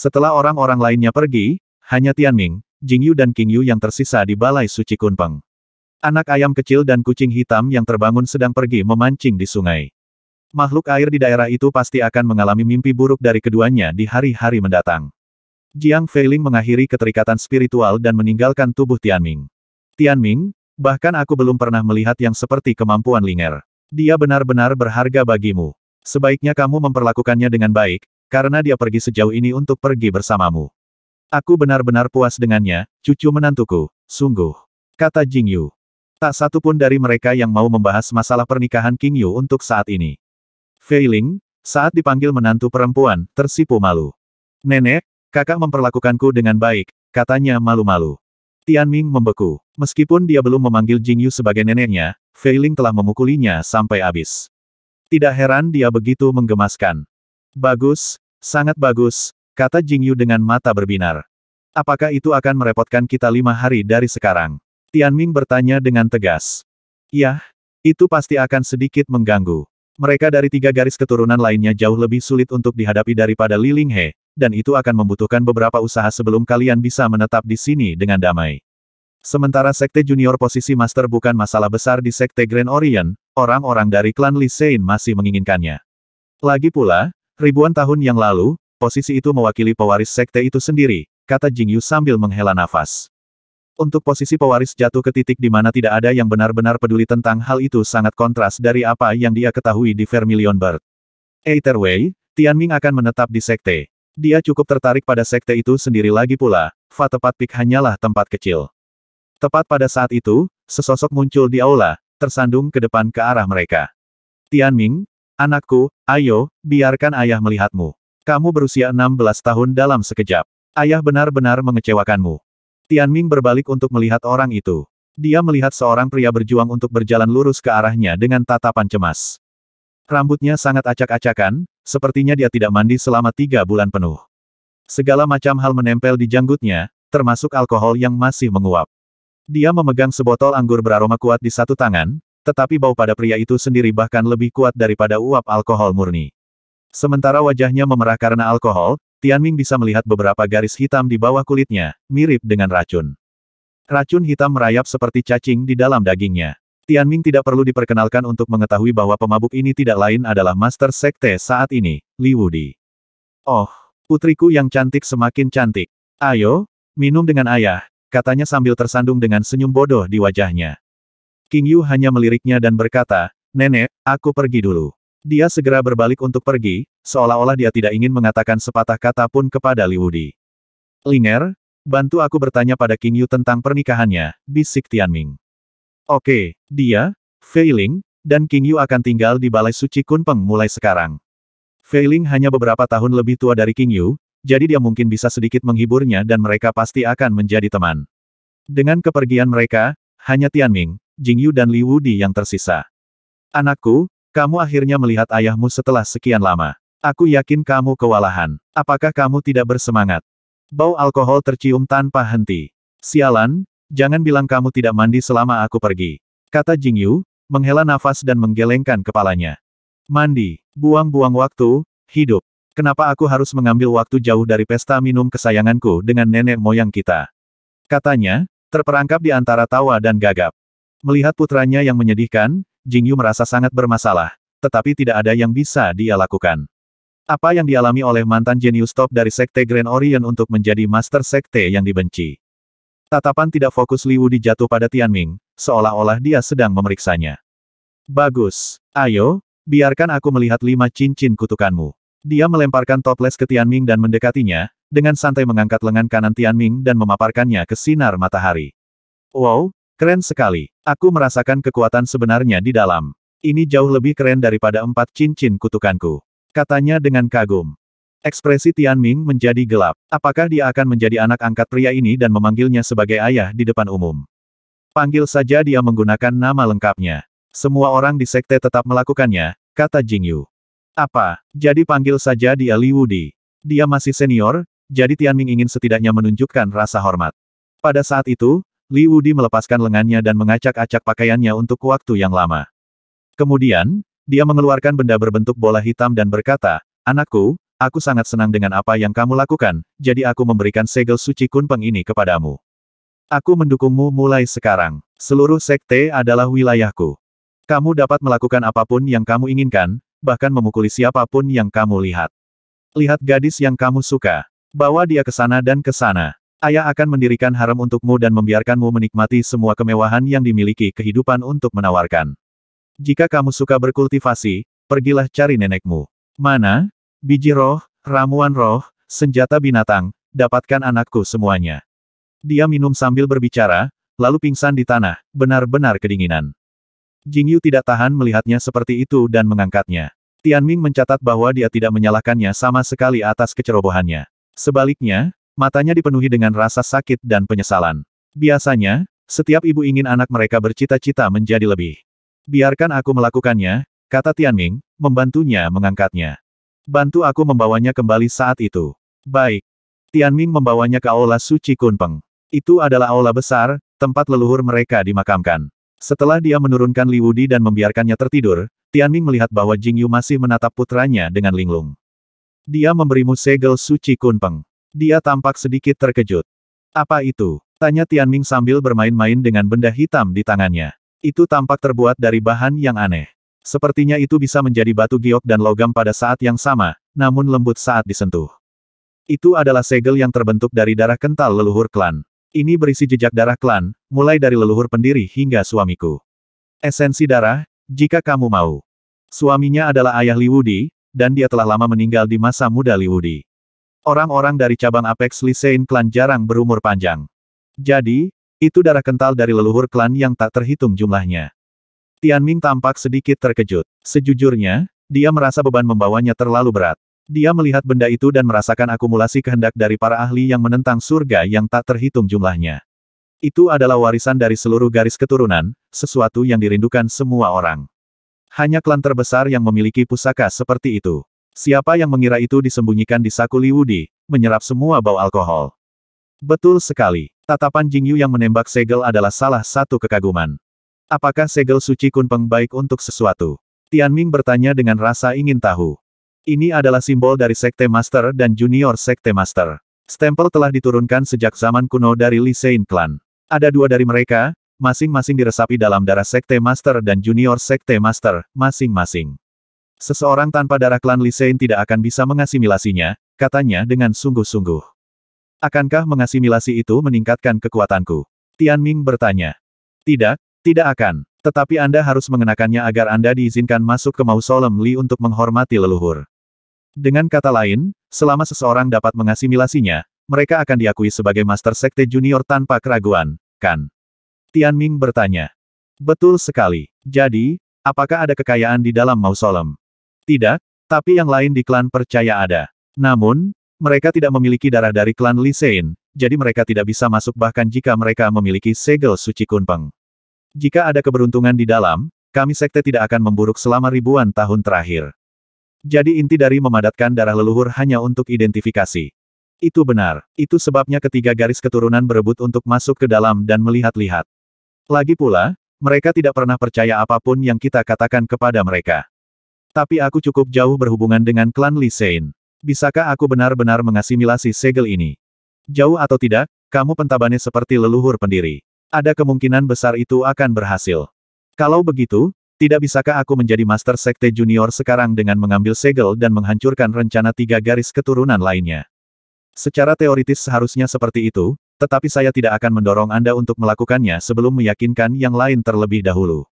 Setelah orang-orang lainnya pergi, hanya Tianming, Jingyu dan Qingyu yang tersisa di Balai Suci Kunpeng. Anak ayam kecil dan kucing hitam yang terbangun sedang pergi memancing di sungai. Makhluk air di daerah itu pasti akan mengalami mimpi buruk dari keduanya di hari-hari mendatang. Jiang Feiling mengakhiri keterikatan spiritual dan meninggalkan tubuh Tianming. Tianming, bahkan aku belum pernah melihat yang seperti kemampuan Linger. Dia benar-benar berharga bagimu. Sebaiknya kamu memperlakukannya dengan baik, karena dia pergi sejauh ini untuk pergi bersamamu. Aku benar-benar puas dengannya, cucu menantuku, sungguh. Kata Jing Yu. Tak satu pun dari mereka yang mau membahas masalah pernikahan King Yu untuk saat ini. Failing, saat dipanggil menantu perempuan, tersipu malu. Nenek, kakak memperlakukanku dengan baik, katanya malu-malu. Tian Ming membeku. Meskipun dia belum memanggil Jing Yu sebagai neneknya, Failing telah memukulinya sampai habis. Tidak heran dia begitu menggemaskan. Bagus, sangat bagus, kata Jingyu dengan mata berbinar. Apakah itu akan merepotkan kita lima hari dari sekarang? Tian Ming bertanya dengan tegas. Yah, itu pasti akan sedikit mengganggu. Mereka dari tiga garis keturunan lainnya jauh lebih sulit untuk dihadapi daripada Ling He, dan itu akan membutuhkan beberapa usaha sebelum kalian bisa menetap di sini dengan damai. Sementara Sekte Junior posisi Master bukan masalah besar di Sekte Grand Orient, orang-orang dari klan Li Sein masih menginginkannya. Lagi pula, Ribuan tahun yang lalu, posisi itu mewakili pewaris sekte itu sendiri, kata Jingyu sambil menghela nafas. Untuk posisi pewaris jatuh ke titik di mana tidak ada yang benar-benar peduli tentang hal itu sangat kontras dari apa yang dia ketahui di Vermilion Bird. Either way, Tianming akan menetap di sekte. Dia cukup tertarik pada sekte itu sendiri lagi pula, Fa tepat pik hanyalah tempat kecil. Tepat pada saat itu, sesosok muncul di aula, tersandung ke depan ke arah mereka. Tianming, Anakku, ayo, biarkan ayah melihatmu. Kamu berusia 16 tahun dalam sekejap. Ayah benar-benar mengecewakanmu. Tian Ming berbalik untuk melihat orang itu. Dia melihat seorang pria berjuang untuk berjalan lurus ke arahnya dengan tatapan cemas. Rambutnya sangat acak-acakan, sepertinya dia tidak mandi selama tiga bulan penuh. Segala macam hal menempel di janggutnya, termasuk alkohol yang masih menguap. Dia memegang sebotol anggur beraroma kuat di satu tangan, tetapi bau pada pria itu sendiri bahkan lebih kuat daripada uap alkohol murni. Sementara wajahnya memerah karena alkohol, Tianming bisa melihat beberapa garis hitam di bawah kulitnya, mirip dengan racun. Racun hitam merayap seperti cacing di dalam dagingnya. Tianming tidak perlu diperkenalkan untuk mengetahui bahwa pemabuk ini tidak lain adalah Master Sekte saat ini, Li Wudi. Oh, putriku yang cantik semakin cantik. Ayo, minum dengan ayah, katanya sambil tersandung dengan senyum bodoh di wajahnya. King Yu hanya meliriknya dan berkata, Nenek, aku pergi dulu. Dia segera berbalik untuk pergi, seolah-olah dia tidak ingin mengatakan sepatah kata pun kepada Liu Di. Linger, bantu aku bertanya pada King Yu tentang pernikahannya, bisik Tianming. Oke, dia, Fei Ling, dan King Yu akan tinggal di Balai Suci Kunpeng mulai sekarang. Fei Ling hanya beberapa tahun lebih tua dari King Yu, jadi dia mungkin bisa sedikit menghiburnya dan mereka pasti akan menjadi teman. Dengan kepergian mereka, hanya Tianming, Jingyu dan Li Wudi yang tersisa. Anakku, kamu akhirnya melihat ayahmu setelah sekian lama. Aku yakin kamu kewalahan. Apakah kamu tidak bersemangat? Bau alkohol tercium tanpa henti. Sialan, jangan bilang kamu tidak mandi selama aku pergi. Kata Jingyu, menghela nafas dan menggelengkan kepalanya. Mandi, buang-buang waktu, hidup. Kenapa aku harus mengambil waktu jauh dari pesta minum kesayanganku dengan nenek moyang kita? Katanya, terperangkap di antara tawa dan gagap. Melihat putranya yang menyedihkan, Jingyu merasa sangat bermasalah, tetapi tidak ada yang bisa dia lakukan. Apa yang dialami oleh mantan jenius top dari Sekte Grand Orient untuk menjadi Master Sekte yang dibenci. Tatapan tidak fokus Liu Di jatuh pada Tianming, seolah-olah dia sedang memeriksanya. Bagus, ayo, biarkan aku melihat lima cincin kutukanmu. Dia melemparkan toples ke Tianming dan mendekatinya, dengan santai mengangkat lengan kanan Tianming dan memaparkannya ke sinar matahari. Wow, Keren sekali. Aku merasakan kekuatan sebenarnya di dalam. Ini jauh lebih keren daripada empat cincin kutukanku. Katanya dengan kagum. Ekspresi Tian Ming menjadi gelap. Apakah dia akan menjadi anak angkat pria ini dan memanggilnya sebagai ayah di depan umum? Panggil saja dia menggunakan nama lengkapnya. Semua orang di sekte tetap melakukannya, kata Jing Yu. Apa? Jadi panggil saja dia Li Wudi. Dia masih senior, jadi Tian Ming ingin setidaknya menunjukkan rasa hormat. Pada saat itu, Li Wudi melepaskan lengannya dan mengacak-acak pakaiannya untuk waktu yang lama. Kemudian, dia mengeluarkan benda berbentuk bola hitam dan berkata, Anakku, aku sangat senang dengan apa yang kamu lakukan, jadi aku memberikan segel suci kunpeng ini kepadamu. Aku mendukungmu mulai sekarang. Seluruh sekte adalah wilayahku. Kamu dapat melakukan apapun yang kamu inginkan, bahkan memukuli siapapun yang kamu lihat. Lihat gadis yang kamu suka. Bawa dia ke sana dan ke sana. Ayah akan mendirikan harem untukmu dan membiarkanmu menikmati semua kemewahan yang dimiliki kehidupan untuk menawarkan. Jika kamu suka berkultivasi, pergilah cari nenekmu. Mana? Biji roh, ramuan roh, senjata binatang, dapatkan anakku semuanya. Dia minum sambil berbicara, lalu pingsan di tanah, benar-benar kedinginan. Jingyu tidak tahan melihatnya seperti itu dan mengangkatnya. Tian Ming mencatat bahwa dia tidak menyalahkannya sama sekali atas kecerobohannya. Sebaliknya, matanya dipenuhi dengan rasa sakit dan penyesalan. Biasanya, setiap ibu ingin anak mereka bercita-cita menjadi lebih. Biarkan aku melakukannya, kata Tianming, membantunya mengangkatnya. Bantu aku membawanya kembali saat itu. Baik. Tianming membawanya ke aula suci Kunpeng. Itu adalah aula besar, tempat leluhur mereka dimakamkan. Setelah dia menurunkan Li Wudi dan membiarkannya tertidur, Tianming melihat bahwa Jing Yu masih menatap putranya dengan linglung. Dia memberimu segel suci Kunpeng. Dia tampak sedikit terkejut. Apa itu? Tanya Tianming sambil bermain-main dengan benda hitam di tangannya. Itu tampak terbuat dari bahan yang aneh. Sepertinya itu bisa menjadi batu giok dan logam pada saat yang sama, namun lembut saat disentuh. Itu adalah segel yang terbentuk dari darah kental leluhur klan. Ini berisi jejak darah klan, mulai dari leluhur pendiri hingga suamiku. Esensi darah, jika kamu mau. Suaminya adalah ayah Liwudi, dan dia telah lama meninggal di masa muda Liwudi. Orang-orang dari cabang Apex Lisein klan jarang berumur panjang. Jadi, itu darah kental dari leluhur klan yang tak terhitung jumlahnya. Tian Ming tampak sedikit terkejut. Sejujurnya, dia merasa beban membawanya terlalu berat. Dia melihat benda itu dan merasakan akumulasi kehendak dari para ahli yang menentang surga yang tak terhitung jumlahnya. Itu adalah warisan dari seluruh garis keturunan, sesuatu yang dirindukan semua orang. Hanya klan terbesar yang memiliki pusaka seperti itu. Siapa yang mengira itu disembunyikan di saku Li Wudi? menyerap semua bau alkohol. Betul sekali. Tatapan Jingyu yang menembak segel adalah salah satu kekaguman. Apakah segel suci Kunpeng baik untuk sesuatu? Tian Ming bertanya dengan rasa ingin tahu. Ini adalah simbol dari Sekte Master dan Junior Sekte Master. Stempel telah diturunkan sejak zaman kuno dari Li Sein Clan. Ada dua dari mereka, masing-masing diresapi dalam darah Sekte Master dan Junior Sekte Master, masing-masing. Seseorang tanpa darah klan Lisein tidak akan bisa mengasimilasinya, katanya dengan sungguh-sungguh. Akankah mengasimilasi itu meningkatkan kekuatanku? Tian Ming bertanya. Tidak, tidak akan. Tetapi Anda harus mengenakannya agar Anda diizinkan masuk ke mausolem Li untuk menghormati leluhur. Dengan kata lain, selama seseorang dapat mengasimilasinya, mereka akan diakui sebagai Master Sekte Junior tanpa keraguan, kan? Tian Ming bertanya. Betul sekali. Jadi, apakah ada kekayaan di dalam mausolem? tidak, tapi yang lain di klan percaya ada. Namun, mereka tidak memiliki darah dari klan Lisein, jadi mereka tidak bisa masuk bahkan jika mereka memiliki segel suci kunpeng. Jika ada keberuntungan di dalam, kami sekte tidak akan memburuk selama ribuan tahun terakhir. Jadi inti dari memadatkan darah leluhur hanya untuk identifikasi. Itu benar. Itu sebabnya ketiga garis keturunan berebut untuk masuk ke dalam dan melihat-lihat. Lagi pula, mereka tidak pernah percaya apapun yang kita katakan kepada mereka. Tapi aku cukup jauh berhubungan dengan klan Li Sein. Bisakah aku benar-benar mengasimilasi segel ini? Jauh atau tidak, kamu pentabannya seperti leluhur pendiri. Ada kemungkinan besar itu akan berhasil. Kalau begitu, tidak bisakah aku menjadi Master Sekte Junior sekarang dengan mengambil segel dan menghancurkan rencana tiga garis keturunan lainnya? Secara teoritis seharusnya seperti itu, tetapi saya tidak akan mendorong Anda untuk melakukannya sebelum meyakinkan yang lain terlebih dahulu.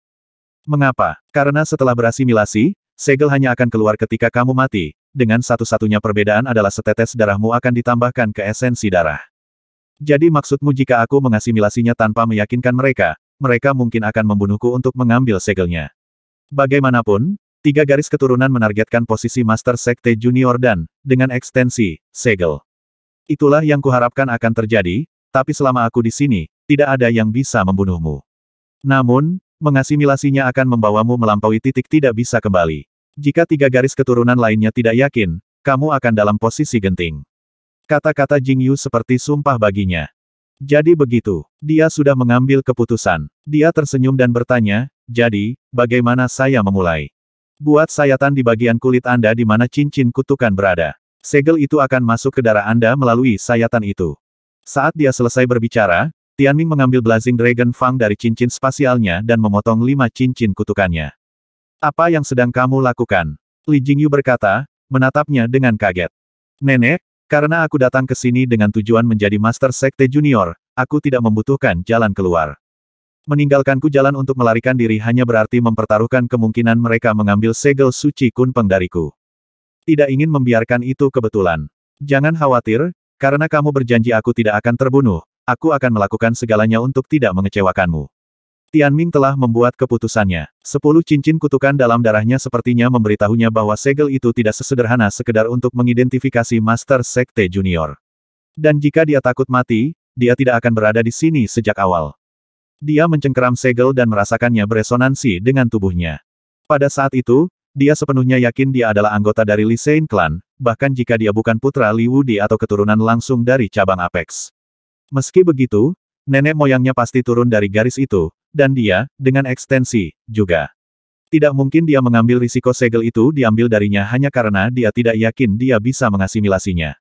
Mengapa? Karena setelah berasimilasi, Segel hanya akan keluar ketika kamu mati, dengan satu-satunya perbedaan adalah setetes darahmu akan ditambahkan ke esensi darah. Jadi maksudmu jika aku mengasimilasinya tanpa meyakinkan mereka, mereka mungkin akan membunuhku untuk mengambil segelnya. Bagaimanapun, tiga garis keturunan menargetkan posisi Master Sekte Junior dan, dengan ekstensi, segel. Itulah yang kuharapkan akan terjadi, tapi selama aku di sini, tidak ada yang bisa membunuhmu. Namun, mengasimilasinya akan membawamu melampaui titik tidak bisa kembali. Jika tiga garis keturunan lainnya tidak yakin, kamu akan dalam posisi genting. Kata-kata Jing Yu seperti sumpah baginya. Jadi begitu, dia sudah mengambil keputusan. Dia tersenyum dan bertanya, jadi, bagaimana saya memulai? Buat sayatan di bagian kulit Anda di mana cincin kutukan berada. Segel itu akan masuk ke darah Anda melalui sayatan itu. Saat dia selesai berbicara, Tianming mengambil Blazing Dragon Fang dari cincin spasialnya dan memotong lima cincin kutukannya. Apa yang sedang kamu lakukan? Li Jingyu berkata, menatapnya dengan kaget. Nenek, karena aku datang ke sini dengan tujuan menjadi Master Sekte Junior, aku tidak membutuhkan jalan keluar. Meninggalkanku jalan untuk melarikan diri hanya berarti mempertaruhkan kemungkinan mereka mengambil segel suci kunpeng dariku. Tidak ingin membiarkan itu kebetulan. Jangan khawatir, karena kamu berjanji aku tidak akan terbunuh, aku akan melakukan segalanya untuk tidak mengecewakanmu. Tian Ming telah membuat keputusannya. Sepuluh cincin kutukan dalam darahnya sepertinya memberitahunya bahwa segel itu tidak sesederhana sekedar untuk mengidentifikasi Master Sekte Junior. Dan jika dia takut mati, dia tidak akan berada di sini sejak awal. Dia mencengkeram segel dan merasakannya beresonansi dengan tubuhnya. Pada saat itu, dia sepenuhnya yakin dia adalah anggota dari Li Sein Clan, bahkan jika dia bukan putra Li Wudi atau keturunan langsung dari cabang Apex. Meski begitu, nenek moyangnya pasti turun dari garis itu, dan dia, dengan ekstensi, juga. Tidak mungkin dia mengambil risiko segel itu diambil darinya hanya karena dia tidak yakin dia bisa mengasimilasinya.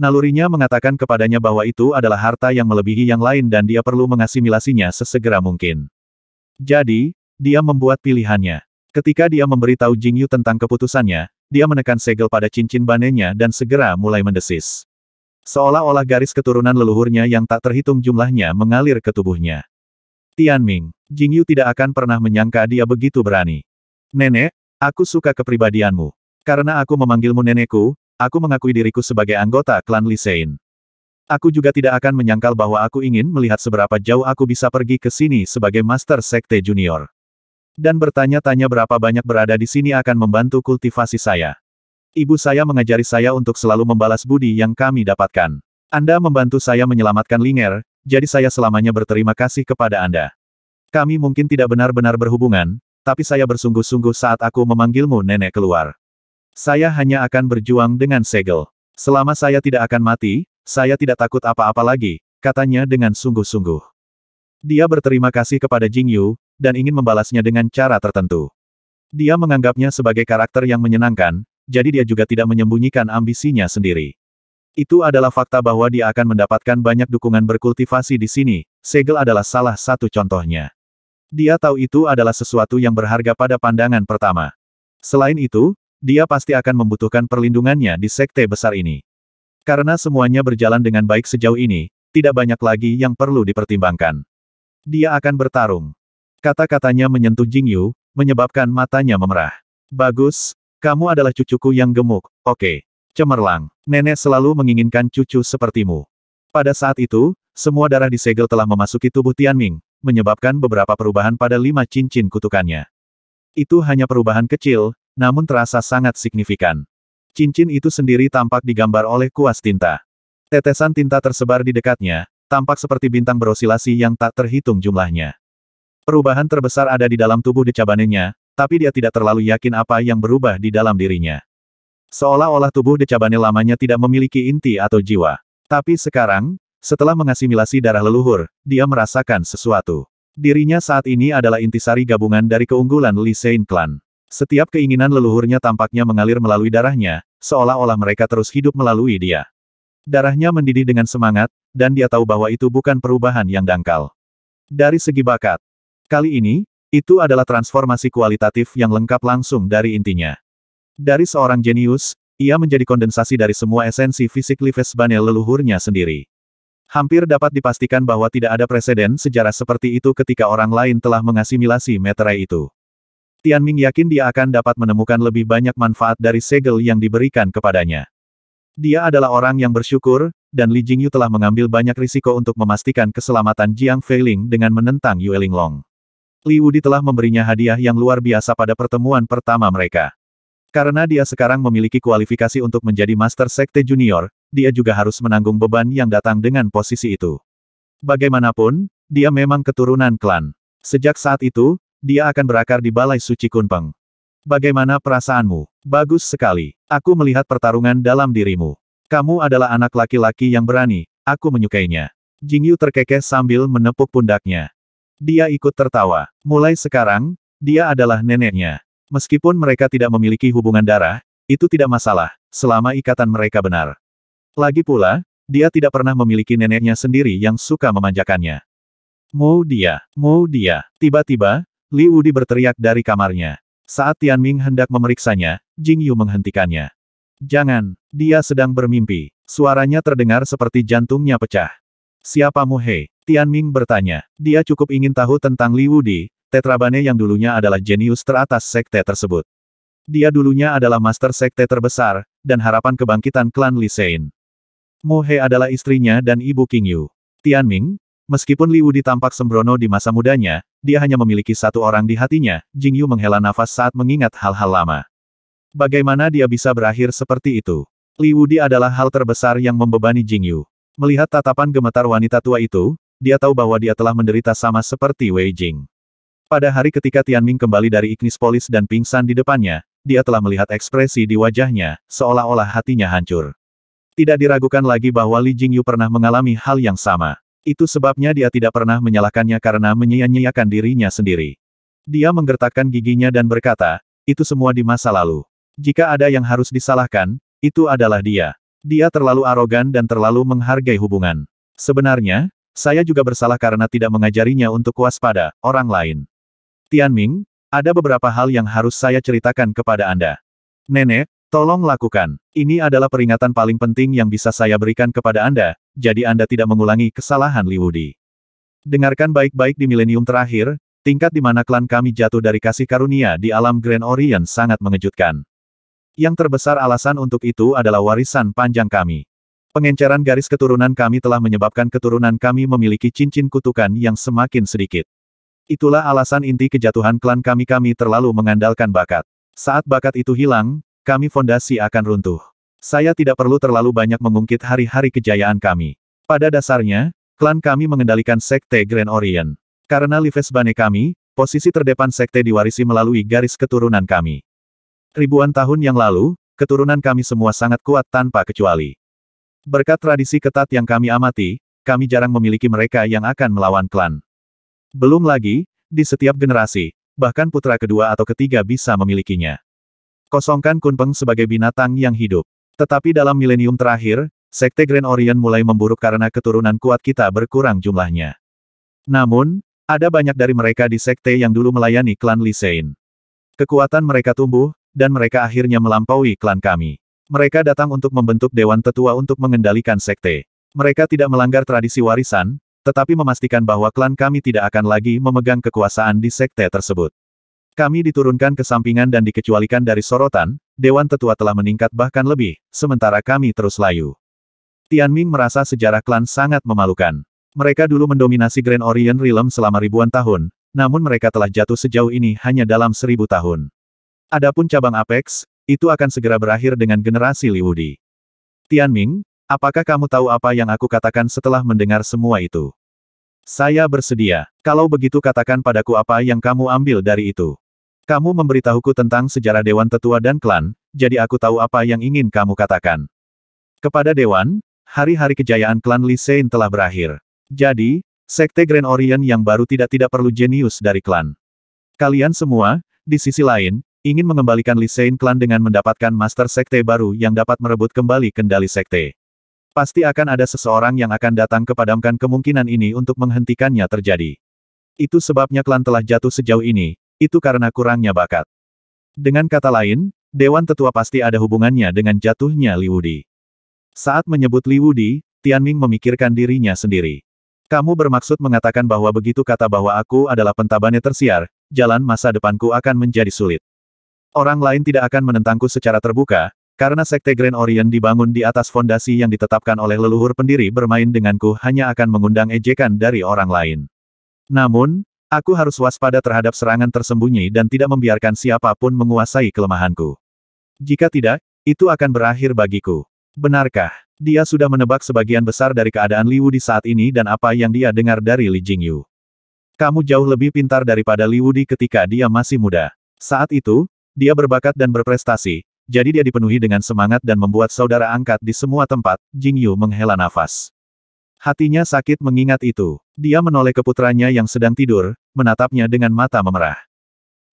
Nalurinya mengatakan kepadanya bahwa itu adalah harta yang melebihi yang lain dan dia perlu mengasimilasinya sesegera mungkin. Jadi, dia membuat pilihannya. Ketika dia memberitahu Jing Yu tentang keputusannya, dia menekan segel pada cincin banenya dan segera mulai mendesis. Seolah-olah garis keturunan leluhurnya yang tak terhitung jumlahnya mengalir ke tubuhnya. Tianming, Jing Yu tidak akan pernah menyangka dia begitu berani. Nenek, aku suka kepribadianmu. Karena aku memanggilmu nenekku, aku mengakui diriku sebagai anggota klan Lisein. Aku juga tidak akan menyangkal bahwa aku ingin melihat seberapa jauh aku bisa pergi ke sini sebagai Master Sekte Junior. Dan bertanya-tanya berapa banyak berada di sini akan membantu kultivasi saya. Ibu saya mengajari saya untuk selalu membalas budi yang kami dapatkan. Anda membantu saya menyelamatkan Linger, jadi saya selamanya berterima kasih kepada Anda. Kami mungkin tidak benar-benar berhubungan, tapi saya bersungguh-sungguh saat aku memanggilmu nenek keluar. Saya hanya akan berjuang dengan segel. Selama saya tidak akan mati, saya tidak takut apa-apa lagi, katanya dengan sungguh-sungguh. Dia berterima kasih kepada Jing Yu, dan ingin membalasnya dengan cara tertentu. Dia menganggapnya sebagai karakter yang menyenangkan, jadi dia juga tidak menyembunyikan ambisinya sendiri. Itu adalah fakta bahwa dia akan mendapatkan banyak dukungan berkultivasi di sini, segel adalah salah satu contohnya. Dia tahu itu adalah sesuatu yang berharga pada pandangan pertama. Selain itu, dia pasti akan membutuhkan perlindungannya di sekte besar ini. Karena semuanya berjalan dengan baik sejauh ini, tidak banyak lagi yang perlu dipertimbangkan. Dia akan bertarung. Kata-katanya menyentuh Jingyu, menyebabkan matanya memerah. Bagus, kamu adalah cucuku yang gemuk, oke. Okay. Cemerlang. Nenek selalu menginginkan cucu sepertimu. Pada saat itu, semua darah di segel telah memasuki tubuh Tianming, menyebabkan beberapa perubahan pada lima cincin kutukannya. Itu hanya perubahan kecil, namun terasa sangat signifikan. Cincin itu sendiri tampak digambar oleh kuas tinta. Tetesan tinta tersebar di dekatnya, tampak seperti bintang berosilasi yang tak terhitung jumlahnya. Perubahan terbesar ada di dalam tubuh decabanenya, tapi dia tidak terlalu yakin apa yang berubah di dalam dirinya. Seolah-olah tubuh Decabane lamanya tidak memiliki inti atau jiwa. Tapi sekarang, setelah mengasimilasi darah leluhur, dia merasakan sesuatu. Dirinya saat ini adalah intisari gabungan dari keunggulan Li Sein Clan. Setiap keinginan leluhurnya tampaknya mengalir melalui darahnya, seolah-olah mereka terus hidup melalui dia. Darahnya mendidih dengan semangat, dan dia tahu bahwa itu bukan perubahan yang dangkal. Dari segi bakat, kali ini, itu adalah transformasi kualitatif yang lengkap langsung dari intinya. Dari seorang jenius, ia menjadi kondensasi dari semua esensi fisik Lives Bane leluhurnya sendiri. Hampir dapat dipastikan bahwa tidak ada presiden sejarah seperti itu ketika orang lain telah mengasimilasi meterai itu. Tian Ming yakin dia akan dapat menemukan lebih banyak manfaat dari segel yang diberikan kepadanya. Dia adalah orang yang bersyukur, dan Li Jingyu telah mengambil banyak risiko untuk memastikan keselamatan Jiang Feiling dengan menentang Yue Linglong. Li Wudi telah memberinya hadiah yang luar biasa pada pertemuan pertama mereka. Karena dia sekarang memiliki kualifikasi untuk menjadi Master Sekte Junior, dia juga harus menanggung beban yang datang dengan posisi itu. Bagaimanapun, dia memang keturunan klan. Sejak saat itu, dia akan berakar di Balai Suci Kunpeng. Bagaimana perasaanmu? Bagus sekali. Aku melihat pertarungan dalam dirimu. Kamu adalah anak laki-laki yang berani, aku menyukainya. Jingyu terkekeh sambil menepuk pundaknya. Dia ikut tertawa. Mulai sekarang, dia adalah neneknya. Meskipun mereka tidak memiliki hubungan darah, itu tidak masalah, selama ikatan mereka benar. Lagi pula, dia tidak pernah memiliki neneknya sendiri yang suka memanjakannya. Mau dia, mau dia. Tiba-tiba, Li Wudi berteriak dari kamarnya. Saat Tianming hendak memeriksanya, Jing Yu menghentikannya. Jangan, dia sedang bermimpi. Suaranya terdengar seperti jantungnya pecah. Siapamu Hei? Tian Ming bertanya. Dia cukup ingin tahu tentang Li Wudi, Tetrabane yang dulunya adalah jenius teratas sekte tersebut. Dia dulunya adalah master sekte terbesar, dan harapan kebangkitan klan Li Sein. Mo He adalah istrinya dan ibu King Yu. Tian Ming, meskipun Liu tampak sembrono di masa mudanya, dia hanya memiliki satu orang di hatinya, Jing Yu menghela nafas saat mengingat hal-hal lama. Bagaimana dia bisa berakhir seperti itu? Liu Di adalah hal terbesar yang membebani Jing Yu. Melihat tatapan gemetar wanita tua itu, dia tahu bahwa dia telah menderita sama seperti Wei Jing. Pada hari ketika Tianming kembali dari Ignis Polis dan pingsan di depannya, dia telah melihat ekspresi di wajahnya, seolah-olah hatinya hancur. Tidak diragukan lagi bahwa Li Jingyu pernah mengalami hal yang sama. Itu sebabnya dia tidak pernah menyalahkannya karena menyia-nyiakan dirinya sendiri. Dia menggertakkan giginya dan berkata, itu semua di masa lalu. Jika ada yang harus disalahkan, itu adalah dia. Dia terlalu arogan dan terlalu menghargai hubungan. Sebenarnya, saya juga bersalah karena tidak mengajarinya untuk waspada orang lain. Tianming, ada beberapa hal yang harus saya ceritakan kepada Anda. Nenek, tolong lakukan. Ini adalah peringatan paling penting yang bisa saya berikan kepada Anda, jadi Anda tidak mengulangi kesalahan Wudi. Dengarkan baik-baik di milenium terakhir, tingkat di mana klan kami jatuh dari kasih karunia di alam Grand Orient sangat mengejutkan. Yang terbesar alasan untuk itu adalah warisan panjang kami. Pengenceran garis keturunan kami telah menyebabkan keturunan kami memiliki cincin kutukan yang semakin sedikit. Itulah alasan inti kejatuhan klan kami-kami terlalu mengandalkan bakat. Saat bakat itu hilang, kami fondasi akan runtuh. Saya tidak perlu terlalu banyak mengungkit hari-hari kejayaan kami. Pada dasarnya, klan kami mengendalikan Sekte Grand Orient. Karena Lives Bane kami, posisi terdepan Sekte diwarisi melalui garis keturunan kami. Ribuan tahun yang lalu, keturunan kami semua sangat kuat tanpa kecuali. Berkat tradisi ketat yang kami amati, kami jarang memiliki mereka yang akan melawan klan. Belum lagi, di setiap generasi, bahkan putra kedua atau ketiga bisa memilikinya. Kosongkan Kunpeng sebagai binatang yang hidup. Tetapi dalam milenium terakhir, Sekte Grand Orient mulai memburuk karena keturunan kuat kita berkurang jumlahnya. Namun, ada banyak dari mereka di sekte yang dulu melayani klan Lisein. Kekuatan mereka tumbuh, dan mereka akhirnya melampaui klan kami. Mereka datang untuk membentuk Dewan Tetua untuk mengendalikan sekte. Mereka tidak melanggar tradisi warisan, tetapi memastikan bahwa klan kami tidak akan lagi memegang kekuasaan di sekte tersebut. Kami diturunkan ke sampingan dan dikecualikan dari sorotan, Dewan Tetua telah meningkat bahkan lebih, sementara kami terus layu. Tian Ming merasa sejarah klan sangat memalukan. Mereka dulu mendominasi Grand Orient Realm selama ribuan tahun, namun mereka telah jatuh sejauh ini hanya dalam seribu tahun. Adapun cabang Apex, itu akan segera berakhir dengan generasi Liwudi. Ming. Apakah kamu tahu apa yang aku katakan setelah mendengar semua itu? Saya bersedia. Kalau begitu katakan padaku apa yang kamu ambil dari itu. Kamu memberitahuku tentang sejarah Dewan Tetua dan Klan, jadi aku tahu apa yang ingin kamu katakan. Kepada Dewan, hari-hari kejayaan Klan Lisein telah berakhir. Jadi, Sekte Grand Orient yang baru tidak-tidak perlu jenius dari Klan. Kalian semua, di sisi lain, ingin mengembalikan Lisein Klan dengan mendapatkan Master Sekte baru yang dapat merebut kembali kendali Sekte. Pasti akan ada seseorang yang akan datang kepadamkan kemungkinan ini untuk menghentikannya terjadi. Itu sebabnya klan telah jatuh sejauh ini, itu karena kurangnya bakat. Dengan kata lain, Dewan Tetua pasti ada hubungannya dengan jatuhnya Li Wudi. Saat menyebut Li Wudi, Tianming memikirkan dirinya sendiri. Kamu bermaksud mengatakan bahwa begitu kata bahwa aku adalah pentabane tersiar, jalan masa depanku akan menjadi sulit. Orang lain tidak akan menentangku secara terbuka, karena Sekte Grand Orient dibangun di atas fondasi yang ditetapkan oleh leluhur pendiri bermain denganku hanya akan mengundang ejekan dari orang lain. Namun, aku harus waspada terhadap serangan tersembunyi dan tidak membiarkan siapapun menguasai kelemahanku. Jika tidak, itu akan berakhir bagiku. Benarkah, dia sudah menebak sebagian besar dari keadaan Liu di saat ini dan apa yang dia dengar dari Li Jingyu. Kamu jauh lebih pintar daripada Liu di ketika dia masih muda. Saat itu, dia berbakat dan berprestasi, jadi dia dipenuhi dengan semangat dan membuat saudara angkat di semua tempat, Jing Yu menghela nafas. Hatinya sakit mengingat itu. Dia menoleh ke putranya yang sedang tidur, menatapnya dengan mata memerah.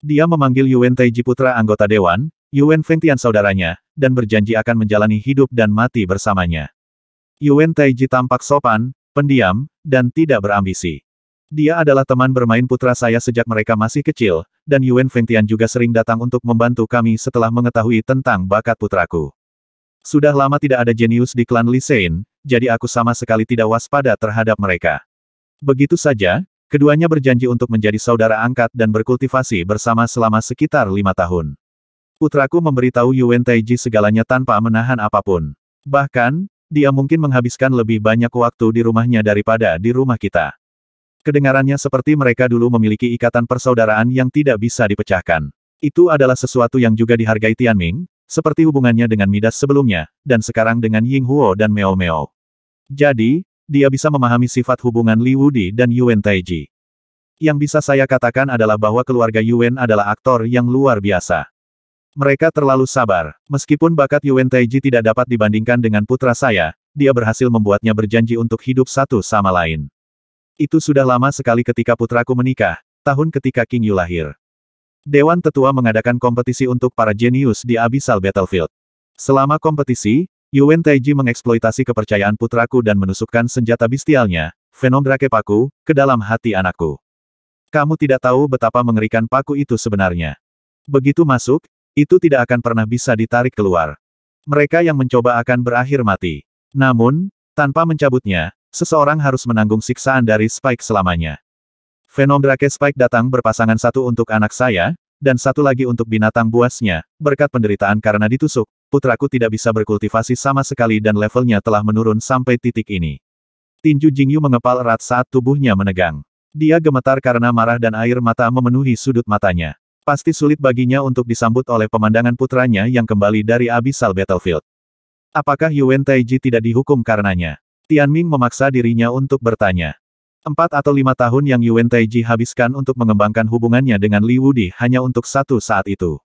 Dia memanggil Yuan Taiji putra anggota Dewan, Yuan Fengtian saudaranya, dan berjanji akan menjalani hidup dan mati bersamanya. Yuan Taiji tampak sopan, pendiam, dan tidak berambisi. Dia adalah teman bermain putra saya sejak mereka masih kecil, dan Yuan Fengtian juga sering datang untuk membantu kami setelah mengetahui tentang bakat putraku. Sudah lama tidak ada jenius di klan Lisein, jadi aku sama sekali tidak waspada terhadap mereka. Begitu saja, keduanya berjanji untuk menjadi saudara angkat dan berkultivasi bersama selama sekitar lima tahun. Putraku memberitahu Yuan Taiji segalanya tanpa menahan apapun. Bahkan, dia mungkin menghabiskan lebih banyak waktu di rumahnya daripada di rumah kita. Kedengarannya seperti mereka dulu memiliki ikatan persaudaraan yang tidak bisa dipecahkan. Itu adalah sesuatu yang juga dihargai Tianming, seperti hubungannya dengan Midas sebelumnya, dan sekarang dengan Ying Huo dan Meo Meo. Jadi, dia bisa memahami sifat hubungan Li Wudi dan Yuan Taiji. Yang bisa saya katakan adalah bahwa keluarga Yuan adalah aktor yang luar biasa. Mereka terlalu sabar. Meskipun bakat Yuan Taiji tidak dapat dibandingkan dengan putra saya, dia berhasil membuatnya berjanji untuk hidup satu sama lain. Itu sudah lama sekali ketika putraku menikah, tahun ketika King Yu lahir. Dewan Tetua mengadakan kompetisi untuk para jenius di Abyssal Battlefield. Selama kompetisi, Yuen Taiji mengeksploitasi kepercayaan putraku dan menusukkan senjata bestialnya, Venom Drake Paku, ke dalam hati anakku. Kamu tidak tahu betapa mengerikan paku itu sebenarnya. Begitu masuk, itu tidak akan pernah bisa ditarik keluar. Mereka yang mencoba akan berakhir mati. Namun, tanpa mencabutnya, seseorang harus menanggung siksaan dari Spike selamanya. Venom Drake Spike datang berpasangan satu untuk anak saya, dan satu lagi untuk binatang buasnya, berkat penderitaan karena ditusuk, putraku tidak bisa berkultivasi sama sekali dan levelnya telah menurun sampai titik ini. Tinju Jingyu mengepal erat saat tubuhnya menegang. Dia gemetar karena marah dan air mata memenuhi sudut matanya. Pasti sulit baginya untuk disambut oleh pemandangan putranya yang kembali dari abyssal battlefield. Apakah Yuen Taiji tidak dihukum karenanya? Tian Ming memaksa dirinya untuk bertanya. Empat atau lima tahun yang Yuan Taiji habiskan untuk mengembangkan hubungannya dengan Li Wudi hanya untuk satu saat itu.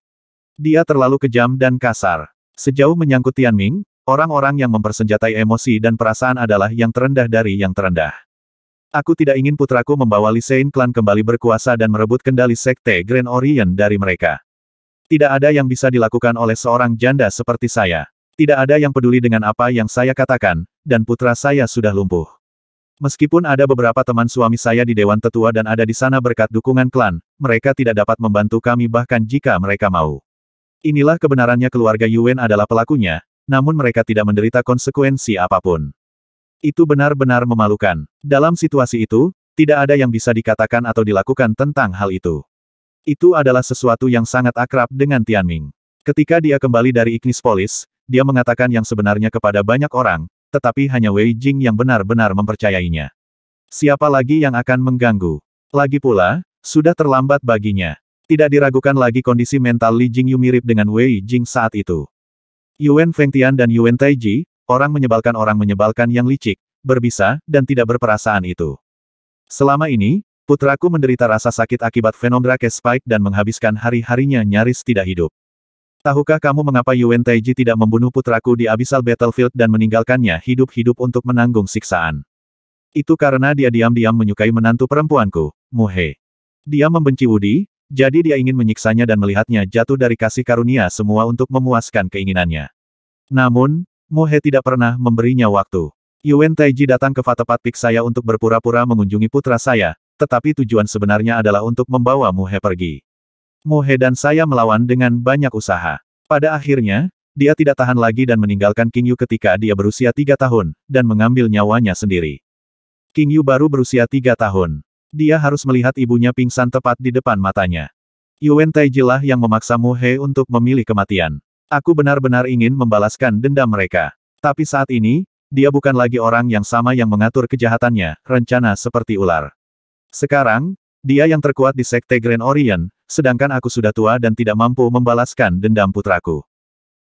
Dia terlalu kejam dan kasar. Sejauh menyangkut Tian Ming, orang-orang yang mempersenjatai emosi dan perasaan adalah yang terendah dari yang terendah. Aku tidak ingin putraku membawa Li Sein Clan kembali berkuasa dan merebut kendali Sekte Grand Orient dari mereka. Tidak ada yang bisa dilakukan oleh seorang janda seperti saya. Tidak ada yang peduli dengan apa yang saya katakan, dan putra saya sudah lumpuh. Meskipun ada beberapa teman suami saya di Dewan Tetua dan ada di sana berkat dukungan klan, mereka tidak dapat membantu kami bahkan jika mereka mau. Inilah kebenarannya keluarga Yuan adalah pelakunya, namun mereka tidak menderita konsekuensi apapun. Itu benar-benar memalukan. Dalam situasi itu, tidak ada yang bisa dikatakan atau dilakukan tentang hal itu. Itu adalah sesuatu yang sangat akrab dengan Tianming. Ketika dia kembali dari Ignis Polis, dia mengatakan yang sebenarnya kepada banyak orang, tetapi hanya Wei Jing yang benar-benar mempercayainya. Siapa lagi yang akan mengganggu? Lagi pula, sudah terlambat baginya. Tidak diragukan lagi kondisi mental Li Jingyu mirip dengan Wei Jing saat itu. Yuan Fengtian dan Yuan Taiji, orang menyebalkan orang menyebalkan yang licik, berbisa, dan tidak berperasaan itu. Selama ini, putraku menderita rasa sakit akibat fenomena Drake spike dan menghabiskan hari-harinya nyaris tidak hidup. Tahukah kamu mengapa Yuan Taiji tidak membunuh putraku di Abyssal Battlefield dan meninggalkannya hidup-hidup untuk menanggung siksaan? Itu karena dia diam-diam menyukai menantu perempuanku, Muhe. Dia membenci Wudi, jadi dia ingin menyiksanya dan melihatnya jatuh dari kasih karunia semua untuk memuaskan keinginannya. Namun, Muhe tidak pernah memberinya waktu. Yuan Taiji datang ke Fatepat Pik saya untuk berpura-pura mengunjungi putra saya, tetapi tujuan sebenarnya adalah untuk membawa Muhe pergi. Mohe dan saya melawan dengan banyak usaha. Pada akhirnya, dia tidak tahan lagi dan meninggalkan King Yu ketika dia berusia tiga tahun, dan mengambil nyawanya sendiri. King Yu baru berusia tiga tahun. Dia harus melihat ibunya pingsan tepat di depan matanya. Yuen lah yang memaksa Muhe untuk memilih kematian. Aku benar-benar ingin membalaskan dendam mereka. Tapi saat ini, dia bukan lagi orang yang sama yang mengatur kejahatannya, rencana seperti ular. Sekarang, dia yang terkuat di Sekte Grand Orient, sedangkan aku sudah tua dan tidak mampu membalaskan dendam putraku.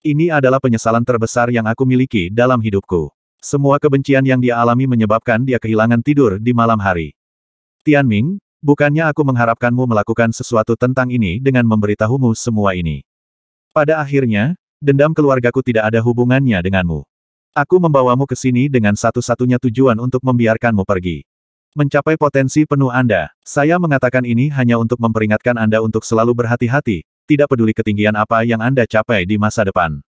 Ini adalah penyesalan terbesar yang aku miliki dalam hidupku. Semua kebencian yang dia alami menyebabkan dia kehilangan tidur di malam hari. Tianming, bukannya aku mengharapkanmu melakukan sesuatu tentang ini dengan memberitahumu semua ini. Pada akhirnya, dendam keluargaku tidak ada hubungannya denganmu. Aku membawamu ke sini dengan satu-satunya tujuan untuk membiarkanmu pergi. Mencapai potensi penuh Anda, saya mengatakan ini hanya untuk memperingatkan Anda untuk selalu berhati-hati, tidak peduli ketinggian apa yang Anda capai di masa depan.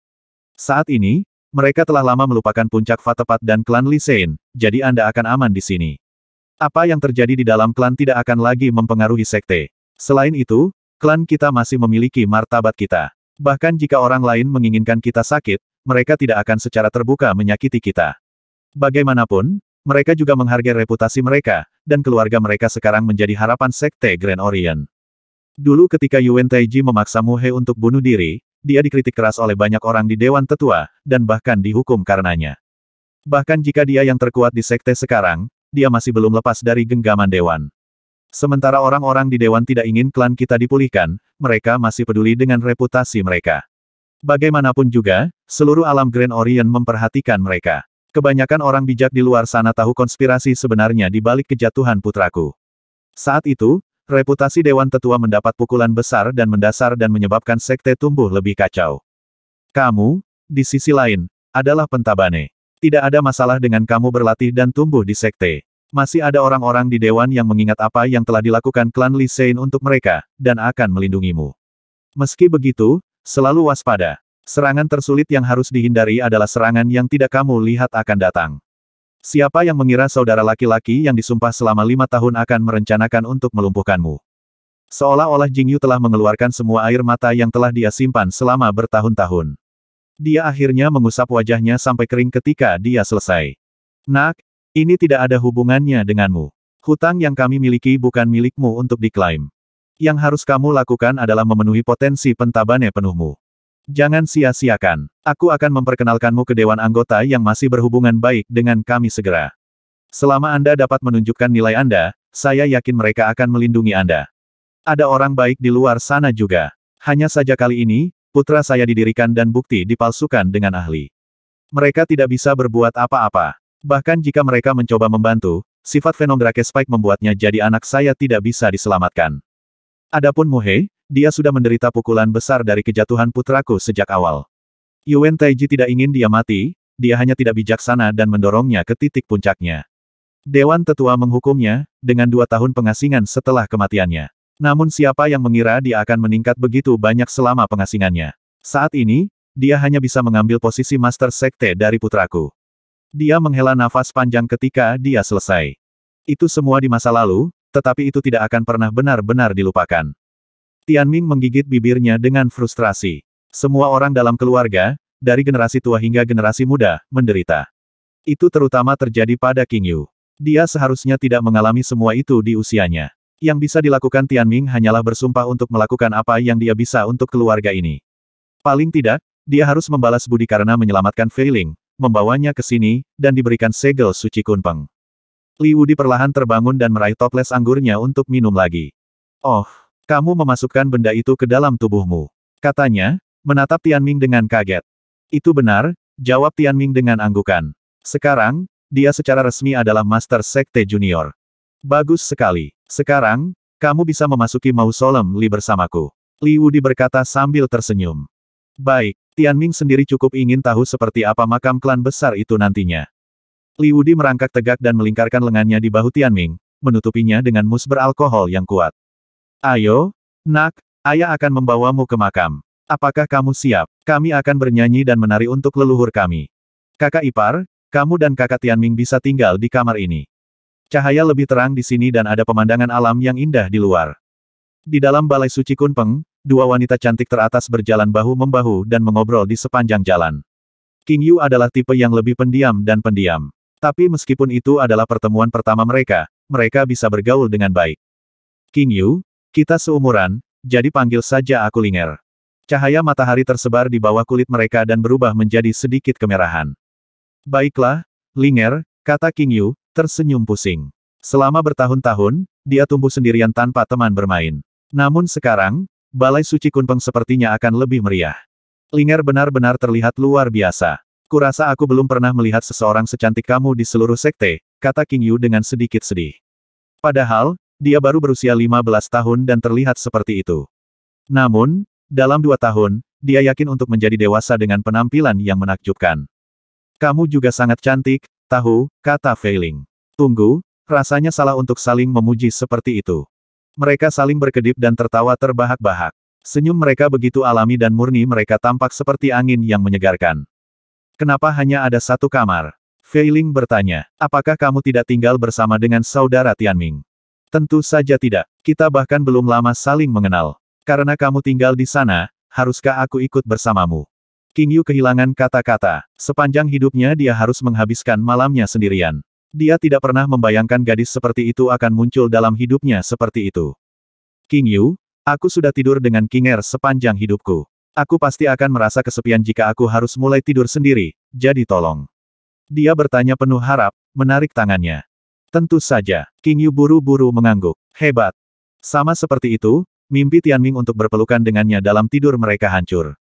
Saat ini, mereka telah lama melupakan puncak Fatepat dan klan Lisein, jadi Anda akan aman di sini. Apa yang terjadi di dalam klan tidak akan lagi mempengaruhi sekte. Selain itu, klan kita masih memiliki martabat kita. Bahkan jika orang lain menginginkan kita sakit, mereka tidak akan secara terbuka menyakiti kita. Bagaimanapun, mereka juga menghargai reputasi mereka, dan keluarga mereka sekarang menjadi harapan Sekte Grand Orient. Dulu ketika Yuan Taiji memaksa Mu He untuk bunuh diri, dia dikritik keras oleh banyak orang di Dewan Tetua, dan bahkan dihukum karenanya. Bahkan jika dia yang terkuat di sekte sekarang, dia masih belum lepas dari genggaman Dewan. Sementara orang-orang di Dewan tidak ingin klan kita dipulihkan, mereka masih peduli dengan reputasi mereka. Bagaimanapun juga, seluruh alam Grand Orient memperhatikan mereka. Kebanyakan orang bijak di luar sana tahu konspirasi sebenarnya di balik kejatuhan putraku. Saat itu, reputasi Dewan Tetua mendapat pukulan besar dan mendasar dan menyebabkan sekte tumbuh lebih kacau. Kamu, di sisi lain, adalah pentabane. Tidak ada masalah dengan kamu berlatih dan tumbuh di sekte. Masih ada orang-orang di dewan yang mengingat apa yang telah dilakukan klan Li untuk mereka, dan akan melindungimu. Meski begitu, selalu waspada. Serangan tersulit yang harus dihindari adalah serangan yang tidak kamu lihat akan datang. Siapa yang mengira saudara laki-laki yang disumpah selama lima tahun akan merencanakan untuk melumpuhkanmu? Seolah-olah Jingyu telah mengeluarkan semua air mata yang telah dia simpan selama bertahun-tahun. Dia akhirnya mengusap wajahnya sampai kering ketika dia selesai. Nak, ini tidak ada hubungannya denganmu. Hutang yang kami miliki bukan milikmu untuk diklaim. Yang harus kamu lakukan adalah memenuhi potensi pentabane penuhmu. Jangan sia-siakan. Aku akan memperkenalkanmu ke dewan anggota yang masih berhubungan baik dengan kami segera. Selama Anda dapat menunjukkan nilai Anda, saya yakin mereka akan melindungi Anda. Ada orang baik di luar sana juga. Hanya saja kali ini, putra saya didirikan dan bukti dipalsukan dengan ahli. Mereka tidak bisa berbuat apa-apa. Bahkan jika mereka mencoba membantu, sifat fenomena Spike membuatnya jadi anak saya tidak bisa diselamatkan. Adapun Muhe, dia sudah menderita pukulan besar dari kejatuhan putraku sejak awal. Yuan Taiji tidak ingin dia mati, dia hanya tidak bijaksana dan mendorongnya ke titik puncaknya. Dewan Tetua menghukumnya, dengan dua tahun pengasingan setelah kematiannya. Namun siapa yang mengira dia akan meningkat begitu banyak selama pengasingannya. Saat ini, dia hanya bisa mengambil posisi Master Sekte dari putraku. Dia menghela nafas panjang ketika dia selesai. Itu semua di masa lalu, tetapi itu tidak akan pernah benar-benar dilupakan. Tianming menggigit bibirnya dengan frustrasi. Semua orang dalam keluarga, dari generasi tua hingga generasi muda, menderita. Itu terutama terjadi pada King Yu. Dia seharusnya tidak mengalami semua itu di usianya. Yang bisa dilakukan Tianming hanyalah bersumpah untuk melakukan apa yang dia bisa untuk keluarga ini. Paling tidak, dia harus membalas budi karena menyelamatkan Feiling, membawanya ke sini, dan diberikan segel suci kunpeng. Li Wudi perlahan terbangun dan meraih toples anggurnya untuk minum lagi. Oh, kamu memasukkan benda itu ke dalam tubuhmu. Katanya, menatap Tianming dengan kaget. Itu benar, jawab Tianming dengan anggukan. Sekarang, dia secara resmi adalah Master Sekte Junior. Bagus sekali. Sekarang, kamu bisa memasuki mausolem Li bersamaku. Li Wudi berkata sambil tersenyum. Baik, Tianming sendiri cukup ingin tahu seperti apa makam klan besar itu nantinya. Li Wudi merangkak tegak dan melingkarkan lengannya di bahu Tianming, menutupinya dengan mus beralkohol yang kuat. Ayo, nak, ayah akan membawamu ke makam. Apakah kamu siap? Kami akan bernyanyi dan menari untuk leluhur kami. Kakak ipar, kamu dan kakak Tianming bisa tinggal di kamar ini. Cahaya lebih terang di sini dan ada pemandangan alam yang indah di luar. Di dalam balai suci Kunpeng, dua wanita cantik teratas berjalan bahu-membahu dan mengobrol di sepanjang jalan. King Yu adalah tipe yang lebih pendiam dan pendiam. Tapi meskipun itu adalah pertemuan pertama mereka, mereka bisa bergaul dengan baik. King Yu, kita seumuran, jadi panggil saja aku Linger. Cahaya matahari tersebar di bawah kulit mereka dan berubah menjadi sedikit kemerahan. Baiklah, Linger, kata King Yu, tersenyum pusing. Selama bertahun-tahun, dia tumbuh sendirian tanpa teman bermain. Namun sekarang, Balai Suci Kunpeng sepertinya akan lebih meriah. Linger benar-benar terlihat luar biasa. Kurasa aku belum pernah melihat seseorang secantik kamu di seluruh sekte, kata King Yu dengan sedikit sedih. Padahal, dia baru berusia 15 tahun dan terlihat seperti itu. Namun, dalam dua tahun, dia yakin untuk menjadi dewasa dengan penampilan yang menakjubkan. Kamu juga sangat cantik, tahu, kata Feiling. Tunggu, rasanya salah untuk saling memuji seperti itu. Mereka saling berkedip dan tertawa terbahak-bahak. Senyum mereka begitu alami dan murni mereka tampak seperti angin yang menyegarkan. Kenapa hanya ada satu kamar? Feiling bertanya, apakah kamu tidak tinggal bersama dengan saudara Tianming? Tentu saja tidak. Kita bahkan belum lama saling mengenal. Karena kamu tinggal di sana, haruskah aku ikut bersamamu? King Yu kehilangan kata-kata. Sepanjang hidupnya dia harus menghabiskan malamnya sendirian. Dia tidak pernah membayangkan gadis seperti itu akan muncul dalam hidupnya seperti itu. King Yu, aku sudah tidur dengan King Er sepanjang hidupku. Aku pasti akan merasa kesepian jika aku harus mulai tidur sendiri, jadi tolong. Dia bertanya penuh harap, menarik tangannya. Tentu saja, King Yu buru-buru mengangguk. Hebat. Sama seperti itu, mimpi Tianming untuk berpelukan dengannya dalam tidur mereka hancur.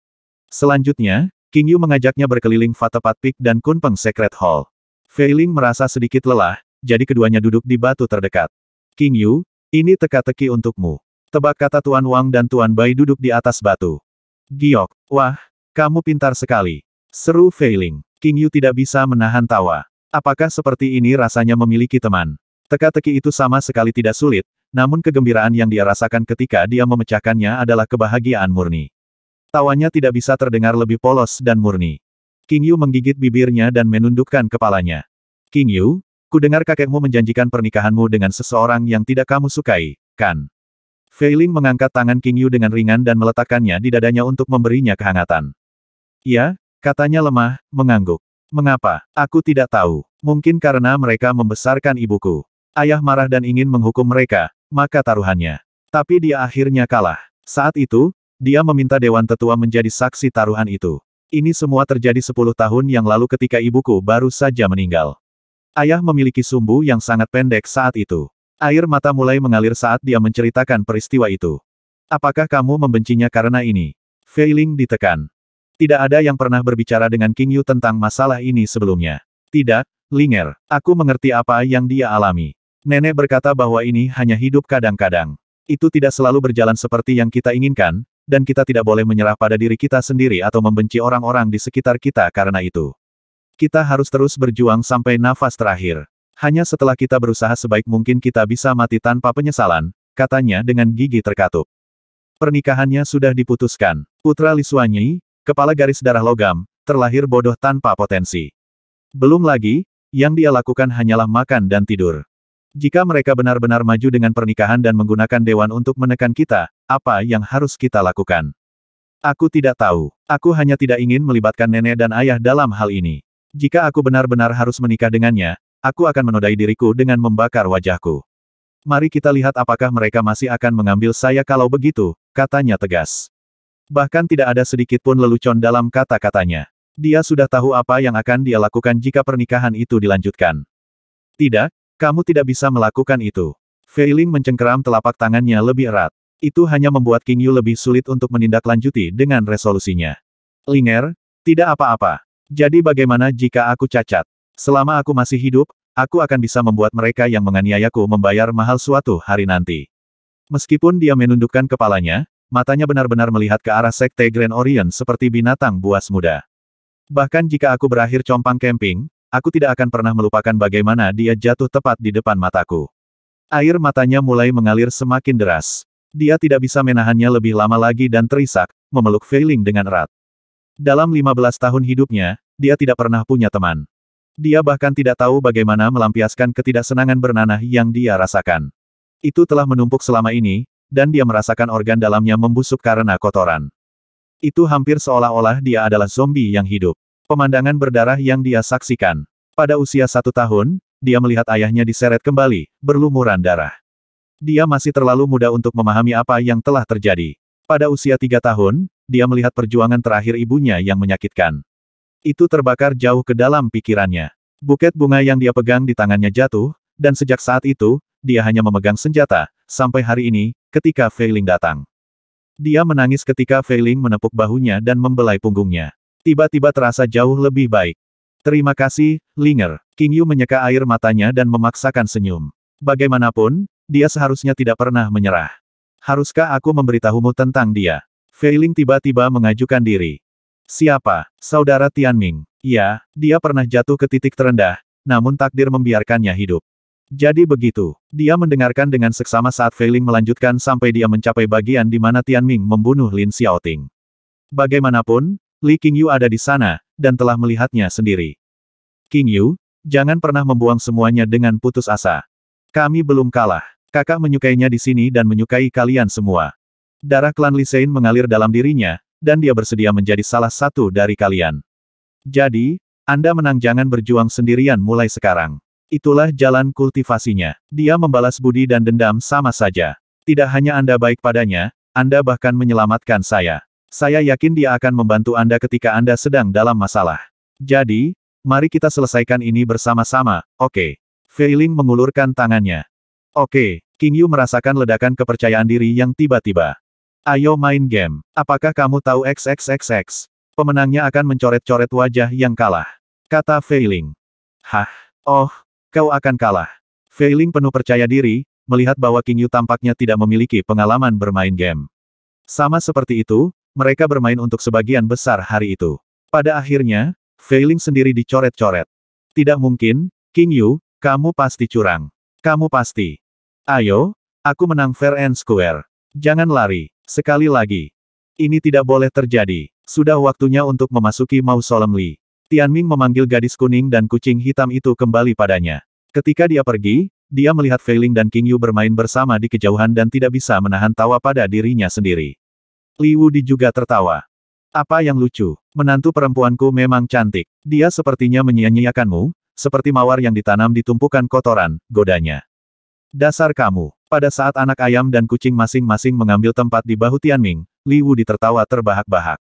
Selanjutnya, King Yu mengajaknya berkeliling Fatepat Peak dan Kunpeng Secret Hall. Feiling merasa sedikit lelah, jadi keduanya duduk di batu terdekat. King Yu, ini teka-teki untukmu. Tebak kata Tuan Wang dan Tuan Bai duduk di atas batu. Giok, wah, kamu pintar sekali. Seru Feiling. King Yu tidak bisa menahan tawa. Apakah seperti ini rasanya memiliki teman? Teka-teki itu sama sekali tidak sulit, namun kegembiraan yang dia rasakan ketika dia memecahkannya adalah kebahagiaan murni. Tawanya tidak bisa terdengar lebih polos dan murni. King Yu menggigit bibirnya dan menundukkan kepalanya. King Yu, kudengar kakekmu menjanjikan pernikahanmu dengan seseorang yang tidak kamu sukai, kan? Feiling mengangkat tangan King Yu dengan ringan dan meletakkannya di dadanya untuk memberinya kehangatan. Ya, katanya lemah, mengangguk. Mengapa? Aku tidak tahu. Mungkin karena mereka membesarkan ibuku. Ayah marah dan ingin menghukum mereka, maka taruhannya. Tapi dia akhirnya kalah. Saat itu, dia meminta Dewan Tetua menjadi saksi taruhan itu. Ini semua terjadi 10 tahun yang lalu ketika ibuku baru saja meninggal. Ayah memiliki sumbu yang sangat pendek saat itu. Air mata mulai mengalir saat dia menceritakan peristiwa itu. Apakah kamu membencinya karena ini? Failing ditekan. Tidak ada yang pernah berbicara dengan King Yu tentang masalah ini sebelumnya. Tidak, Linger, aku mengerti apa yang dia alami. Nenek berkata bahwa ini hanya hidup kadang-kadang. Itu tidak selalu berjalan seperti yang kita inginkan, dan kita tidak boleh menyerah pada diri kita sendiri atau membenci orang-orang di sekitar kita karena itu. Kita harus terus berjuang sampai nafas terakhir. Hanya setelah kita berusaha sebaik mungkin kita bisa mati tanpa penyesalan, katanya dengan gigi terkatup. Pernikahannya sudah diputuskan. Putra Lisuanyi, Kepala garis darah logam, terlahir bodoh tanpa potensi. Belum lagi, yang dia lakukan hanyalah makan dan tidur. Jika mereka benar-benar maju dengan pernikahan dan menggunakan dewan untuk menekan kita, apa yang harus kita lakukan? Aku tidak tahu. Aku hanya tidak ingin melibatkan nenek dan ayah dalam hal ini. Jika aku benar-benar harus menikah dengannya, aku akan menodai diriku dengan membakar wajahku. Mari kita lihat apakah mereka masih akan mengambil saya kalau begitu, katanya tegas. Bahkan tidak ada sedikit pun lelucon dalam kata-katanya. Dia sudah tahu apa yang akan dia lakukan jika pernikahan itu dilanjutkan. Tidak, kamu tidak bisa melakukan itu. Feiling mencengkeram telapak tangannya lebih erat. Itu hanya membuat King Yu lebih sulit untuk menindaklanjuti dengan resolusinya. Linger, tidak apa-apa. Jadi bagaimana jika aku cacat? Selama aku masih hidup, aku akan bisa membuat mereka yang menganiayaku membayar mahal suatu hari nanti. Meskipun dia menundukkan kepalanya, matanya benar-benar melihat ke arah Sekte Grand Orient seperti binatang buas muda. Bahkan jika aku berakhir compang camping, aku tidak akan pernah melupakan bagaimana dia jatuh tepat di depan mataku. Air matanya mulai mengalir semakin deras. Dia tidak bisa menahannya lebih lama lagi dan terisak, memeluk Feiling dengan erat. Dalam 15 tahun hidupnya, dia tidak pernah punya teman. Dia bahkan tidak tahu bagaimana melampiaskan ketidaksenangan bernanah yang dia rasakan. Itu telah menumpuk selama ini, dan dia merasakan organ dalamnya membusuk karena kotoran. Itu hampir seolah-olah dia adalah zombie yang hidup. Pemandangan berdarah yang dia saksikan. Pada usia satu tahun, dia melihat ayahnya diseret kembali, berlumuran darah. Dia masih terlalu muda untuk memahami apa yang telah terjadi. Pada usia tiga tahun, dia melihat perjuangan terakhir ibunya yang menyakitkan. Itu terbakar jauh ke dalam pikirannya. Buket bunga yang dia pegang di tangannya jatuh, dan sejak saat itu, dia hanya memegang senjata, sampai hari ini, ketika Feiling datang. Dia menangis ketika Feiling menepuk bahunya dan membelai punggungnya. Tiba-tiba terasa jauh lebih baik. Terima kasih, Linger. King Yu menyeka air matanya dan memaksakan senyum. Bagaimanapun, dia seharusnya tidak pernah menyerah. Haruskah aku memberitahumu tentang dia? Feiling tiba-tiba mengajukan diri. Siapa? Saudara Tian Ming? Ya, dia pernah jatuh ke titik terendah, namun takdir membiarkannya hidup. Jadi begitu, dia mendengarkan dengan seksama saat Feiling melanjutkan sampai dia mencapai bagian di mana Tian Ming membunuh Lin Xiaoting. Bagaimanapun, Li Qingyu ada di sana, dan telah melihatnya sendiri. Qingyu, jangan pernah membuang semuanya dengan putus asa. Kami belum kalah. Kakak menyukainya di sini dan menyukai kalian semua. Darah klan Li Sein mengalir dalam dirinya, dan dia bersedia menjadi salah satu dari kalian. Jadi, Anda menang jangan berjuang sendirian mulai sekarang. Itulah jalan kultivasinya. Dia membalas budi dan dendam sama saja. Tidak hanya Anda baik padanya, Anda bahkan menyelamatkan saya. Saya yakin dia akan membantu Anda ketika Anda sedang dalam masalah. Jadi, mari kita selesaikan ini bersama-sama, oke. Okay. Feiling mengulurkan tangannya. Oke, okay. King Yu merasakan ledakan kepercayaan diri yang tiba-tiba. Ayo main game. Apakah kamu tahu XXXX? Pemenangnya akan mencoret-coret wajah yang kalah. Kata Feiling. Hah? Oh, Kau akan kalah. Fei penuh percaya diri, melihat bahwa King Yu tampaknya tidak memiliki pengalaman bermain game. Sama seperti itu, mereka bermain untuk sebagian besar hari itu. Pada akhirnya, Fei sendiri dicoret-coret. Tidak mungkin, King Yu, kamu pasti curang. Kamu pasti. Ayo, aku menang fair and square. Jangan lari. Sekali lagi. Ini tidak boleh terjadi. Sudah waktunya untuk memasuki mausoleum Lee. Tianming memanggil gadis kuning dan kucing hitam itu kembali padanya. Ketika dia pergi, dia melihat Feiling dan King Yu bermain bersama di kejauhan dan tidak bisa menahan tawa pada dirinya sendiri. Li di juga tertawa. Apa yang lucu, menantu perempuanku memang cantik. Dia sepertinya menyia-nyiakanmu, seperti mawar yang ditanam di tumpukan kotoran, godanya. Dasar kamu. Pada saat anak ayam dan kucing masing-masing mengambil tempat di bahu Tianming, Li Wudi tertawa terbahak-bahak.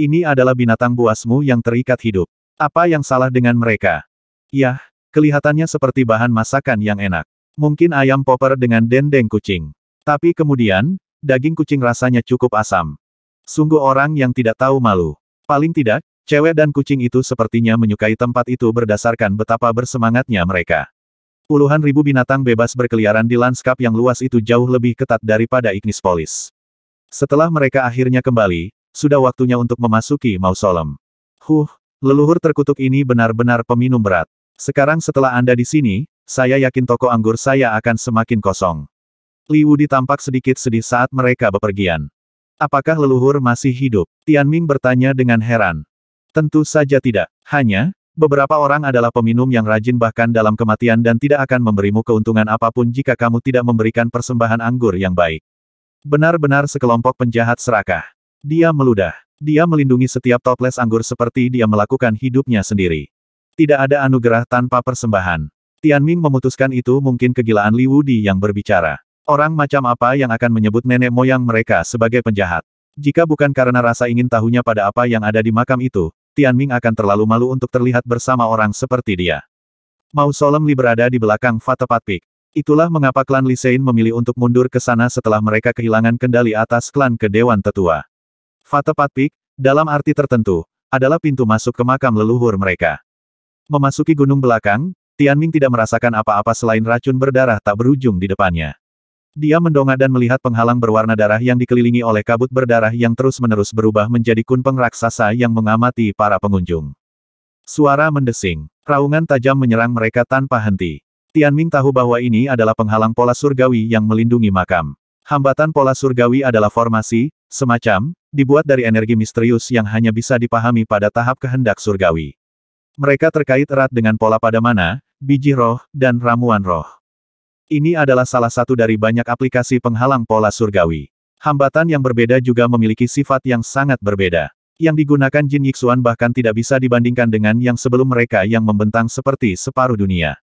Ini adalah binatang buasmu yang terikat hidup. Apa yang salah dengan mereka? Yah, kelihatannya seperti bahan masakan yang enak. Mungkin ayam popper dengan dendeng kucing. Tapi kemudian, daging kucing rasanya cukup asam. Sungguh orang yang tidak tahu malu. Paling tidak, cewek dan kucing itu sepertinya menyukai tempat itu berdasarkan betapa bersemangatnya mereka. Puluhan ribu binatang bebas berkeliaran di lanskap yang luas itu jauh lebih ketat daripada Ignispolis. Setelah mereka akhirnya kembali, sudah waktunya untuk memasuki mausolem. Huh, leluhur terkutuk ini benar-benar peminum berat. Sekarang setelah Anda di sini, saya yakin toko anggur saya akan semakin kosong. Li Liu tampak sedikit sedih saat mereka bepergian. Apakah leluhur masih hidup? Tian Ming bertanya dengan heran. Tentu saja tidak. Hanya, beberapa orang adalah peminum yang rajin bahkan dalam kematian dan tidak akan memberimu keuntungan apapun jika kamu tidak memberikan persembahan anggur yang baik. Benar-benar sekelompok penjahat serakah. Dia meludah. Dia melindungi setiap toples anggur seperti dia melakukan hidupnya sendiri. Tidak ada anugerah tanpa persembahan. Tian Ming memutuskan itu mungkin kegilaan Li Wudi yang berbicara. Orang macam apa yang akan menyebut nenek moyang mereka sebagai penjahat? Jika bukan karena rasa ingin tahunya pada apa yang ada di makam itu, Tian Ming akan terlalu malu untuk terlihat bersama orang seperti dia. Mausolem Li berada di belakang Fatepat Pik. Itulah mengapa klan Lisein memilih untuk mundur ke sana setelah mereka kehilangan kendali atas klan ke Dewan Tetua. Fate Patpik, dalam arti tertentu, adalah pintu masuk ke makam leluhur mereka. Memasuki gunung belakang, Tianming tidak merasakan apa-apa selain racun berdarah tak berujung di depannya. Dia mendongak dan melihat penghalang berwarna darah yang dikelilingi oleh kabut berdarah yang terus-menerus berubah menjadi kunpeng raksasa yang mengamati para pengunjung. Suara mendesing, raungan tajam menyerang mereka tanpa henti. Tianming tahu bahwa ini adalah penghalang pola surgawi yang melindungi makam. Hambatan pola surgawi adalah formasi, Semacam, dibuat dari energi misterius yang hanya bisa dipahami pada tahap kehendak surgawi. Mereka terkait erat dengan pola pada mana, biji roh, dan ramuan roh. Ini adalah salah satu dari banyak aplikasi penghalang pola surgawi. Hambatan yang berbeda juga memiliki sifat yang sangat berbeda. Yang digunakan Jin Yixuan bahkan tidak bisa dibandingkan dengan yang sebelum mereka yang membentang seperti separuh dunia.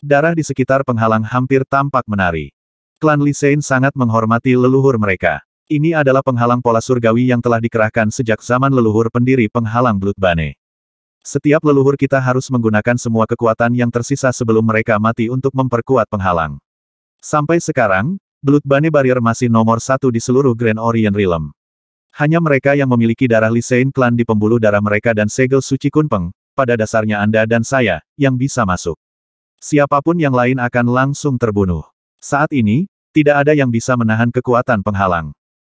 Darah di sekitar penghalang hampir tampak menari. Klan Lisein sangat menghormati leluhur mereka. Ini adalah penghalang pola surgawi yang telah dikerahkan sejak zaman leluhur pendiri penghalang Bloodbane. Setiap leluhur kita harus menggunakan semua kekuatan yang tersisa sebelum mereka mati untuk memperkuat penghalang. Sampai sekarang, Bloodbane Barrier masih nomor satu di seluruh Grand Orient Realm. Hanya mereka yang memiliki darah Lisein Clan di pembuluh darah mereka dan segel suci Kunpeng, pada dasarnya Anda dan saya, yang bisa masuk. Siapapun yang lain akan langsung terbunuh. Saat ini, tidak ada yang bisa menahan kekuatan penghalang.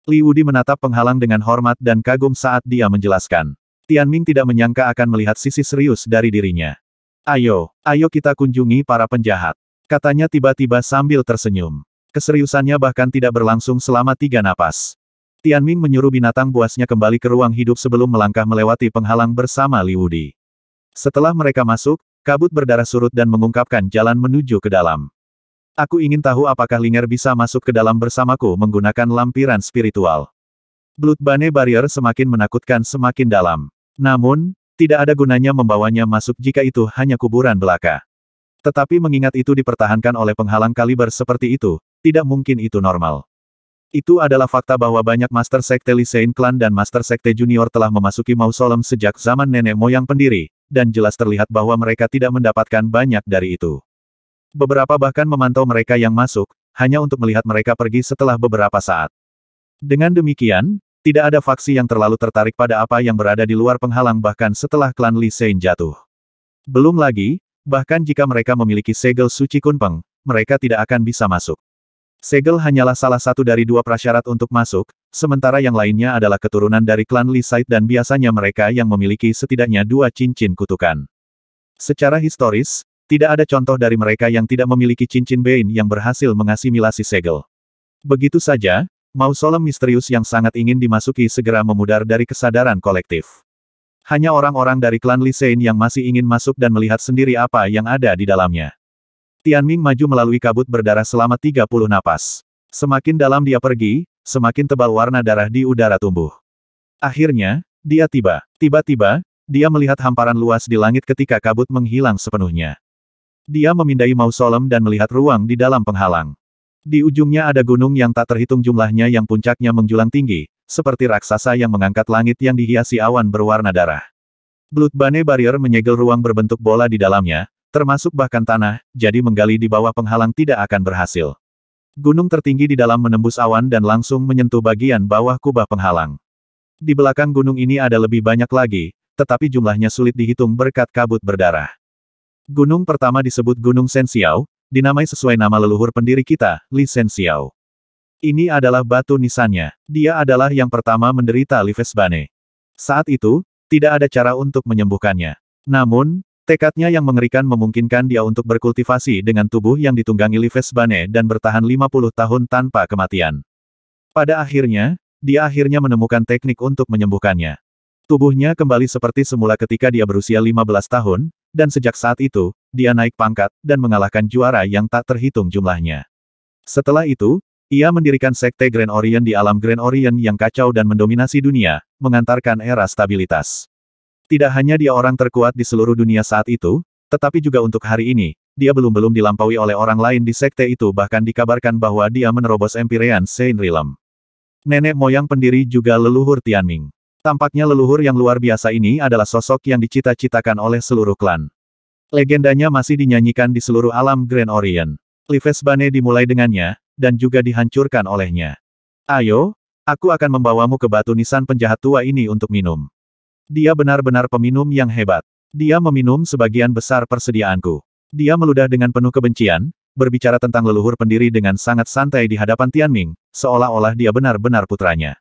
Li Wudi menatap penghalang dengan hormat dan kagum saat dia menjelaskan. Tianming tidak menyangka akan melihat sisi serius dari dirinya. Ayo, ayo kita kunjungi para penjahat. Katanya tiba-tiba sambil tersenyum. Keseriusannya bahkan tidak berlangsung selama tiga napas. Tianming menyuruh binatang buasnya kembali ke ruang hidup sebelum melangkah melewati penghalang bersama Li Wudi. Setelah mereka masuk, kabut berdarah surut dan mengungkapkan jalan menuju ke dalam. Aku ingin tahu apakah Linger bisa masuk ke dalam bersamaku menggunakan lampiran spiritual. Bane barrier semakin menakutkan semakin dalam. Namun, tidak ada gunanya membawanya masuk jika itu hanya kuburan belaka. Tetapi mengingat itu dipertahankan oleh penghalang kaliber seperti itu, tidak mungkin itu normal. Itu adalah fakta bahwa banyak Master Sekte Lisein Clan dan Master Sekte Junior telah memasuki mausolem sejak zaman nenek moyang pendiri, dan jelas terlihat bahwa mereka tidak mendapatkan banyak dari itu. Beberapa bahkan memantau mereka yang masuk, hanya untuk melihat mereka pergi setelah beberapa saat. Dengan demikian, tidak ada faksi yang terlalu tertarik pada apa yang berada di luar penghalang bahkan setelah klan Li Sein jatuh. Belum lagi, bahkan jika mereka memiliki segel suci kunpeng, mereka tidak akan bisa masuk. Segel hanyalah salah satu dari dua prasyarat untuk masuk, sementara yang lainnya adalah keturunan dari klan Li Said dan biasanya mereka yang memiliki setidaknya dua cincin kutukan. Secara historis, tidak ada contoh dari mereka yang tidak memiliki cincin Bain yang berhasil mengasimilasi segel. Begitu saja, mausolem misterius yang sangat ingin dimasuki segera memudar dari kesadaran kolektif. Hanya orang-orang dari klan Lisein yang masih ingin masuk dan melihat sendiri apa yang ada di dalamnya. Tian Ming maju melalui kabut berdarah selama 30 napas. Semakin dalam dia pergi, semakin tebal warna darah di udara tumbuh. Akhirnya, dia tiba. Tiba-tiba, dia melihat hamparan luas di langit ketika kabut menghilang sepenuhnya. Dia memindai mausolem dan melihat ruang di dalam penghalang. Di ujungnya ada gunung yang tak terhitung jumlahnya yang puncaknya menjulang tinggi, seperti raksasa yang mengangkat langit yang dihiasi awan berwarna darah. Bane Barrier menyegel ruang berbentuk bola di dalamnya, termasuk bahkan tanah, jadi menggali di bawah penghalang tidak akan berhasil. Gunung tertinggi di dalam menembus awan dan langsung menyentuh bagian bawah kubah penghalang. Di belakang gunung ini ada lebih banyak lagi, tetapi jumlahnya sulit dihitung berkat kabut berdarah. Gunung pertama disebut Gunung Sensiao, dinamai sesuai nama leluhur pendiri kita, Li Sensiao. Ini adalah batu nisannya. Dia adalah yang pertama menderita Livesbane. Saat itu, tidak ada cara untuk menyembuhkannya. Namun, tekadnya yang mengerikan memungkinkan dia untuk berkultivasi dengan tubuh yang ditunggangi Livesbane dan bertahan 50 tahun tanpa kematian. Pada akhirnya, dia akhirnya menemukan teknik untuk menyembuhkannya. Tubuhnya kembali seperti semula ketika dia berusia 15 tahun, dan sejak saat itu, dia naik pangkat dan mengalahkan juara yang tak terhitung jumlahnya. Setelah itu, ia mendirikan Sekte Grand Orient di alam Grand Orient yang kacau dan mendominasi dunia, mengantarkan era stabilitas. Tidak hanya dia orang terkuat di seluruh dunia saat itu, tetapi juga untuk hari ini, dia belum-belum dilampaui oleh orang lain di sekte itu bahkan dikabarkan bahwa dia menerobos Empyrean Saint Realm. Nenek moyang pendiri juga leluhur Tianming. Tampaknya leluhur yang luar biasa ini adalah sosok yang dicita-citakan oleh seluruh klan. Legendanya masih dinyanyikan di seluruh alam Grand Orient. Lives Bane dimulai dengannya, dan juga dihancurkan olehnya. Ayo, aku akan membawamu ke batu nisan penjahat tua ini untuk minum. Dia benar-benar peminum yang hebat. Dia meminum sebagian besar persediaanku. Dia meludah dengan penuh kebencian, berbicara tentang leluhur pendiri dengan sangat santai di hadapan Tianming, seolah-olah dia benar-benar putranya.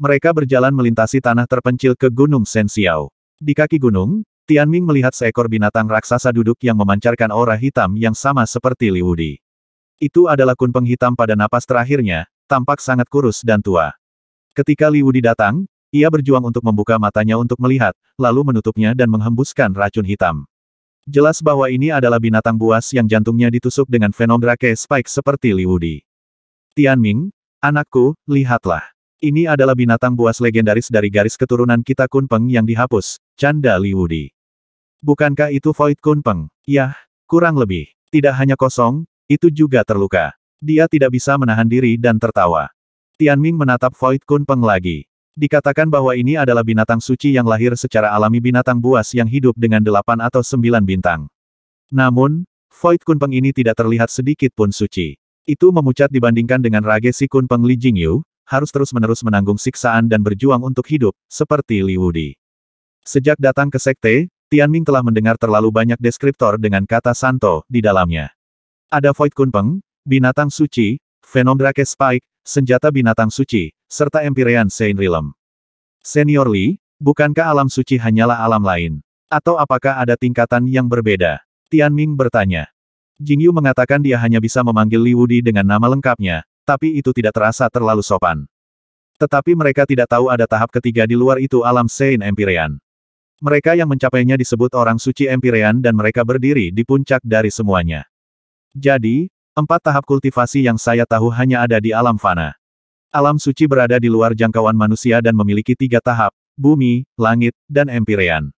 Mereka berjalan melintasi tanah terpencil ke Gunung Sensiao. Di kaki gunung, Tianming melihat seekor binatang raksasa duduk yang memancarkan aura hitam yang sama seperti Li Wudi. Itu adalah kun penghitam pada napas terakhirnya, tampak sangat kurus dan tua. Ketika Li Wudi datang, ia berjuang untuk membuka matanya untuk melihat, lalu menutupnya dan menghembuskan racun hitam. Jelas bahwa ini adalah binatang buas yang jantungnya ditusuk dengan fenomena spike seperti Li Wudi. Tianming, anakku, lihatlah. Ini adalah binatang buas legendaris dari garis keturunan kita Kunpeng yang dihapus, Canda Liwudi. Bukankah itu Void Kunpeng? Yah, kurang lebih. Tidak hanya kosong, itu juga terluka. Dia tidak bisa menahan diri dan tertawa. Tianming menatap Void Kunpeng lagi. Dikatakan bahwa ini adalah binatang suci yang lahir secara alami binatang buas yang hidup dengan delapan atau sembilan bintang. Namun, Void Kunpeng ini tidak terlihat sedikit pun suci. Itu memucat dibandingkan dengan Rage Si Kunpeng Li Jingyu, harus terus-menerus menanggung siksaan dan berjuang untuk hidup, seperti Li Wudi. Sejak datang ke sekte, Tian Ming telah mendengar terlalu banyak deskriptor dengan kata santo di dalamnya. Ada Void Kunpeng, binatang suci, Venom Drake Spike, senjata binatang suci, serta Empyrean Saint Realm. Senior Li, bukankah alam suci hanyalah alam lain? Atau apakah ada tingkatan yang berbeda? Tian Ming bertanya. Jingyu mengatakan dia hanya bisa memanggil Li Wudi dengan nama lengkapnya, tapi itu tidak terasa terlalu sopan. Tetapi mereka tidak tahu ada tahap ketiga di luar itu alam Saint Empyrean. Mereka yang mencapainya disebut orang suci Empyrean dan mereka berdiri di puncak dari semuanya. Jadi, empat tahap kultivasi yang saya tahu hanya ada di alam fana. Alam suci berada di luar jangkauan manusia dan memiliki tiga tahap, bumi, langit, dan Empyrean.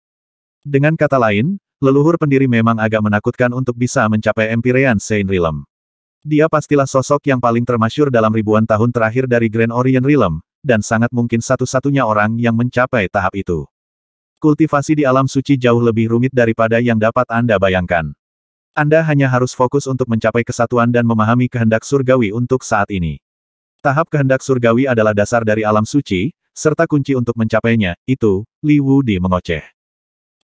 Dengan kata lain, leluhur pendiri memang agak menakutkan untuk bisa mencapai Empyrean Saint Realm. Dia pastilah sosok yang paling termasyur dalam ribuan tahun terakhir dari Grand Orient Realm, dan sangat mungkin satu-satunya orang yang mencapai tahap itu. Kultivasi di alam suci jauh lebih rumit daripada yang dapat Anda bayangkan. Anda hanya harus fokus untuk mencapai kesatuan dan memahami kehendak surgawi untuk saat ini. Tahap kehendak surgawi adalah dasar dari alam suci, serta kunci untuk mencapainya, itu, Li Wudi mengoceh.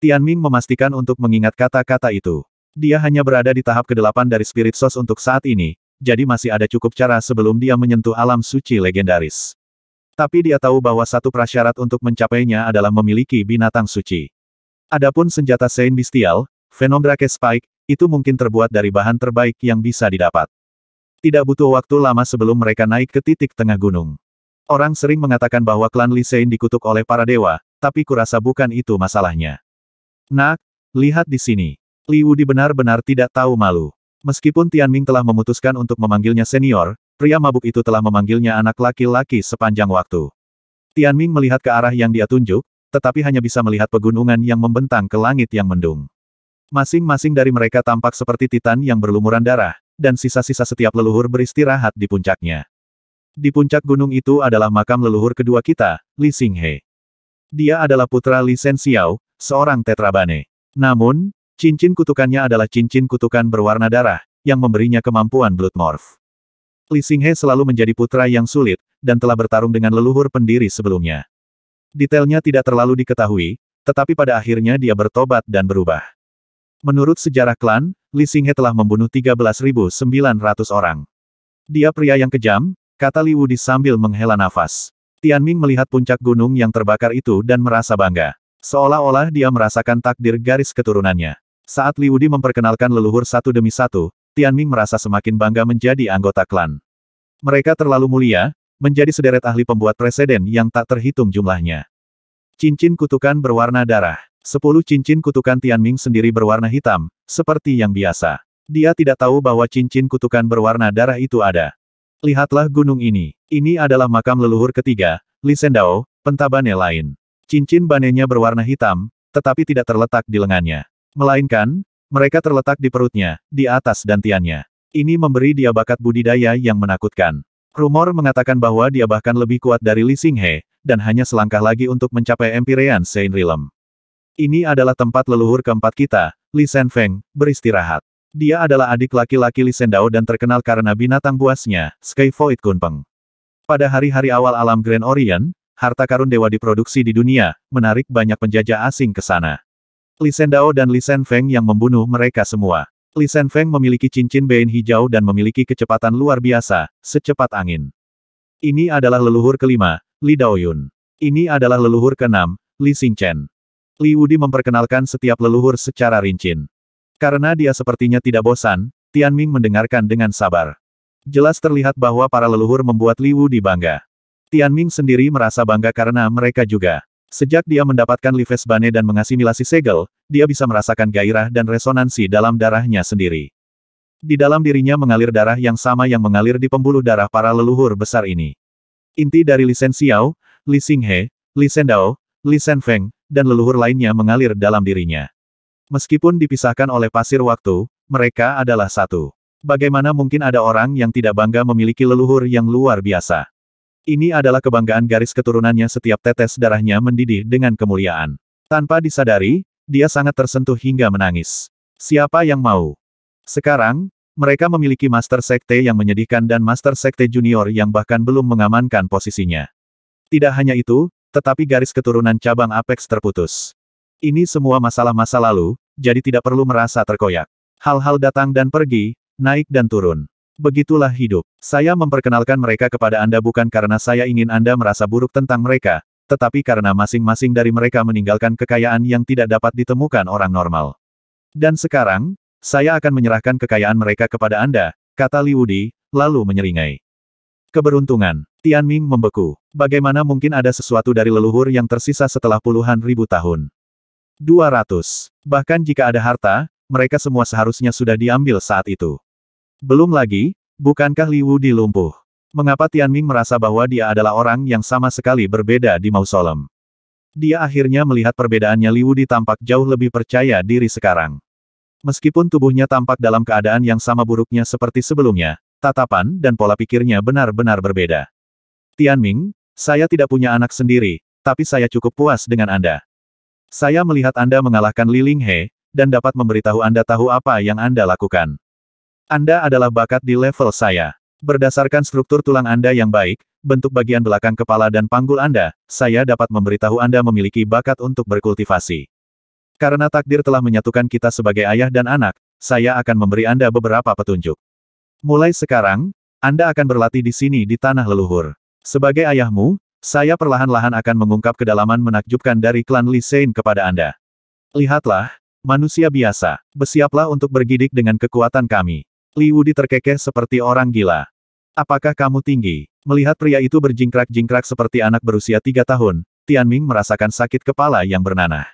Tianming memastikan untuk mengingat kata-kata itu. Dia hanya berada di tahap kedelapan dari Spirit Source untuk saat ini, jadi masih ada cukup cara sebelum dia menyentuh alam suci legendaris. Tapi dia tahu bahwa satu prasyarat untuk mencapainya adalah memiliki binatang suci. Adapun senjata Saint Bestial, Venom Drake Spike, itu mungkin terbuat dari bahan terbaik yang bisa didapat. Tidak butuh waktu lama sebelum mereka naik ke titik tengah gunung. Orang sering mengatakan bahwa klan Li Lisein dikutuk oleh para dewa, tapi kurasa bukan itu masalahnya. Nak, lihat di sini. Li Wudi benar-benar tidak tahu malu. Meskipun Tian Ming telah memutuskan untuk memanggilnya senior, pria mabuk itu telah memanggilnya anak laki-laki sepanjang waktu. Tian Ming melihat ke arah yang dia tunjuk, tetapi hanya bisa melihat pegunungan yang membentang ke langit yang mendung. Masing-masing dari mereka tampak seperti titan yang berlumuran darah, dan sisa-sisa setiap leluhur beristirahat di puncaknya. Di puncak gunung itu adalah makam leluhur kedua kita, Li Xinghe. Dia adalah putra Li Shenxiao, Xiao, seorang tetrabane. Namun, Cincin kutukannya adalah cincin kutukan berwarna darah, yang memberinya kemampuan Blood Morph. Li Xinghe selalu menjadi putra yang sulit, dan telah bertarung dengan leluhur pendiri sebelumnya. Detailnya tidak terlalu diketahui, tetapi pada akhirnya dia bertobat dan berubah. Menurut sejarah klan, Li Xinghe telah membunuh 13.900 orang. Dia pria yang kejam, kata Li Wudi sambil menghela nafas. Tianming melihat puncak gunung yang terbakar itu dan merasa bangga. Seolah-olah dia merasakan takdir garis keturunannya. Saat Liu Di memperkenalkan leluhur satu demi satu, Tian Ming merasa semakin bangga menjadi anggota klan. Mereka terlalu mulia, menjadi sederet ahli pembuat presiden yang tak terhitung jumlahnya. Cincin kutukan berwarna darah. Sepuluh cincin kutukan Tian Ming sendiri berwarna hitam, seperti yang biasa. Dia tidak tahu bahwa cincin kutukan berwarna darah itu ada. Lihatlah gunung ini. Ini adalah makam leluhur ketiga, Li Lisendao, pentabane lain. Cincin banenya berwarna hitam, tetapi tidak terletak di lengannya. Melainkan, mereka terletak di perutnya, di atas dantiannya. Ini memberi dia bakat budidaya yang menakutkan. Rumor mengatakan bahwa dia bahkan lebih kuat dari Li Xinghe, dan hanya selangkah lagi untuk mencapai Empyrean Saint Realm. Ini adalah tempat leluhur keempat kita, Li Feng, beristirahat. Dia adalah adik laki-laki Li Sendao dan terkenal karena binatang buasnya, Sky Void Kunpeng. Pada hari-hari awal alam Grand Orient, harta karun dewa diproduksi di dunia, menarik banyak penjajah asing ke sana. Li Sendao dan Li Sen Feng yang membunuh mereka semua. Li Sen Feng memiliki cincin bein hijau dan memiliki kecepatan luar biasa, secepat angin. Ini adalah leluhur kelima, Li Daoyun. Ini adalah leluhur keenam, Li Xingchen. Li Wudi memperkenalkan setiap leluhur secara rincin. Karena dia sepertinya tidak bosan, Tian Ming mendengarkan dengan sabar. Jelas terlihat bahwa para leluhur membuat Li Wudi bangga. Tian Ming sendiri merasa bangga karena mereka juga Sejak dia mendapatkan Lives Bane dan mengasimilasi segel, dia bisa merasakan gairah dan resonansi dalam darahnya sendiri. Di dalam dirinya mengalir darah yang sama yang mengalir di pembuluh darah para leluhur besar ini. Inti dari Li Shen Xiao, Li Xinghe, Li Sendao, Li dan leluhur lainnya mengalir dalam dirinya. Meskipun dipisahkan oleh pasir waktu, mereka adalah satu. Bagaimana mungkin ada orang yang tidak bangga memiliki leluhur yang luar biasa? Ini adalah kebanggaan garis keturunannya setiap tetes darahnya mendidih dengan kemuliaan. Tanpa disadari, dia sangat tersentuh hingga menangis. Siapa yang mau? Sekarang, mereka memiliki Master Sekte yang menyedihkan dan Master Sekte Junior yang bahkan belum mengamankan posisinya. Tidak hanya itu, tetapi garis keturunan cabang Apex terputus. Ini semua masalah masa lalu, jadi tidak perlu merasa terkoyak. Hal-hal datang dan pergi, naik dan turun. Begitulah hidup. Saya memperkenalkan mereka kepada Anda bukan karena saya ingin Anda merasa buruk tentang mereka, tetapi karena masing-masing dari mereka meninggalkan kekayaan yang tidak dapat ditemukan orang normal. Dan sekarang, saya akan menyerahkan kekayaan mereka kepada Anda, kata Li Wudi, lalu menyeringai. Keberuntungan, Tian Ming membeku. Bagaimana mungkin ada sesuatu dari leluhur yang tersisa setelah puluhan ribu tahun? 200. Bahkan jika ada harta, mereka semua seharusnya sudah diambil saat itu. Belum lagi, bukankah Liwu di lumpuh? Mengapa Ming merasa bahwa dia adalah orang yang sama sekali berbeda di mausolem? Dia akhirnya melihat perbedaannya Liwu di tampak jauh lebih percaya diri sekarang. Meskipun tubuhnya tampak dalam keadaan yang sama buruknya seperti sebelumnya, tatapan dan pola pikirnya benar-benar berbeda. Tian Ming, saya tidak punya anak sendiri, tapi saya cukup puas dengan Anda. Saya melihat Anda mengalahkan Li Linghe, dan dapat memberitahu Anda tahu apa yang Anda lakukan. Anda adalah bakat di level saya. Berdasarkan struktur tulang Anda yang baik, bentuk bagian belakang kepala dan panggul Anda, saya dapat memberitahu Anda memiliki bakat untuk berkultivasi. Karena takdir telah menyatukan kita sebagai ayah dan anak, saya akan memberi Anda beberapa petunjuk. Mulai sekarang, Anda akan berlatih di sini di tanah leluhur. Sebagai ayahmu, saya perlahan-lahan akan mengungkap kedalaman menakjubkan dari klan Li Sein kepada Anda. Lihatlah, manusia biasa, bersiaplah untuk bergidik dengan kekuatan kami. Li Wudi terkekeh seperti orang gila. Apakah kamu tinggi? Melihat pria itu berjingkrak-jingkrak seperti anak berusia tiga tahun, Tian Ming merasakan sakit kepala yang bernanah.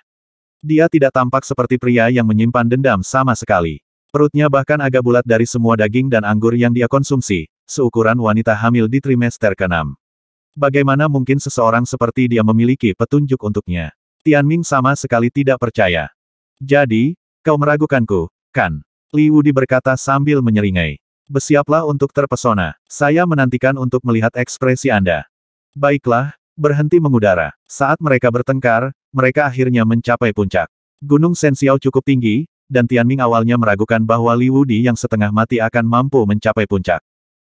Dia tidak tampak seperti pria yang menyimpan dendam sama sekali. Perutnya bahkan agak bulat dari semua daging dan anggur yang dia konsumsi, seukuran wanita hamil di trimester ke-6. Bagaimana mungkin seseorang seperti dia memiliki petunjuk untuknya? Tian Ming sama sekali tidak percaya. Jadi, kau meragukanku, kan? Liu Di berkata sambil menyeringai. Bersiaplah untuk terpesona. Saya menantikan untuk melihat ekspresi Anda. Baiklah, berhenti mengudara. Saat mereka bertengkar, mereka akhirnya mencapai puncak. Gunung Sensiao cukup tinggi, dan Tianming awalnya meragukan bahwa Liu Di yang setengah mati akan mampu mencapai puncak.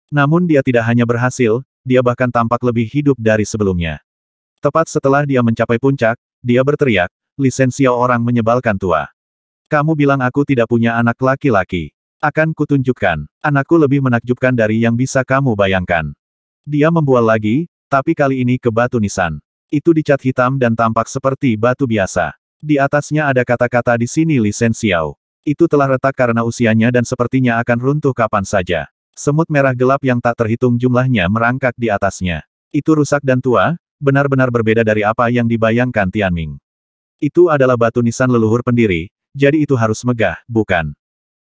Namun dia tidak hanya berhasil, dia bahkan tampak lebih hidup dari sebelumnya. Tepat setelah dia mencapai puncak, dia berteriak, lisensia orang menyebalkan tua. Kamu bilang aku tidak punya anak laki-laki. Akan kutunjukkan, anakku lebih menakjubkan dari yang bisa kamu bayangkan. Dia membual lagi, tapi kali ini ke batu nisan. Itu dicat hitam dan tampak seperti batu biasa. Di atasnya ada kata-kata di sini lisensiau. Itu telah retak karena usianya dan sepertinya akan runtuh kapan saja. Semut merah gelap yang tak terhitung jumlahnya merangkak di atasnya. Itu rusak dan tua, benar-benar berbeda dari apa yang dibayangkan Tianming. Itu adalah batu nisan leluhur pendiri, jadi itu harus megah, bukan?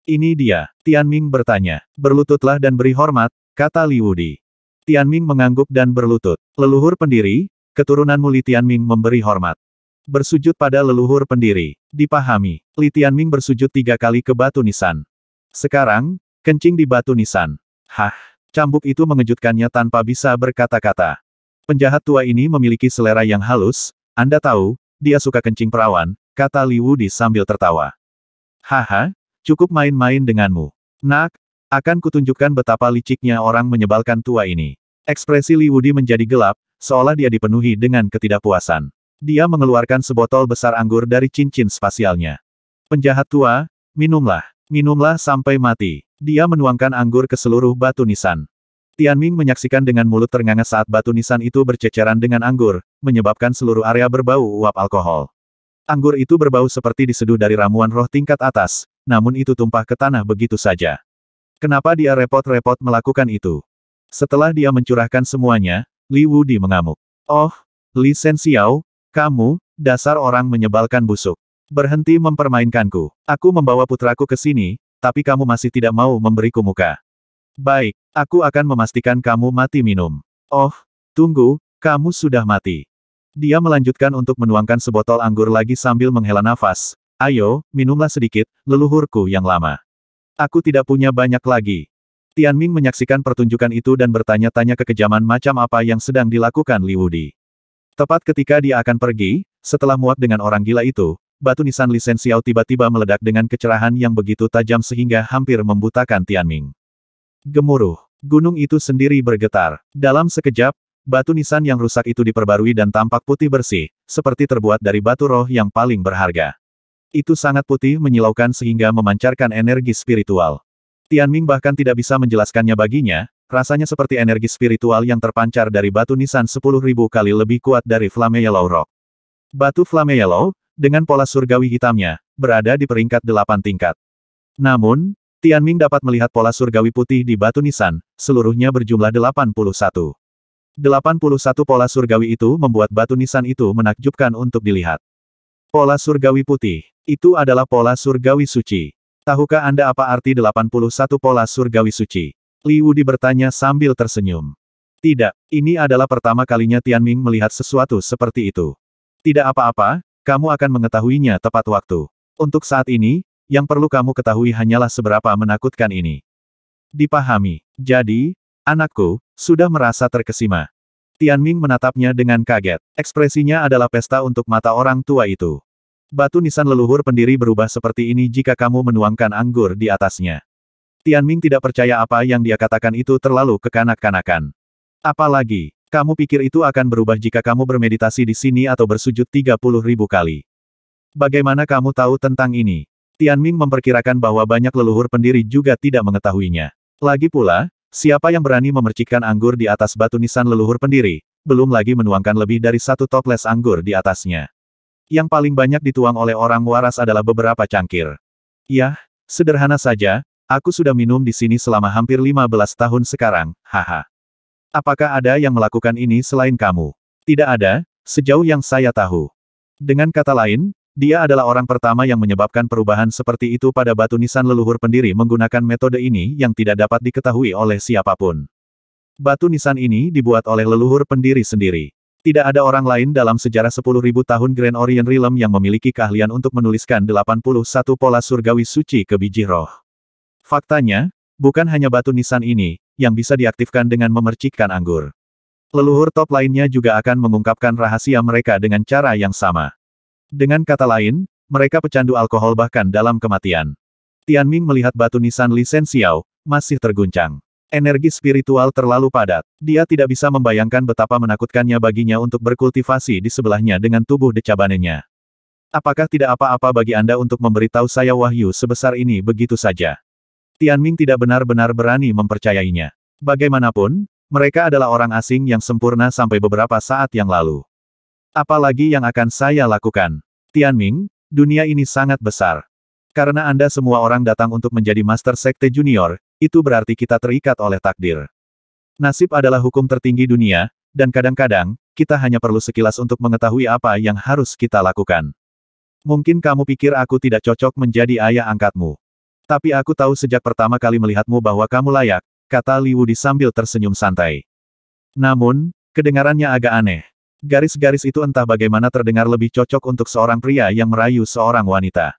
Ini dia, Tian Ming bertanya. Berlututlah dan beri hormat, kata Li Wudi. Tian Ming mengangguk dan berlutut. Leluhur pendiri, keturunanmu Li Tian Ming memberi hormat. Bersujud pada leluhur pendiri. Dipahami, Li Tian Ming bersujud tiga kali ke batu nisan. Sekarang, kencing di batu nisan. Hah, cambuk itu mengejutkannya tanpa bisa berkata-kata. Penjahat tua ini memiliki selera yang halus, Anda tahu, dia suka kencing perawan, kata Liu Di sambil tertawa. Haha, cukup main-main denganmu. Nak, akan kutunjukkan betapa liciknya orang menyebalkan tua ini. Ekspresi Liu Di menjadi gelap, seolah dia dipenuhi dengan ketidakpuasan. Dia mengeluarkan sebotol besar anggur dari cincin spasialnya. Penjahat tua, minumlah. Minumlah sampai mati. Dia menuangkan anggur ke seluruh batu nisan. Tianming menyaksikan dengan mulut ternganga saat batu nisan itu berceceran dengan anggur, menyebabkan seluruh area berbau uap alkohol. Anggur itu berbau seperti diseduh dari ramuan roh tingkat atas, namun itu tumpah ke tanah begitu saja. Kenapa dia repot-repot melakukan itu? Setelah dia mencurahkan semuanya, Li Wudi mengamuk. Oh, Li Senxiao, kamu, dasar orang menyebalkan busuk. Berhenti mempermainkanku. Aku membawa putraku ke sini, tapi kamu masih tidak mau memberiku muka. Baik, aku akan memastikan kamu mati minum. Oh, tunggu, kamu sudah mati. Dia melanjutkan untuk menuangkan sebotol anggur lagi sambil menghela nafas. Ayo, minumlah sedikit, leluhurku yang lama. Aku tidak punya banyak lagi. Tian Ming menyaksikan pertunjukan itu dan bertanya-tanya kekejaman macam apa yang sedang dilakukan Li Wudi. Tepat ketika dia akan pergi, setelah muak dengan orang gila itu, batu nisan lisensiau tiba-tiba meledak dengan kecerahan yang begitu tajam sehingga hampir membutakan Tian Ming. Gemuruh. Gunung itu sendiri bergetar. Dalam sekejap, Batu nisan yang rusak itu diperbarui dan tampak putih bersih, seperti terbuat dari batu roh yang paling berharga. Itu sangat putih menyilaukan sehingga memancarkan energi spiritual. Tianming bahkan tidak bisa menjelaskannya baginya, rasanya seperti energi spiritual yang terpancar dari batu nisan 10.000 kali lebih kuat dari Flame Yellow Rock. Batu Flame Yellow, dengan pola surgawi hitamnya, berada di peringkat delapan tingkat. Namun, Tianming dapat melihat pola surgawi putih di batu nisan, seluruhnya berjumlah delapan puluh satu. 81 pola surgawi itu membuat batu nisan itu menakjubkan untuk dilihat. Pola surgawi putih. Itu adalah pola surgawi suci. Tahukah Anda apa arti 81 pola surgawi suci? Li Wudi bertanya sambil tersenyum. Tidak, ini adalah pertama kalinya Tian Ming melihat sesuatu seperti itu. Tidak apa-apa, kamu akan mengetahuinya tepat waktu. Untuk saat ini, yang perlu kamu ketahui hanyalah seberapa menakutkan ini. Dipahami. Jadi, Anakku, sudah merasa terkesima. Tian Ming menatapnya dengan kaget. Ekspresinya adalah pesta untuk mata orang tua itu. Batu nisan leluhur pendiri berubah seperti ini jika kamu menuangkan anggur di atasnya. Tian Ming tidak percaya apa yang dia katakan itu terlalu kekanak-kanakan. Apalagi, kamu pikir itu akan berubah jika kamu bermeditasi di sini atau bersujud 30 ribu kali. Bagaimana kamu tahu tentang ini? Tian Ming memperkirakan bahwa banyak leluhur pendiri juga tidak mengetahuinya. Lagi pula, Siapa yang berani memercikkan anggur di atas batu nisan leluhur pendiri, belum lagi menuangkan lebih dari satu toples anggur di atasnya. Yang paling banyak dituang oleh orang waras adalah beberapa cangkir. Yah, sederhana saja, aku sudah minum di sini selama hampir 15 tahun sekarang, haha. Apakah ada yang melakukan ini selain kamu? Tidak ada, sejauh yang saya tahu. Dengan kata lain, dia adalah orang pertama yang menyebabkan perubahan seperti itu pada batu nisan leluhur pendiri menggunakan metode ini yang tidak dapat diketahui oleh siapapun. Batu nisan ini dibuat oleh leluhur pendiri sendiri. Tidak ada orang lain dalam sejarah 10.000 tahun Grand Orient Realm yang memiliki keahlian untuk menuliskan 81 pola surgawi suci ke biji roh. Faktanya, bukan hanya batu nisan ini, yang bisa diaktifkan dengan memercikkan anggur. Leluhur top lainnya juga akan mengungkapkan rahasia mereka dengan cara yang sama. Dengan kata lain, mereka pecandu alkohol bahkan dalam kematian. Tian Ming melihat batu nisan Li Xiao masih terguncang. Energi spiritual terlalu padat. Dia tidak bisa membayangkan betapa menakutkannya baginya untuk berkultivasi di sebelahnya dengan tubuh decabanenya. Apakah tidak apa-apa bagi Anda untuk memberitahu saya wahyu sebesar ini begitu saja? Tian Ming tidak benar-benar berani mempercayainya. Bagaimanapun, mereka adalah orang asing yang sempurna sampai beberapa saat yang lalu. Apalagi yang akan saya lakukan? Tianming, dunia ini sangat besar. Karena Anda semua orang datang untuk menjadi Master Sekte Junior, itu berarti kita terikat oleh takdir. Nasib adalah hukum tertinggi dunia, dan kadang-kadang, kita hanya perlu sekilas untuk mengetahui apa yang harus kita lakukan. Mungkin kamu pikir aku tidak cocok menjadi ayah angkatmu. Tapi aku tahu sejak pertama kali melihatmu bahwa kamu layak, kata Li Wudi sambil tersenyum santai. Namun, kedengarannya agak aneh. Garis-garis itu entah bagaimana terdengar lebih cocok untuk seorang pria yang merayu seorang wanita.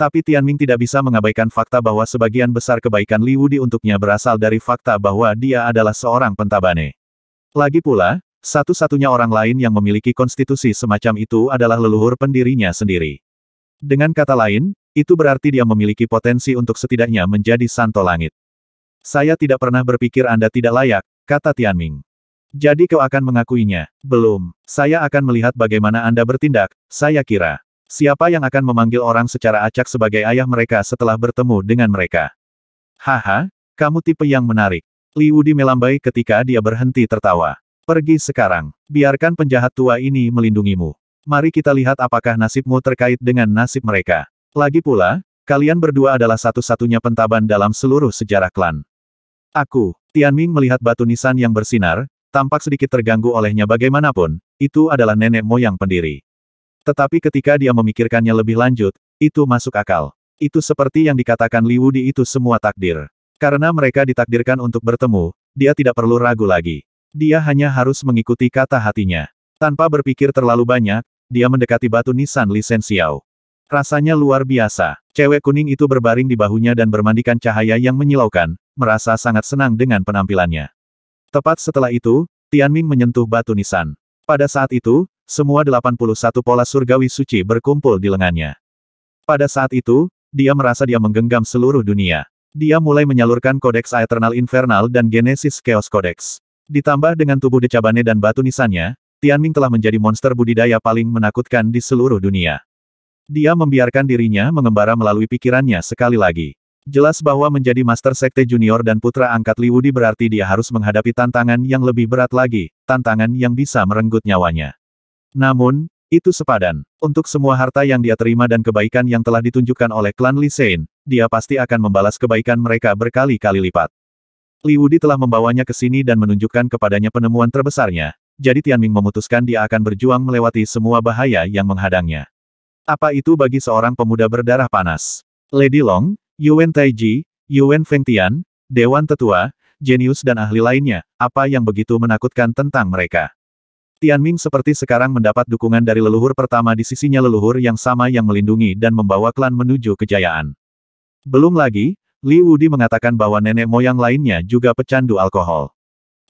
Tapi Tianming tidak bisa mengabaikan fakta bahwa sebagian besar kebaikan Li Wudi untuknya berasal dari fakta bahwa dia adalah seorang pentabane. Lagi pula, satu-satunya orang lain yang memiliki konstitusi semacam itu adalah leluhur pendirinya sendiri. Dengan kata lain, itu berarti dia memiliki potensi untuk setidaknya menjadi santo langit. Saya tidak pernah berpikir Anda tidak layak, kata Tianming. Jadi kau akan mengakuinya? Belum. Saya akan melihat bagaimana Anda bertindak, saya kira. Siapa yang akan memanggil orang secara acak sebagai ayah mereka setelah bertemu dengan mereka? Haha, kamu tipe yang menarik. Liu Di melambai ketika dia berhenti tertawa. Pergi sekarang. Biarkan penjahat tua ini melindungimu. Mari kita lihat apakah nasibmu terkait dengan nasib mereka. Lagi pula, kalian berdua adalah satu-satunya pentaban dalam seluruh sejarah klan. Aku, Tianming melihat batu nisan yang bersinar, tampak sedikit terganggu olehnya bagaimanapun, itu adalah nenek moyang pendiri. Tetapi ketika dia memikirkannya lebih lanjut, itu masuk akal. Itu seperti yang dikatakan Liu Di itu semua takdir. Karena mereka ditakdirkan untuk bertemu, dia tidak perlu ragu lagi. Dia hanya harus mengikuti kata hatinya. Tanpa berpikir terlalu banyak, dia mendekati batu nisan lisensiau. Rasanya luar biasa. Cewek kuning itu berbaring di bahunya dan bermandikan cahaya yang menyilaukan, merasa sangat senang dengan penampilannya. Tepat setelah itu, Tian Ming menyentuh batu nisan. Pada saat itu, semua 81 pola surgawi suci berkumpul di lengannya. Pada saat itu, dia merasa dia menggenggam seluruh dunia. Dia mulai menyalurkan kodeks Eternal Infernal dan Genesis Chaos Codex. Ditambah dengan tubuh decabane dan batu nisannya, Tian Ming telah menjadi monster budidaya paling menakutkan di seluruh dunia. Dia membiarkan dirinya mengembara melalui pikirannya sekali lagi. Jelas bahwa menjadi Master Sekte Junior dan putra angkat Li Wudi berarti dia harus menghadapi tantangan yang lebih berat lagi, tantangan yang bisa merenggut nyawanya. Namun, itu sepadan. Untuk semua harta yang dia terima dan kebaikan yang telah ditunjukkan oleh klan Li Sein, dia pasti akan membalas kebaikan mereka berkali-kali lipat. Li Wudi telah membawanya ke sini dan menunjukkan kepadanya penemuan terbesarnya, jadi Tianming memutuskan dia akan berjuang melewati semua bahaya yang menghadangnya. Apa itu bagi seorang pemuda berdarah panas? Lady Long, Yuan Taiji, Yuan Fengtian, Dewan Tetua, jenius dan ahli lainnya, apa yang begitu menakutkan tentang mereka? Tianming seperti sekarang mendapat dukungan dari leluhur pertama di sisinya leluhur yang sama yang melindungi dan membawa klan menuju kejayaan. Belum lagi, Li Wudi mengatakan bahwa nenek moyang lainnya juga pecandu alkohol.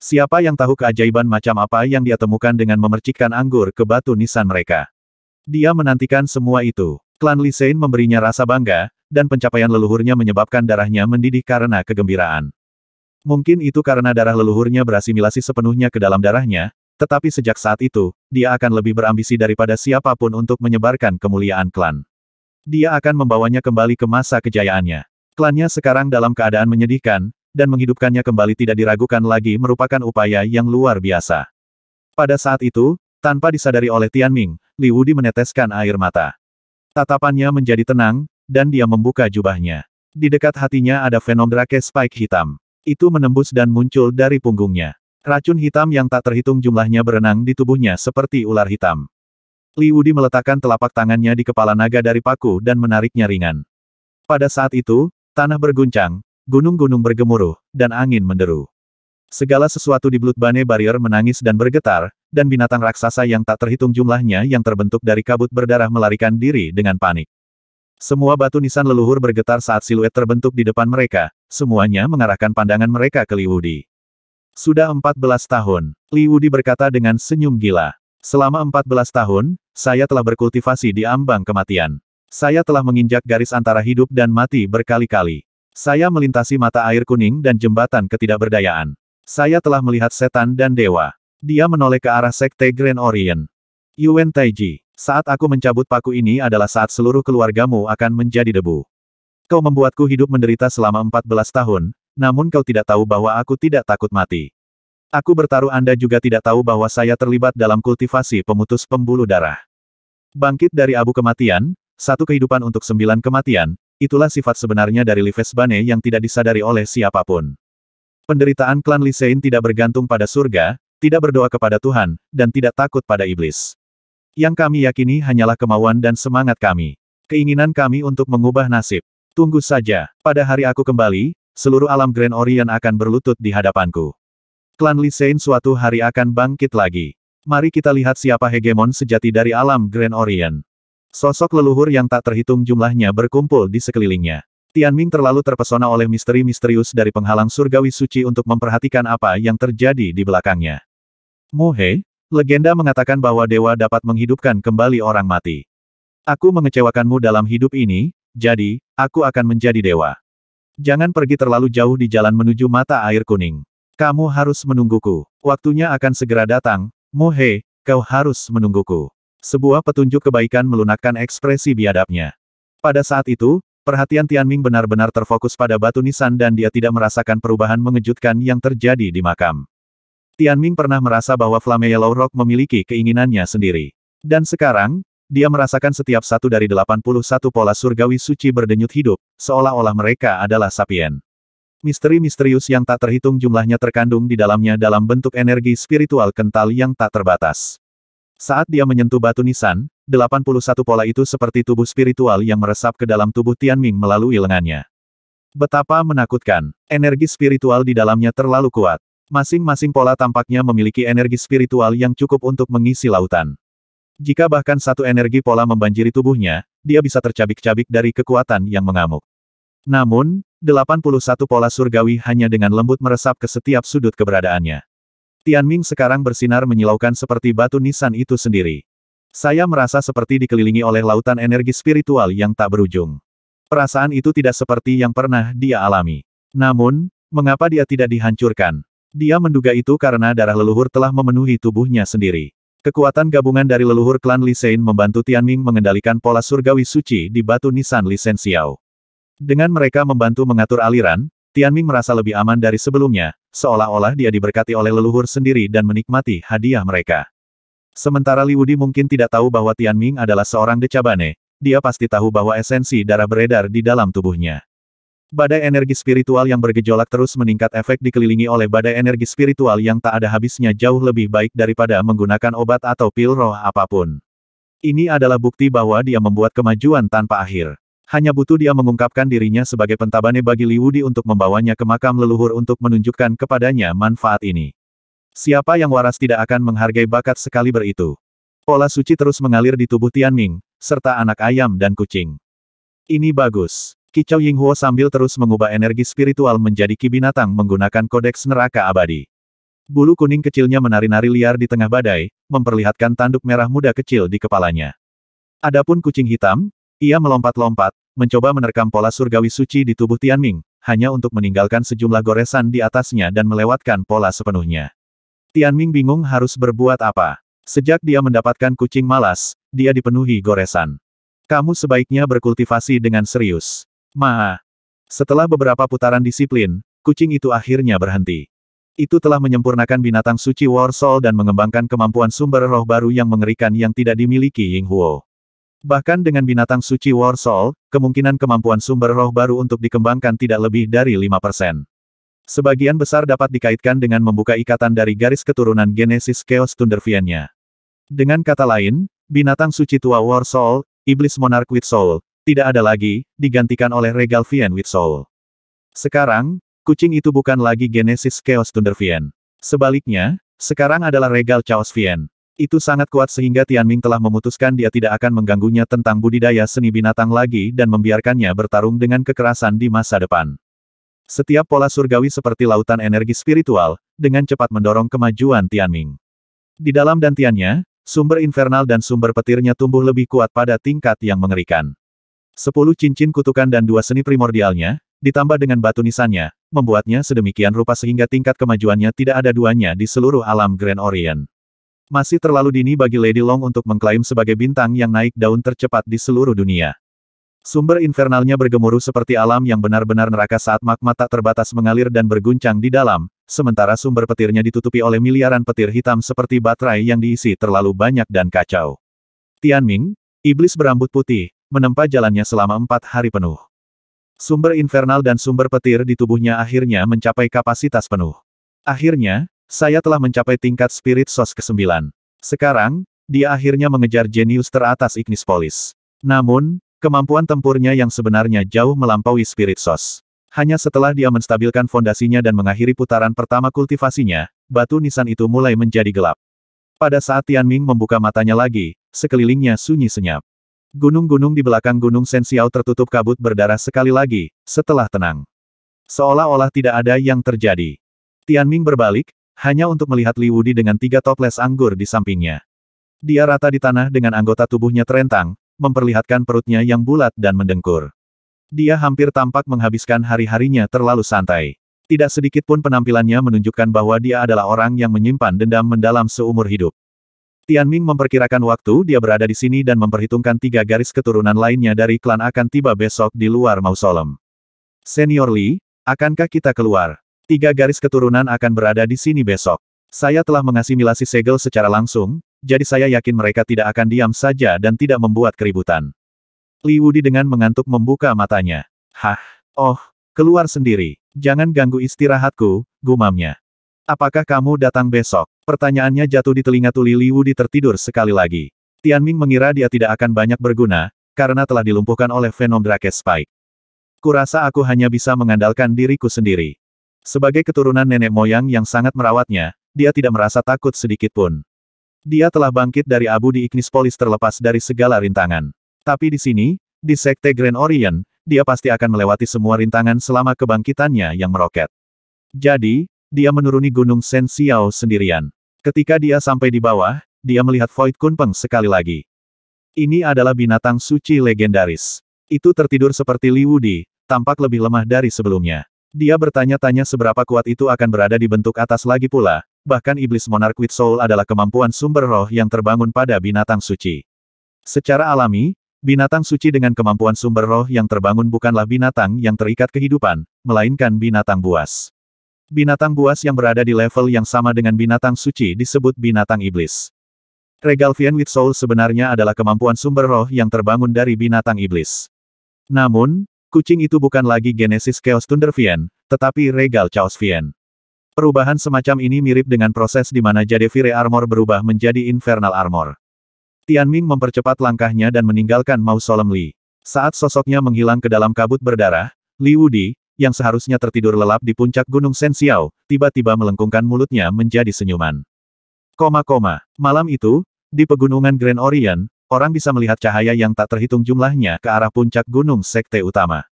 Siapa yang tahu keajaiban macam apa yang dia temukan dengan memercikkan anggur ke batu nisan mereka? Dia menantikan semua itu. Klan Li Lisein memberinya rasa bangga, dan pencapaian leluhurnya menyebabkan darahnya mendidih karena kegembiraan. Mungkin itu karena darah leluhurnya berasimilasi sepenuhnya ke dalam darahnya, tetapi sejak saat itu, dia akan lebih berambisi daripada siapapun untuk menyebarkan kemuliaan klan. Dia akan membawanya kembali ke masa kejayaannya. Klannya sekarang dalam keadaan menyedihkan, dan menghidupkannya kembali tidak diragukan lagi merupakan upaya yang luar biasa. Pada saat itu, tanpa disadari oleh Tian Ming, Li Wudi meneteskan air mata. Tatapannya menjadi tenang, dan dia membuka jubahnya. Di dekat hatinya ada Venom Drake Spike hitam. Itu menembus dan muncul dari punggungnya. Racun hitam yang tak terhitung jumlahnya berenang di tubuhnya seperti ular hitam. Li Wudi meletakkan telapak tangannya di kepala naga dari paku dan menariknya ringan. Pada saat itu, tanah berguncang, gunung-gunung bergemuruh, dan angin menderu. Segala sesuatu di Blood Bane Barrier menangis dan bergetar, dan binatang raksasa yang tak terhitung jumlahnya yang terbentuk dari kabut berdarah melarikan diri dengan panik. Semua batu nisan leluhur bergetar saat siluet terbentuk di depan mereka, semuanya mengarahkan pandangan mereka ke Li Wudi. Sudah 14 tahun, Li Wudi berkata dengan senyum gila. Selama 14 tahun, saya telah berkultivasi di ambang kematian. Saya telah menginjak garis antara hidup dan mati berkali-kali. Saya melintasi mata air kuning dan jembatan ketidakberdayaan. Saya telah melihat setan dan dewa. Dia menoleh ke arah sekte Grand Orient. Yuan Taiji. Saat aku mencabut paku ini adalah saat seluruh keluargamu akan menjadi debu. Kau membuatku hidup menderita selama 14 tahun, namun kau tidak tahu bahwa aku tidak takut mati. Aku bertaruh Anda juga tidak tahu bahwa saya terlibat dalam kultivasi pemutus pembuluh darah. Bangkit dari abu kematian, satu kehidupan untuk sembilan kematian, itulah sifat sebenarnya dari Lives Bane yang tidak disadari oleh siapapun. Penderitaan klan Lisein tidak bergantung pada surga, tidak berdoa kepada Tuhan, dan tidak takut pada iblis. Yang kami yakini hanyalah kemauan dan semangat kami. Keinginan kami untuk mengubah nasib. Tunggu saja, pada hari aku kembali, seluruh alam Grand Orient akan berlutut di hadapanku. Klan Lisein suatu hari akan bangkit lagi. Mari kita lihat siapa hegemon sejati dari alam Grand Orient. Sosok leluhur yang tak terhitung jumlahnya berkumpul di sekelilingnya. Tian Ming terlalu terpesona oleh misteri misterius dari penghalang surgawi suci untuk memperhatikan apa yang terjadi di belakangnya. Mohe, Legenda mengatakan bahwa dewa dapat menghidupkan kembali orang mati. Aku mengecewakanmu dalam hidup ini, jadi, aku akan menjadi dewa. Jangan pergi terlalu jauh di jalan menuju mata air kuning. Kamu harus menungguku. Waktunya akan segera datang, Mohe, kau harus menungguku. Sebuah petunjuk kebaikan melunakkan ekspresi biadabnya. Pada saat itu, perhatian Tianming benar-benar terfokus pada batu nisan dan dia tidak merasakan perubahan mengejutkan yang terjadi di makam. Tianming pernah merasa bahwa Flame Yellow Rock memiliki keinginannya sendiri. Dan sekarang, dia merasakan setiap satu dari 81 pola surgawi suci berdenyut hidup, seolah-olah mereka adalah sapien. Misteri misterius yang tak terhitung jumlahnya terkandung di dalamnya dalam bentuk energi spiritual kental yang tak terbatas. Saat dia menyentuh batu nisan, 81 pola itu seperti tubuh spiritual yang meresap ke dalam tubuh Tianming melalui lengannya. Betapa menakutkan, energi spiritual di dalamnya terlalu kuat. Masing-masing pola tampaknya memiliki energi spiritual yang cukup untuk mengisi lautan. Jika bahkan satu energi pola membanjiri tubuhnya, dia bisa tercabik-cabik dari kekuatan yang mengamuk. Namun, 81 pola surgawi hanya dengan lembut meresap ke setiap sudut keberadaannya. Tianming sekarang bersinar menyilaukan seperti batu nisan itu sendiri. Saya merasa seperti dikelilingi oleh lautan energi spiritual yang tak berujung. Perasaan itu tidak seperti yang pernah dia alami. Namun, mengapa dia tidak dihancurkan? Dia menduga itu karena darah leluhur telah memenuhi tubuhnya sendiri. Kekuatan gabungan dari leluhur klan Lisein membantu Tianming mengendalikan pola surgawi suci di batu nisan Lisen Xiao. Dengan mereka membantu mengatur aliran, Tianming merasa lebih aman dari sebelumnya, seolah-olah dia diberkati oleh leluhur sendiri dan menikmati hadiah mereka. Sementara Li Wudi mungkin tidak tahu bahwa Tianming adalah seorang decabane, dia pasti tahu bahwa esensi darah beredar di dalam tubuhnya. Badai energi spiritual yang bergejolak terus meningkat efek dikelilingi oleh badai energi spiritual yang tak ada habisnya jauh lebih baik daripada menggunakan obat atau pil roh apapun. Ini adalah bukti bahwa dia membuat kemajuan tanpa akhir. Hanya butuh dia mengungkapkan dirinya sebagai pentabane bagi Wudi untuk membawanya ke makam leluhur untuk menunjukkan kepadanya manfaat ini. Siapa yang waras tidak akan menghargai bakat sekaliber itu. Pola suci terus mengalir di tubuh Tian Ming, serta anak ayam dan kucing. Ini bagus. Kicau Yinghuo sambil terus mengubah energi spiritual menjadi ki binatang menggunakan kodeks neraka abadi. Bulu kuning kecilnya menari-nari liar di tengah badai, memperlihatkan tanduk merah muda kecil di kepalanya. Adapun kucing hitam, ia melompat-lompat, mencoba menerkam pola surgawi suci di tubuh Tianming, hanya untuk meninggalkan sejumlah goresan di atasnya dan melewatkan pola sepenuhnya. Tianming bingung harus berbuat apa. Sejak dia mendapatkan kucing malas, dia dipenuhi goresan. Kamu sebaiknya berkultivasi dengan serius. Ma. Setelah beberapa putaran disiplin, kucing itu akhirnya berhenti. Itu telah menyempurnakan binatang suci War dan mengembangkan kemampuan sumber roh baru yang mengerikan yang tidak dimiliki Ying Huo. Bahkan dengan binatang suci War kemungkinan kemampuan sumber roh baru untuk dikembangkan tidak lebih dari 5%. Sebagian besar dapat dikaitkan dengan membuka ikatan dari garis keturunan Genesis Chaos thundervian nya Dengan kata lain, binatang suci tua War Iblis Monarch With Soul, tidak ada lagi, digantikan oleh Regal Vien with Soul. Sekarang, kucing itu bukan lagi Genesis Chaos Thunder Vien. Sebaliknya, sekarang adalah Regal Chaos Vien. Itu sangat kuat sehingga Tianming telah memutuskan dia tidak akan mengganggunya tentang budidaya seni binatang lagi dan membiarkannya bertarung dengan kekerasan di masa depan. Setiap pola surgawi seperti lautan energi spiritual, dengan cepat mendorong kemajuan Tianming. Di dalam dantiannya, sumber infernal dan sumber petirnya tumbuh lebih kuat pada tingkat yang mengerikan. Sepuluh cincin kutukan dan dua seni primordialnya, ditambah dengan batu nisannya, membuatnya sedemikian rupa sehingga tingkat kemajuannya tidak ada duanya di seluruh alam Grand Orient. Masih terlalu dini bagi Lady Long untuk mengklaim sebagai bintang yang naik daun tercepat di seluruh dunia. Sumber infernalnya bergemuruh seperti alam yang benar-benar neraka saat magma tak terbatas mengalir dan berguncang di dalam, sementara sumber petirnya ditutupi oleh miliaran petir hitam seperti baterai yang diisi terlalu banyak dan kacau. Tianming, iblis berambut putih, menempa jalannya selama empat hari penuh. Sumber infernal dan sumber petir di tubuhnya akhirnya mencapai kapasitas penuh. Akhirnya, saya telah mencapai tingkat spirit sos ke-9. Sekarang, dia akhirnya mengejar jenius teratas Ignis Polis. Namun, kemampuan tempurnya yang sebenarnya jauh melampaui spirit sos. Hanya setelah dia menstabilkan fondasinya dan mengakhiri putaran pertama kultivasinya, batu nisan itu mulai menjadi gelap. Pada saat Tian Ming membuka matanya lagi, sekelilingnya sunyi senyap. Gunung-gunung di belakang Gunung Sensiau tertutup kabut berdarah sekali lagi, setelah tenang. Seolah-olah tidak ada yang terjadi. Tianming berbalik, hanya untuk melihat Li Wudi dengan tiga toples anggur di sampingnya. Dia rata di tanah dengan anggota tubuhnya terentang, memperlihatkan perutnya yang bulat dan mendengkur. Dia hampir tampak menghabiskan hari-harinya terlalu santai. Tidak sedikit pun penampilannya menunjukkan bahwa dia adalah orang yang menyimpan dendam mendalam seumur hidup. Tian Ming memperkirakan waktu dia berada di sini dan memperhitungkan tiga garis keturunan lainnya dari klan akan tiba besok di luar mausolem. Senior Li, akankah kita keluar? Tiga garis keturunan akan berada di sini besok. Saya telah mengasimilasi segel secara langsung, jadi saya yakin mereka tidak akan diam saja dan tidak membuat keributan. Li Wudi dengan mengantuk membuka matanya. Hah, oh, keluar sendiri. Jangan ganggu istirahatku, gumamnya. Apakah kamu datang besok? Pertanyaannya jatuh di telinga Tuli Liwu di tertidur sekali lagi. Tian Ming mengira dia tidak akan banyak berguna, karena telah dilumpuhkan oleh Venom Drake Spike. Kurasa aku hanya bisa mengandalkan diriku sendiri. Sebagai keturunan nenek moyang yang sangat merawatnya, dia tidak merasa takut sedikit pun. Dia telah bangkit dari abu di Polis terlepas dari segala rintangan. Tapi di sini, di Sekte Grand Orient, dia pasti akan melewati semua rintangan selama kebangkitannya yang meroket. Jadi, dia menuruni Gunung Sen Xiao sendirian. Ketika dia sampai di bawah, dia melihat Void Kunpeng sekali lagi. Ini adalah binatang suci legendaris. Itu tertidur seperti Li Wudi, tampak lebih lemah dari sebelumnya. Dia bertanya-tanya seberapa kuat itu akan berada di bentuk atas lagi pula, bahkan iblis monark with soul adalah kemampuan sumber roh yang terbangun pada binatang suci. Secara alami, binatang suci dengan kemampuan sumber roh yang terbangun bukanlah binatang yang terikat kehidupan, melainkan binatang buas. Binatang buas yang berada di level yang sama dengan binatang suci disebut binatang iblis. Regalvian with Soul sebenarnya adalah kemampuan sumber roh yang terbangun dari binatang iblis. Namun, kucing itu bukan lagi Genesis Chaos Thunder Thundervian, tetapi Regal Chaos Chaosvian. Perubahan semacam ini mirip dengan proses di mana Jade Jadevire Armor berubah menjadi Infernal Armor. Tianming mempercepat langkahnya dan meninggalkan Mausoleum Li. Saat sosoknya menghilang ke dalam kabut berdarah, Li Wudi, yang seharusnya tertidur lelap di puncak Gunung Sensiao tiba-tiba melengkungkan mulutnya menjadi senyuman. Koma koma. Malam itu, di pegunungan Grand Orient, orang bisa melihat cahaya yang tak terhitung jumlahnya ke arah puncak Gunung Sekte Utama.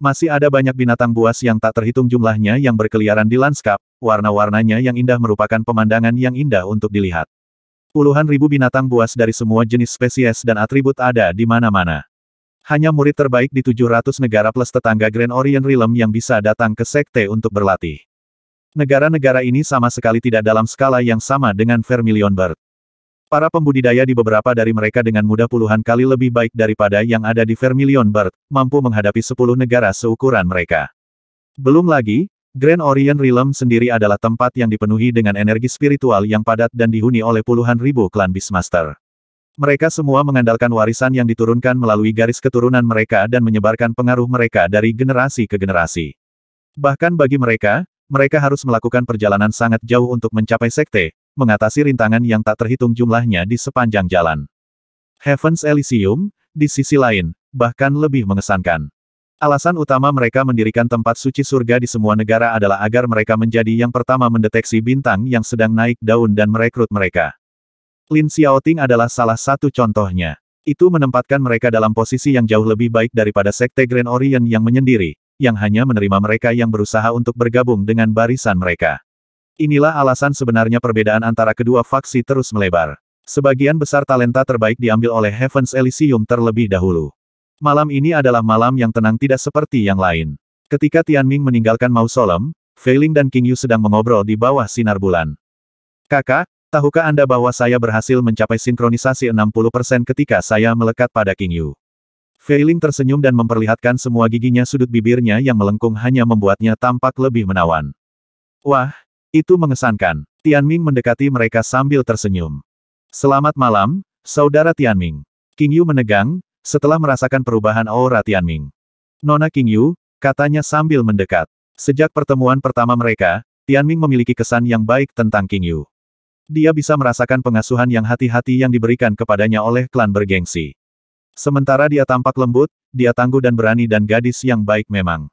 Masih ada banyak binatang buas yang tak terhitung jumlahnya yang berkeliaran di lanskap, warna-warnanya yang indah merupakan pemandangan yang indah untuk dilihat. Puluhan ribu binatang buas dari semua jenis spesies dan atribut ada di mana-mana hanya murid terbaik di 700 negara plus tetangga Grand Orient Realm yang bisa datang ke sekte untuk berlatih. Negara-negara ini sama sekali tidak dalam skala yang sama dengan Vermilion Bird. Para pembudidaya di beberapa dari mereka dengan mudah puluhan kali lebih baik daripada yang ada di Vermilion Bird, mampu menghadapi 10 negara seukuran mereka. Belum lagi, Grand Orient Realm sendiri adalah tempat yang dipenuhi dengan energi spiritual yang padat dan dihuni oleh puluhan ribu klan Beastmaster. Mereka semua mengandalkan warisan yang diturunkan melalui garis keturunan mereka dan menyebarkan pengaruh mereka dari generasi ke generasi. Bahkan bagi mereka, mereka harus melakukan perjalanan sangat jauh untuk mencapai sekte, mengatasi rintangan yang tak terhitung jumlahnya di sepanjang jalan. Heaven's Elysium, di sisi lain, bahkan lebih mengesankan. Alasan utama mereka mendirikan tempat suci surga di semua negara adalah agar mereka menjadi yang pertama mendeteksi bintang yang sedang naik daun dan merekrut mereka. Lin Xiaoting adalah salah satu contohnya. Itu menempatkan mereka dalam posisi yang jauh lebih baik daripada Sekte Grand Orient yang menyendiri, yang hanya menerima mereka yang berusaha untuk bergabung dengan barisan mereka. Inilah alasan sebenarnya perbedaan antara kedua faksi terus melebar. Sebagian besar talenta terbaik diambil oleh Heaven's Elysium terlebih dahulu. Malam ini adalah malam yang tenang tidak seperti yang lain. Ketika Tianming meninggalkan mausolem, Feiling dan King Yu sedang mengobrol di bawah sinar bulan. Kakak, Tahukah Anda bahwa saya berhasil mencapai sinkronisasi 60% ketika saya melekat pada King Yu? Feiling tersenyum dan memperlihatkan semua giginya sudut bibirnya yang melengkung hanya membuatnya tampak lebih menawan. Wah, itu mengesankan. Tian Ming mendekati mereka sambil tersenyum. Selamat malam, Saudara Tian Ming. King Yu menegang, setelah merasakan perubahan aura Tian Ming. Nona King Yu, katanya sambil mendekat. Sejak pertemuan pertama mereka, Tian Ming memiliki kesan yang baik tentang King Yu dia bisa merasakan pengasuhan yang hati-hati yang diberikan kepadanya oleh klan bergengsi. Sementara dia tampak lembut, dia tangguh dan berani dan gadis yang baik memang.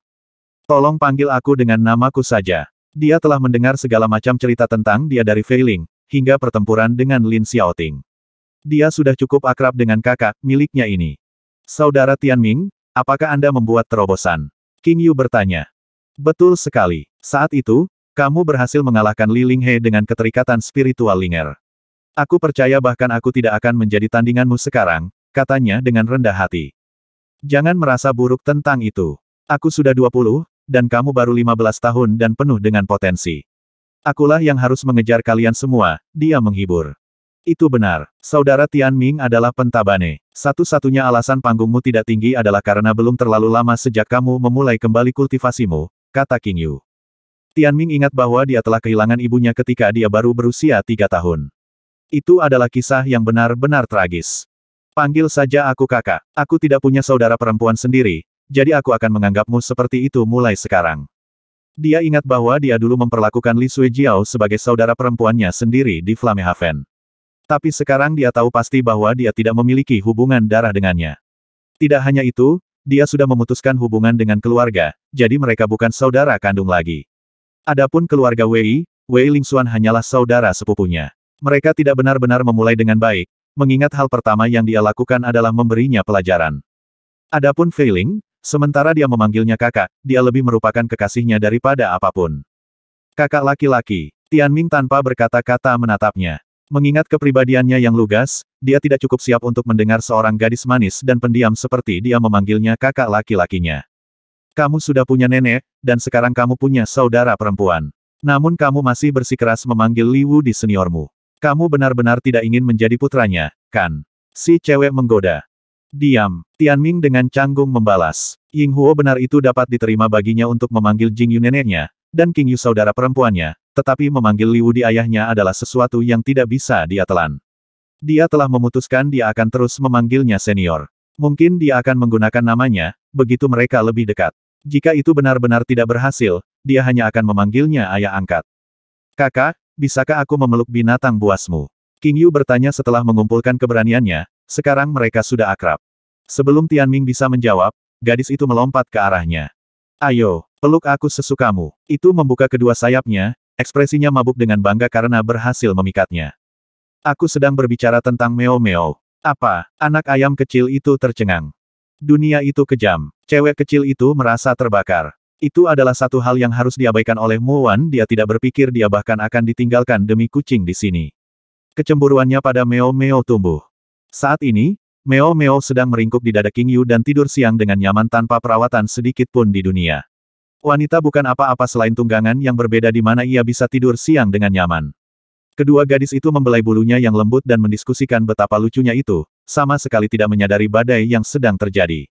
Tolong panggil aku dengan namaku saja. Dia telah mendengar segala macam cerita tentang dia dari Feiling, hingga pertempuran dengan Lin Xiaoting. Dia sudah cukup akrab dengan kakak miliknya ini. Saudara Tianming, apakah Anda membuat terobosan? King Yu bertanya. Betul sekali. Saat itu, kamu berhasil mengalahkan Li Linghe dengan keterikatan spiritual Linger. Aku percaya bahkan aku tidak akan menjadi tandinganmu sekarang, katanya dengan rendah hati. Jangan merasa buruk tentang itu. Aku sudah 20, dan kamu baru 15 tahun dan penuh dengan potensi. Akulah yang harus mengejar kalian semua, dia menghibur. Itu benar. Saudara Tian Ming adalah pentabane. Satu-satunya alasan panggungmu tidak tinggi adalah karena belum terlalu lama sejak kamu memulai kembali kultivasimu, kata King Yu. Tianming ingat bahwa dia telah kehilangan ibunya ketika dia baru berusia tiga tahun. Itu adalah kisah yang benar-benar tragis. Panggil saja aku kakak. Aku tidak punya saudara perempuan sendiri, jadi aku akan menganggapmu seperti itu mulai sekarang. Dia ingat bahwa dia dulu memperlakukan Li Jiao sebagai saudara perempuannya sendiri di Flamehaven. Tapi sekarang dia tahu pasti bahwa dia tidak memiliki hubungan darah dengannya. Tidak hanya itu, dia sudah memutuskan hubungan dengan keluarga, jadi mereka bukan saudara kandung lagi. Adapun keluarga Wei, Wei Lingxuan hanyalah saudara sepupunya. Mereka tidak benar-benar memulai dengan baik, mengingat hal pertama yang dia lakukan adalah memberinya pelajaran. Adapun Feiling, sementara dia memanggilnya kakak, dia lebih merupakan kekasihnya daripada apapun. Kakak laki-laki, Tianming tanpa berkata-kata menatapnya. Mengingat kepribadiannya yang lugas, dia tidak cukup siap untuk mendengar seorang gadis manis dan pendiam seperti dia memanggilnya kakak laki-lakinya. Kamu sudah punya nenek, dan sekarang kamu punya saudara perempuan. Namun kamu masih bersikeras memanggil Liwu di seniormu. Kamu benar-benar tidak ingin menjadi putranya, kan? Si cewek menggoda. Diam, Tianming dengan canggung membalas. Ying Huo benar itu dapat diterima baginya untuk memanggil Jing Yu neneknya, dan King Yu saudara perempuannya, tetapi memanggil Liu di ayahnya adalah sesuatu yang tidak bisa dia telan. Dia telah memutuskan dia akan terus memanggilnya senior. Mungkin dia akan menggunakan namanya, begitu mereka lebih dekat. Jika itu benar-benar tidak berhasil, dia hanya akan memanggilnya ayah angkat. Kakak, bisakah aku memeluk binatang buasmu? King Yu bertanya setelah mengumpulkan keberaniannya, sekarang mereka sudah akrab. Sebelum Tian Ming bisa menjawab, gadis itu melompat ke arahnya. Ayo, peluk aku sesukamu. Itu membuka kedua sayapnya, ekspresinya mabuk dengan bangga karena berhasil memikatnya. Aku sedang berbicara tentang Meo Meo. Apa, anak ayam kecil itu tercengang. Dunia itu kejam. Cewek kecil itu merasa terbakar. Itu adalah satu hal yang harus diabaikan oleh Muwan. Dia tidak berpikir dia bahkan akan ditinggalkan demi kucing di sini. Kecemburuannya pada Meo Meo tumbuh. Saat ini, Meo Meo sedang meringkuk di dada King Yu dan tidur siang dengan nyaman tanpa perawatan sedikit pun di dunia. Wanita bukan apa-apa selain tunggangan yang berbeda di mana ia bisa tidur siang dengan nyaman. Kedua gadis itu membelai bulunya yang lembut dan mendiskusikan betapa lucunya itu, sama sekali tidak menyadari badai yang sedang terjadi.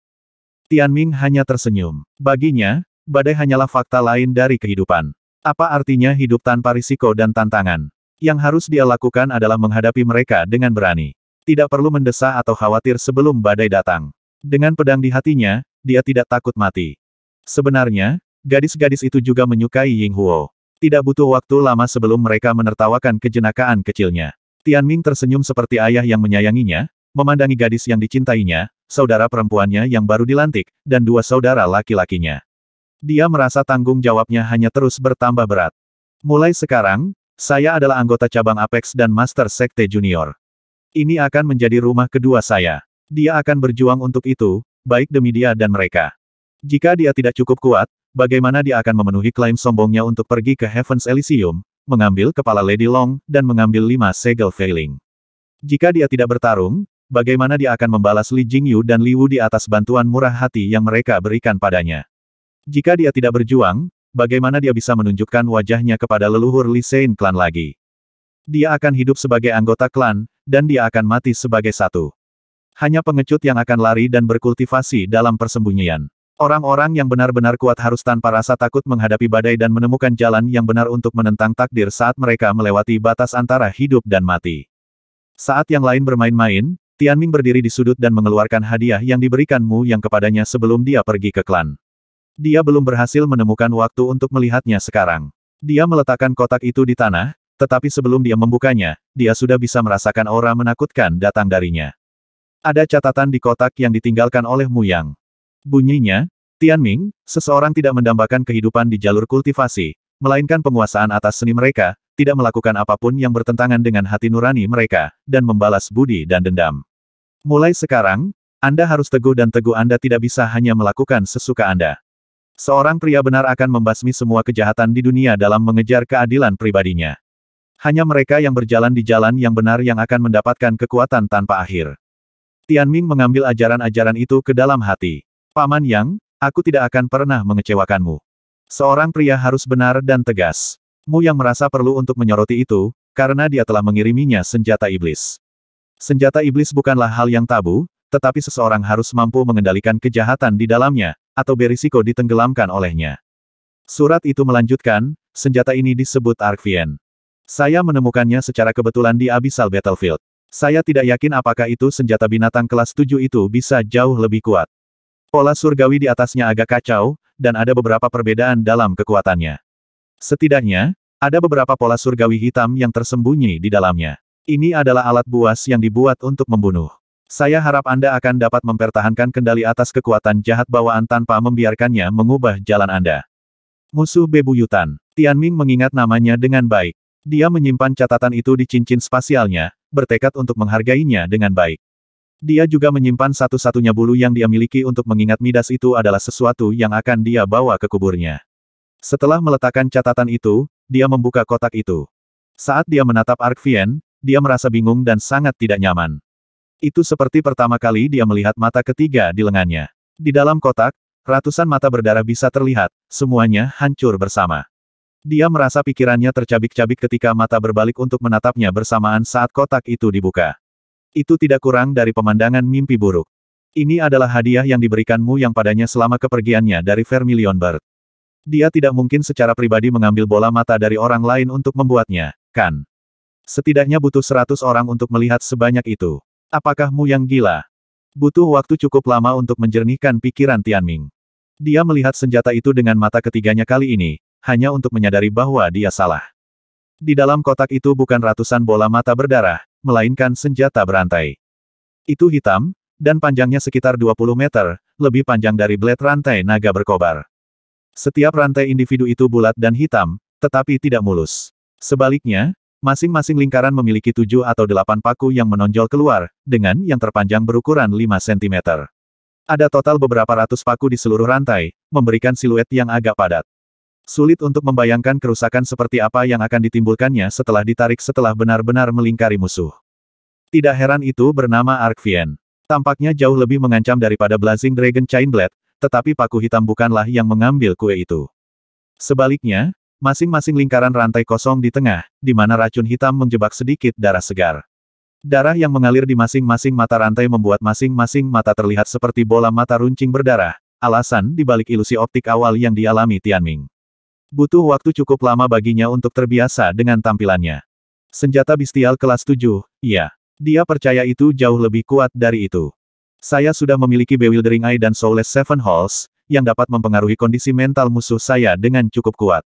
Tian Ming hanya tersenyum. Baginya, badai hanyalah fakta lain dari kehidupan. Apa artinya hidup tanpa risiko dan tantangan? Yang harus dia lakukan adalah menghadapi mereka dengan berani. Tidak perlu mendesah atau khawatir sebelum badai datang. Dengan pedang di hatinya, dia tidak takut mati. Sebenarnya, gadis-gadis itu juga menyukai Ying Huo. Tidak butuh waktu lama sebelum mereka menertawakan kejenakaan kecilnya. Tian Ming tersenyum seperti ayah yang menyayanginya, memandangi gadis yang dicintainya, saudara perempuannya yang baru dilantik, dan dua saudara laki-lakinya. Dia merasa tanggung jawabnya hanya terus bertambah berat. Mulai sekarang, saya adalah anggota cabang Apex dan Master Sekte Junior. Ini akan menjadi rumah kedua saya. Dia akan berjuang untuk itu, baik demi dia dan mereka. Jika dia tidak cukup kuat, bagaimana dia akan memenuhi klaim sombongnya untuk pergi ke Heaven's Elysium, mengambil kepala Lady Long, dan mengambil lima segel failing. Jika dia tidak bertarung, Bagaimana dia akan membalas Li Jingyu dan Liu di atas bantuan murah hati yang mereka berikan padanya? Jika dia tidak berjuang, bagaimana dia bisa menunjukkan wajahnya kepada leluhur Li Sein klan lagi? Dia akan hidup sebagai anggota klan, dan dia akan mati sebagai satu. Hanya pengecut yang akan lari dan berkultivasi dalam persembunyian. Orang-orang yang benar-benar kuat harus tanpa rasa takut menghadapi badai dan menemukan jalan yang benar untuk menentang takdir saat mereka melewati batas antara hidup dan mati. Saat yang lain bermain-main, Tianming berdiri di sudut dan mengeluarkan hadiah yang diberikan Mu Yang kepadanya sebelum dia pergi ke klan. Dia belum berhasil menemukan waktu untuk melihatnya sekarang. Dia meletakkan kotak itu di tanah, tetapi sebelum dia membukanya, dia sudah bisa merasakan aura menakutkan datang darinya. Ada catatan di kotak yang ditinggalkan oleh Mu Yang. Bunyinya, Tianming, seseorang tidak mendambakan kehidupan di jalur kultivasi, melainkan penguasaan atas seni mereka, tidak melakukan apapun yang bertentangan dengan hati nurani mereka, dan membalas budi dan dendam. Mulai sekarang, Anda harus teguh dan teguh Anda tidak bisa hanya melakukan sesuka Anda. Seorang pria benar akan membasmi semua kejahatan di dunia dalam mengejar keadilan pribadinya. Hanya mereka yang berjalan di jalan yang benar yang akan mendapatkan kekuatan tanpa akhir. Tian Ming mengambil ajaran-ajaran itu ke dalam hati. Paman Yang, aku tidak akan pernah mengecewakanmu. Seorang pria harus benar dan tegas. Mu yang merasa perlu untuk menyoroti itu, karena dia telah mengiriminya senjata iblis. Senjata iblis bukanlah hal yang tabu, tetapi seseorang harus mampu mengendalikan kejahatan di dalamnya, atau berisiko ditenggelamkan olehnya. Surat itu melanjutkan, senjata ini disebut Arkvien. Saya menemukannya secara kebetulan di Abyssal Battlefield. Saya tidak yakin apakah itu senjata binatang kelas 7 itu bisa jauh lebih kuat. Pola surgawi di atasnya agak kacau, dan ada beberapa perbedaan dalam kekuatannya. Setidaknya, ada beberapa pola surgawi hitam yang tersembunyi di dalamnya. Ini adalah alat buas yang dibuat untuk membunuh. Saya harap Anda akan dapat mempertahankan kendali atas kekuatan jahat bawaan tanpa membiarkannya mengubah jalan Anda. Musuh bebuyutan. Tianming mengingat namanya dengan baik. Dia menyimpan catatan itu di cincin spasialnya, bertekad untuk menghargainya dengan baik. Dia juga menyimpan satu-satunya bulu yang dia miliki untuk mengingat Midas itu adalah sesuatu yang akan dia bawa ke kuburnya. Setelah meletakkan catatan itu, dia membuka kotak itu. Saat dia menatap Arkvien, dia merasa bingung dan sangat tidak nyaman. Itu seperti pertama kali dia melihat mata ketiga di lengannya. Di dalam kotak, ratusan mata berdarah bisa terlihat, semuanya hancur bersama. Dia merasa pikirannya tercabik-cabik ketika mata berbalik untuk menatapnya bersamaan saat kotak itu dibuka. Itu tidak kurang dari pemandangan mimpi buruk. Ini adalah hadiah yang diberikanmu yang padanya selama kepergiannya dari Vermilion Bird. Dia tidak mungkin secara pribadi mengambil bola mata dari orang lain untuk membuatnya, kan? Setidaknya butuh seratus orang untuk melihat sebanyak itu. Apakah Mu yang gila? Butuh waktu cukup lama untuk menjernihkan pikiran Tianming. Dia melihat senjata itu dengan mata ketiganya kali ini, hanya untuk menyadari bahwa dia salah. Di dalam kotak itu bukan ratusan bola mata berdarah, melainkan senjata berantai. Itu hitam, dan panjangnya sekitar 20 meter, lebih panjang dari blade rantai naga berkobar. Setiap rantai individu itu bulat dan hitam, tetapi tidak mulus. Sebaliknya, masing-masing lingkaran memiliki tujuh atau delapan paku yang menonjol keluar, dengan yang terpanjang berukuran 5 cm. Ada total beberapa ratus paku di seluruh rantai, memberikan siluet yang agak padat. Sulit untuk membayangkan kerusakan seperti apa yang akan ditimbulkannya setelah ditarik setelah benar-benar melingkari musuh. Tidak heran itu bernama Arkvien. Tampaknya jauh lebih mengancam daripada Blazing Dragon Chainblade, tetapi paku hitam bukanlah yang mengambil kue itu. Sebaliknya, masing-masing lingkaran rantai kosong di tengah, di mana racun hitam menjebak sedikit darah segar. Darah yang mengalir di masing-masing mata rantai membuat masing-masing mata terlihat seperti bola mata runcing berdarah, alasan dibalik ilusi optik awal yang dialami Tianming. Butuh waktu cukup lama baginya untuk terbiasa dengan tampilannya. Senjata bestial kelas 7, iya. Dia percaya itu jauh lebih kuat dari itu. Saya sudah memiliki Bewildering Eye dan Soulless Seven Halls, yang dapat mempengaruhi kondisi mental musuh saya dengan cukup kuat.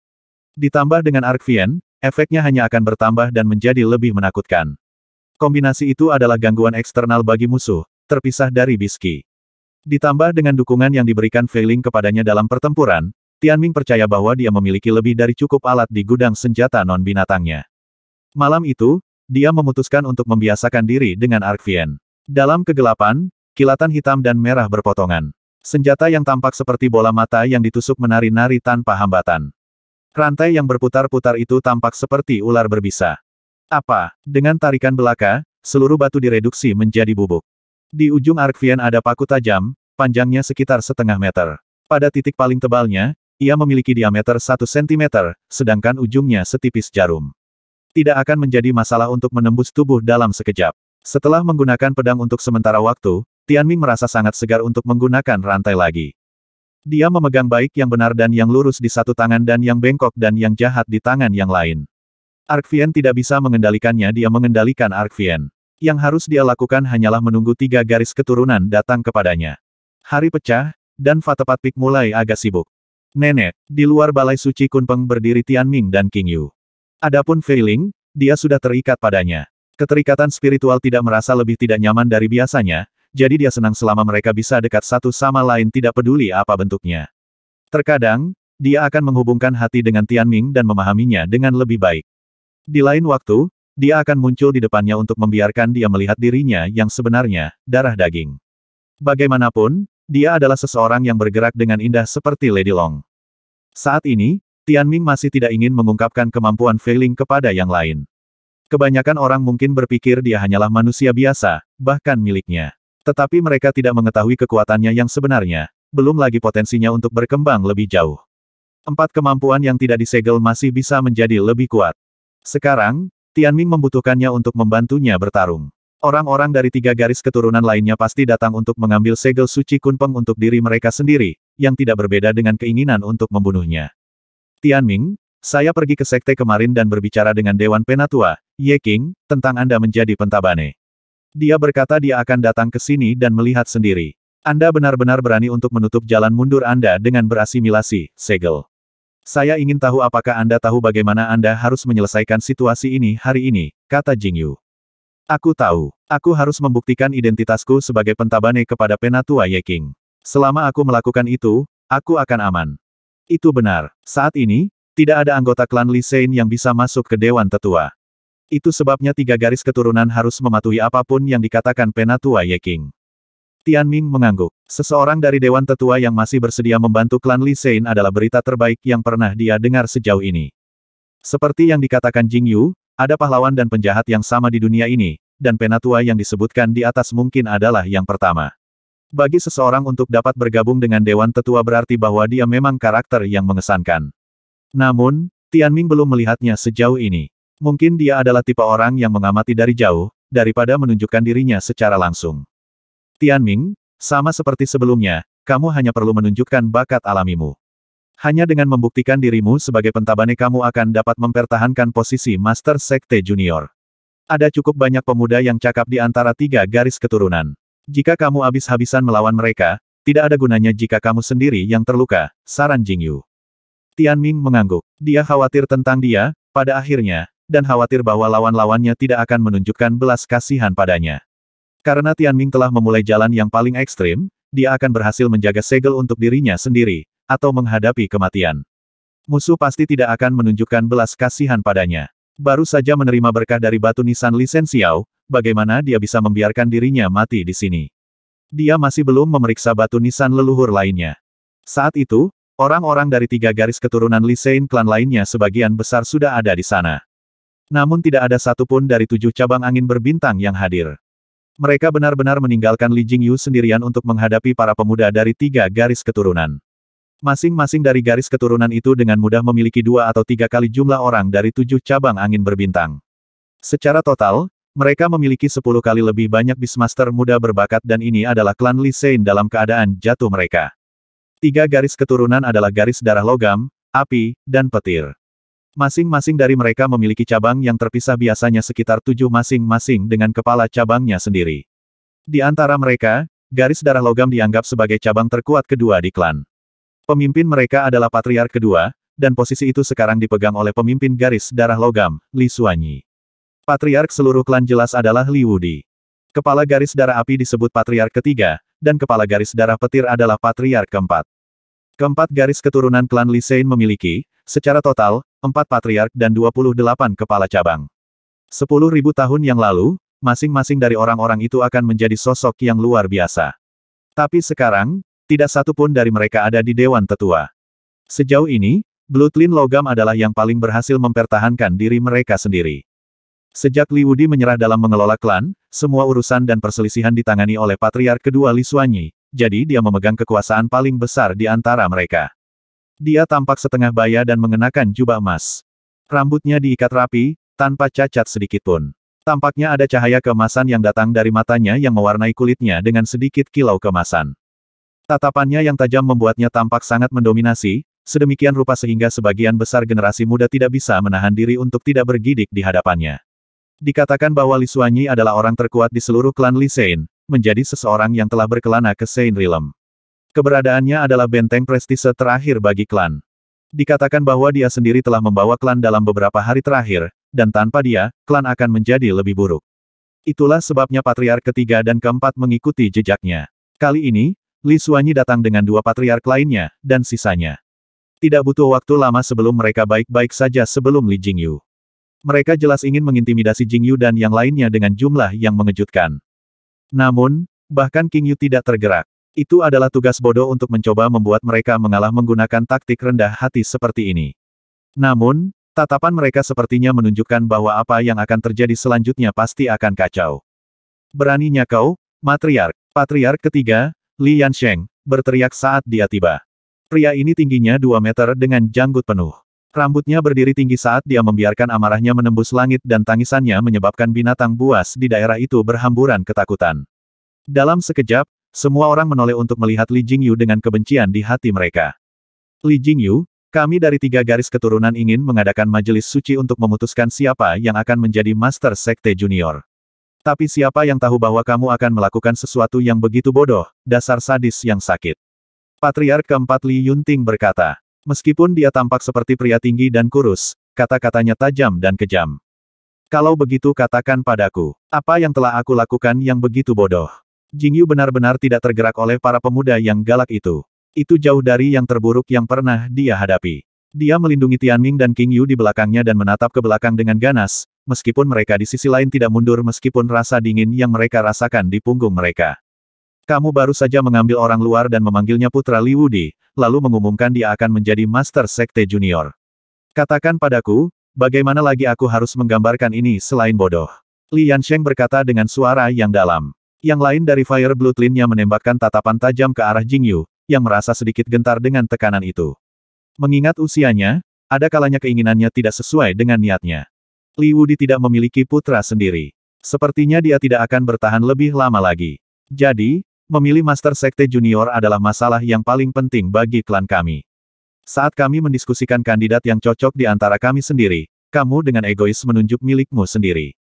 Ditambah dengan Arkvien, efeknya hanya akan bertambah dan menjadi lebih menakutkan. Kombinasi itu adalah gangguan eksternal bagi musuh, terpisah dari Biski. Ditambah dengan dukungan yang diberikan Feiling kepadanya dalam pertempuran, Tianming percaya bahwa dia memiliki lebih dari cukup alat di gudang senjata non-binatangnya. Malam itu, dia memutuskan untuk membiasakan diri dengan Arkvien. Dalam kegelapan, Kilatan hitam dan merah berpotongan. Senjata yang tampak seperti bola mata yang ditusuk menari-nari tanpa hambatan. Rantai yang berputar-putar itu tampak seperti ular berbisa. Apa? Dengan tarikan belaka, seluruh batu direduksi menjadi bubuk. Di ujung Arkvian ada paku tajam, panjangnya sekitar setengah meter. Pada titik paling tebalnya, ia memiliki diameter 1 cm, sedangkan ujungnya setipis jarum. Tidak akan menjadi masalah untuk menembus tubuh dalam sekejap. Setelah menggunakan pedang untuk sementara waktu, Tianming merasa sangat segar untuk menggunakan rantai lagi. Dia memegang baik yang benar dan yang lurus di satu tangan dan yang bengkok dan yang jahat di tangan yang lain. Arkvien tidak bisa mengendalikannya dia mengendalikan Arkvien. Yang harus dia lakukan hanyalah menunggu tiga garis keturunan datang kepadanya. Hari pecah, dan Fatepat Pik mulai agak sibuk. Nenek, di luar balai suci Kunpeng berdiri Tianming dan King Yu. Adapun Feiling, dia sudah terikat padanya. Keterikatan spiritual tidak merasa lebih tidak nyaman dari biasanya, jadi dia senang selama mereka bisa dekat satu sama lain tidak peduli apa bentuknya. Terkadang, dia akan menghubungkan hati dengan Tianming dan memahaminya dengan lebih baik. Di lain waktu, dia akan muncul di depannya untuk membiarkan dia melihat dirinya yang sebenarnya, darah daging. Bagaimanapun, dia adalah seseorang yang bergerak dengan indah seperti Lady Long. Saat ini, Tianming masih tidak ingin mengungkapkan kemampuan Feiling kepada yang lain. Kebanyakan orang mungkin berpikir dia hanyalah manusia biasa, bahkan miliknya. Tetapi mereka tidak mengetahui kekuatannya yang sebenarnya, belum lagi potensinya untuk berkembang lebih jauh. Empat kemampuan yang tidak disegel masih bisa menjadi lebih kuat. Sekarang, Tianming membutuhkannya untuk membantunya bertarung. Orang-orang dari tiga garis keturunan lainnya pasti datang untuk mengambil segel suci kunpeng untuk diri mereka sendiri, yang tidak berbeda dengan keinginan untuk membunuhnya. Tianming, saya pergi ke sekte kemarin dan berbicara dengan Dewan Penatua, Ye King, tentang Anda menjadi pentabane. Dia berkata dia akan datang ke sini dan melihat sendiri. Anda benar-benar berani untuk menutup jalan mundur Anda dengan berasimilasi, Segel. Saya ingin tahu apakah Anda tahu bagaimana Anda harus menyelesaikan situasi ini hari ini, kata Jingyu. Aku tahu. Aku harus membuktikan identitasku sebagai pentabane kepada Penatua Yeking. Selama aku melakukan itu, aku akan aman. Itu benar. Saat ini, tidak ada anggota klan Li Sein yang bisa masuk ke Dewan Tetua. Itu sebabnya tiga garis keturunan harus mematuhi apapun yang dikatakan Penatua Ye King. Tian Ming mengangguk. Seseorang dari Dewan Tetua yang masih bersedia membantu klan Li Sein adalah berita terbaik yang pernah dia dengar sejauh ini. Seperti yang dikatakan Jing Yu, ada pahlawan dan penjahat yang sama di dunia ini, dan Penatua yang disebutkan di atas mungkin adalah yang pertama. Bagi seseorang untuk dapat bergabung dengan Dewan Tetua berarti bahwa dia memang karakter yang mengesankan. Namun, Tian Ming belum melihatnya sejauh ini. Mungkin dia adalah tipe orang yang mengamati dari jauh, daripada menunjukkan dirinya secara langsung. Tianming, sama seperti sebelumnya, kamu hanya perlu menunjukkan bakat alamimu. Hanya dengan membuktikan dirimu sebagai pentabane kamu akan dapat mempertahankan posisi Master Sekte Junior. Ada cukup banyak pemuda yang cakap di antara tiga garis keturunan. Jika kamu habis-habisan melawan mereka, tidak ada gunanya jika kamu sendiri yang terluka, saran Jingyu. Tianming mengangguk. Dia khawatir tentang dia, pada akhirnya, dan khawatir bahwa lawan-lawannya tidak akan menunjukkan belas kasihan padanya. Karena Tianming telah memulai jalan yang paling ekstrim, dia akan berhasil menjaga segel untuk dirinya sendiri, atau menghadapi kematian. Musuh pasti tidak akan menunjukkan belas kasihan padanya. Baru saja menerima berkah dari batu nisan lisensiau, bagaimana dia bisa membiarkan dirinya mati di sini. Dia masih belum memeriksa batu nisan leluhur lainnya. Saat itu, orang-orang dari tiga garis keturunan Lisein klan lainnya sebagian besar sudah ada di sana. Namun tidak ada satupun dari tujuh cabang angin berbintang yang hadir. Mereka benar-benar meninggalkan Li Jingyu sendirian untuk menghadapi para pemuda dari tiga garis keturunan. Masing-masing dari garis keturunan itu dengan mudah memiliki dua atau tiga kali jumlah orang dari tujuh cabang angin berbintang. Secara total, mereka memiliki sepuluh kali lebih banyak bismaster muda berbakat dan ini adalah klan Li Sein dalam keadaan jatuh mereka. Tiga garis keturunan adalah garis darah logam, api, dan petir. Masing-masing dari mereka memiliki cabang yang terpisah biasanya sekitar tujuh masing-masing dengan kepala cabangnya sendiri. Di antara mereka, garis darah logam dianggap sebagai cabang terkuat kedua di klan. Pemimpin mereka adalah patriark kedua, dan posisi itu sekarang dipegang oleh pemimpin garis darah logam, Li Suanyi. Patriark seluruh klan jelas adalah Li Wudi. Kepala garis darah api disebut patriark ketiga, dan kepala garis darah petir adalah patriark keempat. Keempat garis keturunan klan Li Sein memiliki, Secara total, empat patriark dan 28 kepala cabang. 10.000 tahun yang lalu, masing-masing dari orang-orang itu akan menjadi sosok yang luar biasa. Tapi sekarang, tidak satu pun dari mereka ada di Dewan Tetua. Sejauh ini, Blutlin Logam adalah yang paling berhasil mempertahankan diri mereka sendiri. Sejak Li Wudi menyerah dalam mengelola klan, semua urusan dan perselisihan ditangani oleh Patriark kedua Li Suanyi, jadi dia memegang kekuasaan paling besar di antara mereka. Dia tampak setengah baya dan mengenakan jubah emas. Rambutnya diikat rapi, tanpa cacat sedikit pun. Tampaknya ada cahaya kemasan yang datang dari matanya yang mewarnai kulitnya dengan sedikit kilau kemasan. Tatapannya yang tajam membuatnya tampak sangat mendominasi, sedemikian rupa sehingga sebagian besar generasi muda tidak bisa menahan diri untuk tidak bergidik di hadapannya. Dikatakan bahwa Li Suanyi adalah orang terkuat di seluruh klan Li Sein, menjadi seseorang yang telah berkelana ke Sein Realm. Keberadaannya adalah benteng prestise terakhir bagi klan. Dikatakan bahwa dia sendiri telah membawa klan dalam beberapa hari terakhir, dan tanpa dia, klan akan menjadi lebih buruk. Itulah sebabnya patriark ketiga dan keempat mengikuti jejaknya. Kali ini, Li Suanyi datang dengan dua patriark lainnya, dan sisanya. Tidak butuh waktu lama sebelum mereka baik-baik saja sebelum Li Jingyu. Mereka jelas ingin mengintimidasi Jingyu dan yang lainnya dengan jumlah yang mengejutkan. Namun, bahkan Yu tidak tergerak. Itu adalah tugas bodoh untuk mencoba membuat mereka mengalah menggunakan taktik rendah hati seperti ini. Namun, tatapan mereka sepertinya menunjukkan bahwa apa yang akan terjadi selanjutnya pasti akan kacau. Beraninya kau, matriark, patriark ketiga, Li Yansheng, berteriak saat dia tiba. Pria ini tingginya 2 meter dengan janggut penuh. Rambutnya berdiri tinggi saat dia membiarkan amarahnya menembus langit dan tangisannya menyebabkan binatang buas di daerah itu berhamburan ketakutan. Dalam sekejap, semua orang menoleh untuk melihat Li Jingyu dengan kebencian di hati mereka. Li Jingyu, kami dari tiga garis keturunan ingin mengadakan majelis suci untuk memutuskan siapa yang akan menjadi Master Sekte Junior. Tapi siapa yang tahu bahwa kamu akan melakukan sesuatu yang begitu bodoh, dasar sadis yang sakit. Patriark keempat Li Yunting berkata, meskipun dia tampak seperti pria tinggi dan kurus, kata-katanya tajam dan kejam. Kalau begitu katakan padaku, apa yang telah aku lakukan yang begitu bodoh? Jingyu benar-benar tidak tergerak oleh para pemuda yang galak itu. Itu jauh dari yang terburuk yang pernah dia hadapi. Dia melindungi Tianming dan King Yu di belakangnya dan menatap ke belakang dengan ganas, meskipun mereka di sisi lain tidak mundur meskipun rasa dingin yang mereka rasakan di punggung mereka. Kamu baru saja mengambil orang luar dan memanggilnya Putra Li Wudi, lalu mengumumkan dia akan menjadi Master Sekte Junior. Katakan padaku, bagaimana lagi aku harus menggambarkan ini selain bodoh? Li Yansheng berkata dengan suara yang dalam. Yang lain dari Fire Bloodline-nya menembakkan tatapan tajam ke arah Jingyu, yang merasa sedikit gentar dengan tekanan itu. Mengingat usianya, ada kalanya keinginannya tidak sesuai dengan niatnya. Li Wudi tidak memiliki putra sendiri. Sepertinya dia tidak akan bertahan lebih lama lagi. Jadi, memilih Master Sekte Junior adalah masalah yang paling penting bagi klan kami. Saat kami mendiskusikan kandidat yang cocok di antara kami sendiri, kamu dengan egois menunjuk milikmu sendiri.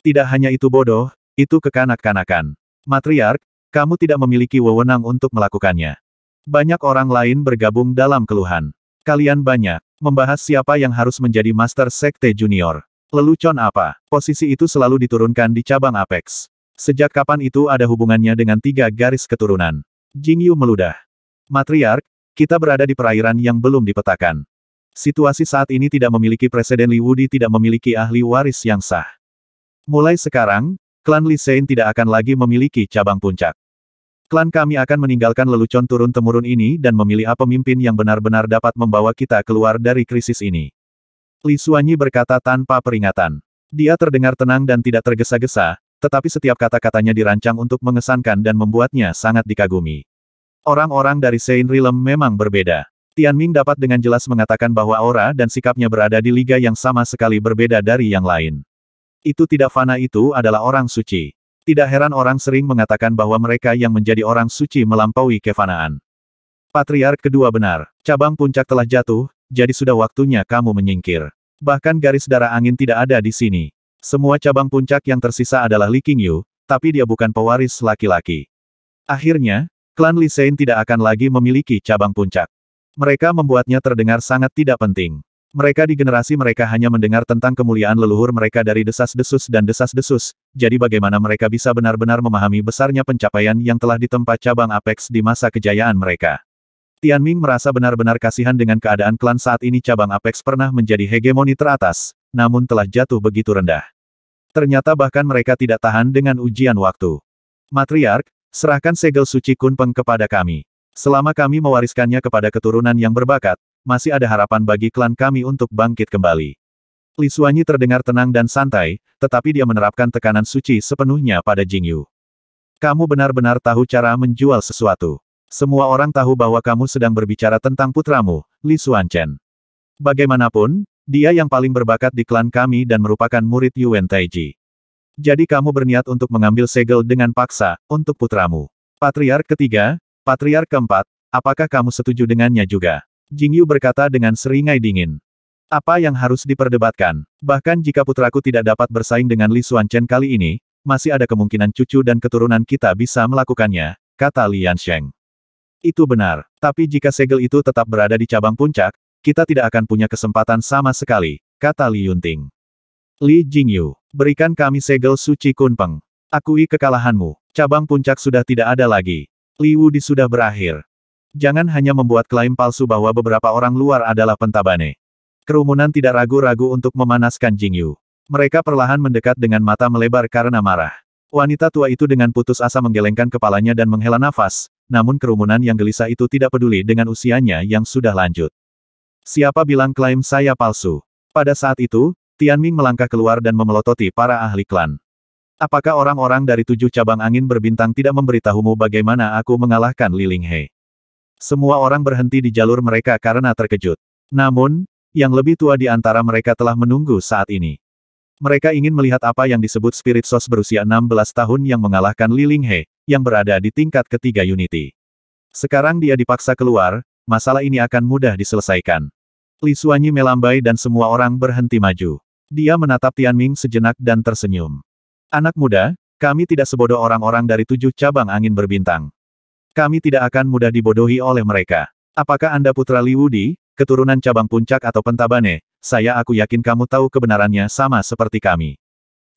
Tidak hanya itu bodoh, itu kekanak-kanakan. Matriark, kamu tidak memiliki wewenang untuk melakukannya. Banyak orang lain bergabung dalam keluhan. Kalian banyak membahas siapa yang harus menjadi Master Sekte Junior. Lelucon apa? Posisi itu selalu diturunkan di cabang Apex. Sejak kapan itu ada hubungannya dengan tiga garis keturunan? Jingyu meludah. Matriark, kita berada di perairan yang belum dipetakan. Situasi saat ini tidak memiliki presiden Li Wudi tidak memiliki ahli waris yang sah. Mulai sekarang, Klan Li Sein tidak akan lagi memiliki cabang puncak. Klan kami akan meninggalkan lelucon turun-temurun ini dan memilih apa pemimpin yang benar-benar dapat membawa kita keluar dari krisis ini. Li Suanyi berkata tanpa peringatan. Dia terdengar tenang dan tidak tergesa-gesa, tetapi setiap kata-katanya dirancang untuk mengesankan dan membuatnya sangat dikagumi. Orang-orang dari Sein Rilem memang berbeda. Tian Ming dapat dengan jelas mengatakan bahwa aura dan sikapnya berada di liga yang sama sekali berbeda dari yang lain. Itu tidak fana itu adalah orang suci. Tidak heran orang sering mengatakan bahwa mereka yang menjadi orang suci melampaui kefanaan. Patriark kedua benar, cabang puncak telah jatuh, jadi sudah waktunya kamu menyingkir. Bahkan garis darah angin tidak ada di sini. Semua cabang puncak yang tersisa adalah Li Qingyu, tapi dia bukan pewaris laki-laki. Akhirnya, klan Li Sein tidak akan lagi memiliki cabang puncak. Mereka membuatnya terdengar sangat tidak penting. Mereka di generasi mereka hanya mendengar tentang kemuliaan leluhur mereka dari desas-desus dan desas-desus, jadi bagaimana mereka bisa benar-benar memahami besarnya pencapaian yang telah ditempa cabang Apex di masa kejayaan mereka. Tian Ming merasa benar-benar kasihan dengan keadaan klan saat ini cabang Apex pernah menjadi hegemoni teratas, namun telah jatuh begitu rendah. Ternyata bahkan mereka tidak tahan dengan ujian waktu. Matriark, serahkan segel suci Kunpeng kepada kami. Selama kami mewariskannya kepada keturunan yang berbakat, masih ada harapan bagi klan kami untuk bangkit kembali. Li Suanyi terdengar tenang dan santai, tetapi dia menerapkan tekanan suci sepenuhnya pada Jing Yu. Kamu benar-benar tahu cara menjual sesuatu. Semua orang tahu bahwa kamu sedang berbicara tentang putramu, Li Suanchen. Bagaimanapun, dia yang paling berbakat di klan kami dan merupakan murid Yuan Taiji. Jadi kamu berniat untuk mengambil segel dengan paksa, untuk putramu. Patriark ketiga, Patriark keempat, apakah kamu setuju dengannya juga? Jing Yu berkata dengan seringai dingin. Apa yang harus diperdebatkan? Bahkan jika putraku tidak dapat bersaing dengan Li Chen kali ini, masih ada kemungkinan cucu dan keturunan kita bisa melakukannya, kata Lian Sheng. Itu benar, tapi jika segel itu tetap berada di cabang puncak, kita tidak akan punya kesempatan sama sekali, kata Li Yunting. Li Jingyu, berikan kami segel suci kunpeng. Akui kekalahanmu, cabang puncak sudah tidak ada lagi. Li Wudi sudah berakhir. Jangan hanya membuat klaim palsu bahwa beberapa orang luar adalah pentabane. Kerumunan tidak ragu-ragu untuk memanaskan Jing Yu. Mereka perlahan mendekat dengan mata melebar karena marah. Wanita tua itu dengan putus asa menggelengkan kepalanya dan menghela nafas, namun kerumunan yang gelisah itu tidak peduli dengan usianya yang sudah lanjut. Siapa bilang klaim saya palsu? Pada saat itu, Tian Ming melangkah keluar dan memelototi para ahli klan. Apakah orang-orang dari tujuh cabang angin berbintang tidak memberitahumu bagaimana aku mengalahkan Li He? Semua orang berhenti di jalur mereka karena terkejut. Namun, yang lebih tua di antara mereka telah menunggu saat ini. Mereka ingin melihat apa yang disebut Spirit Source berusia 16 tahun yang mengalahkan Li Linghe, yang berada di tingkat ketiga Unity. Sekarang dia dipaksa keluar, masalah ini akan mudah diselesaikan. Li Suanyi melambai dan semua orang berhenti maju. Dia menatap Tianming sejenak dan tersenyum. Anak muda, kami tidak sebodoh orang-orang dari tujuh cabang angin berbintang. Kami tidak akan mudah dibodohi oleh mereka. Apakah Anda putra Li Wudi, keturunan cabang puncak atau pentabane, saya aku yakin kamu tahu kebenarannya sama seperti kami.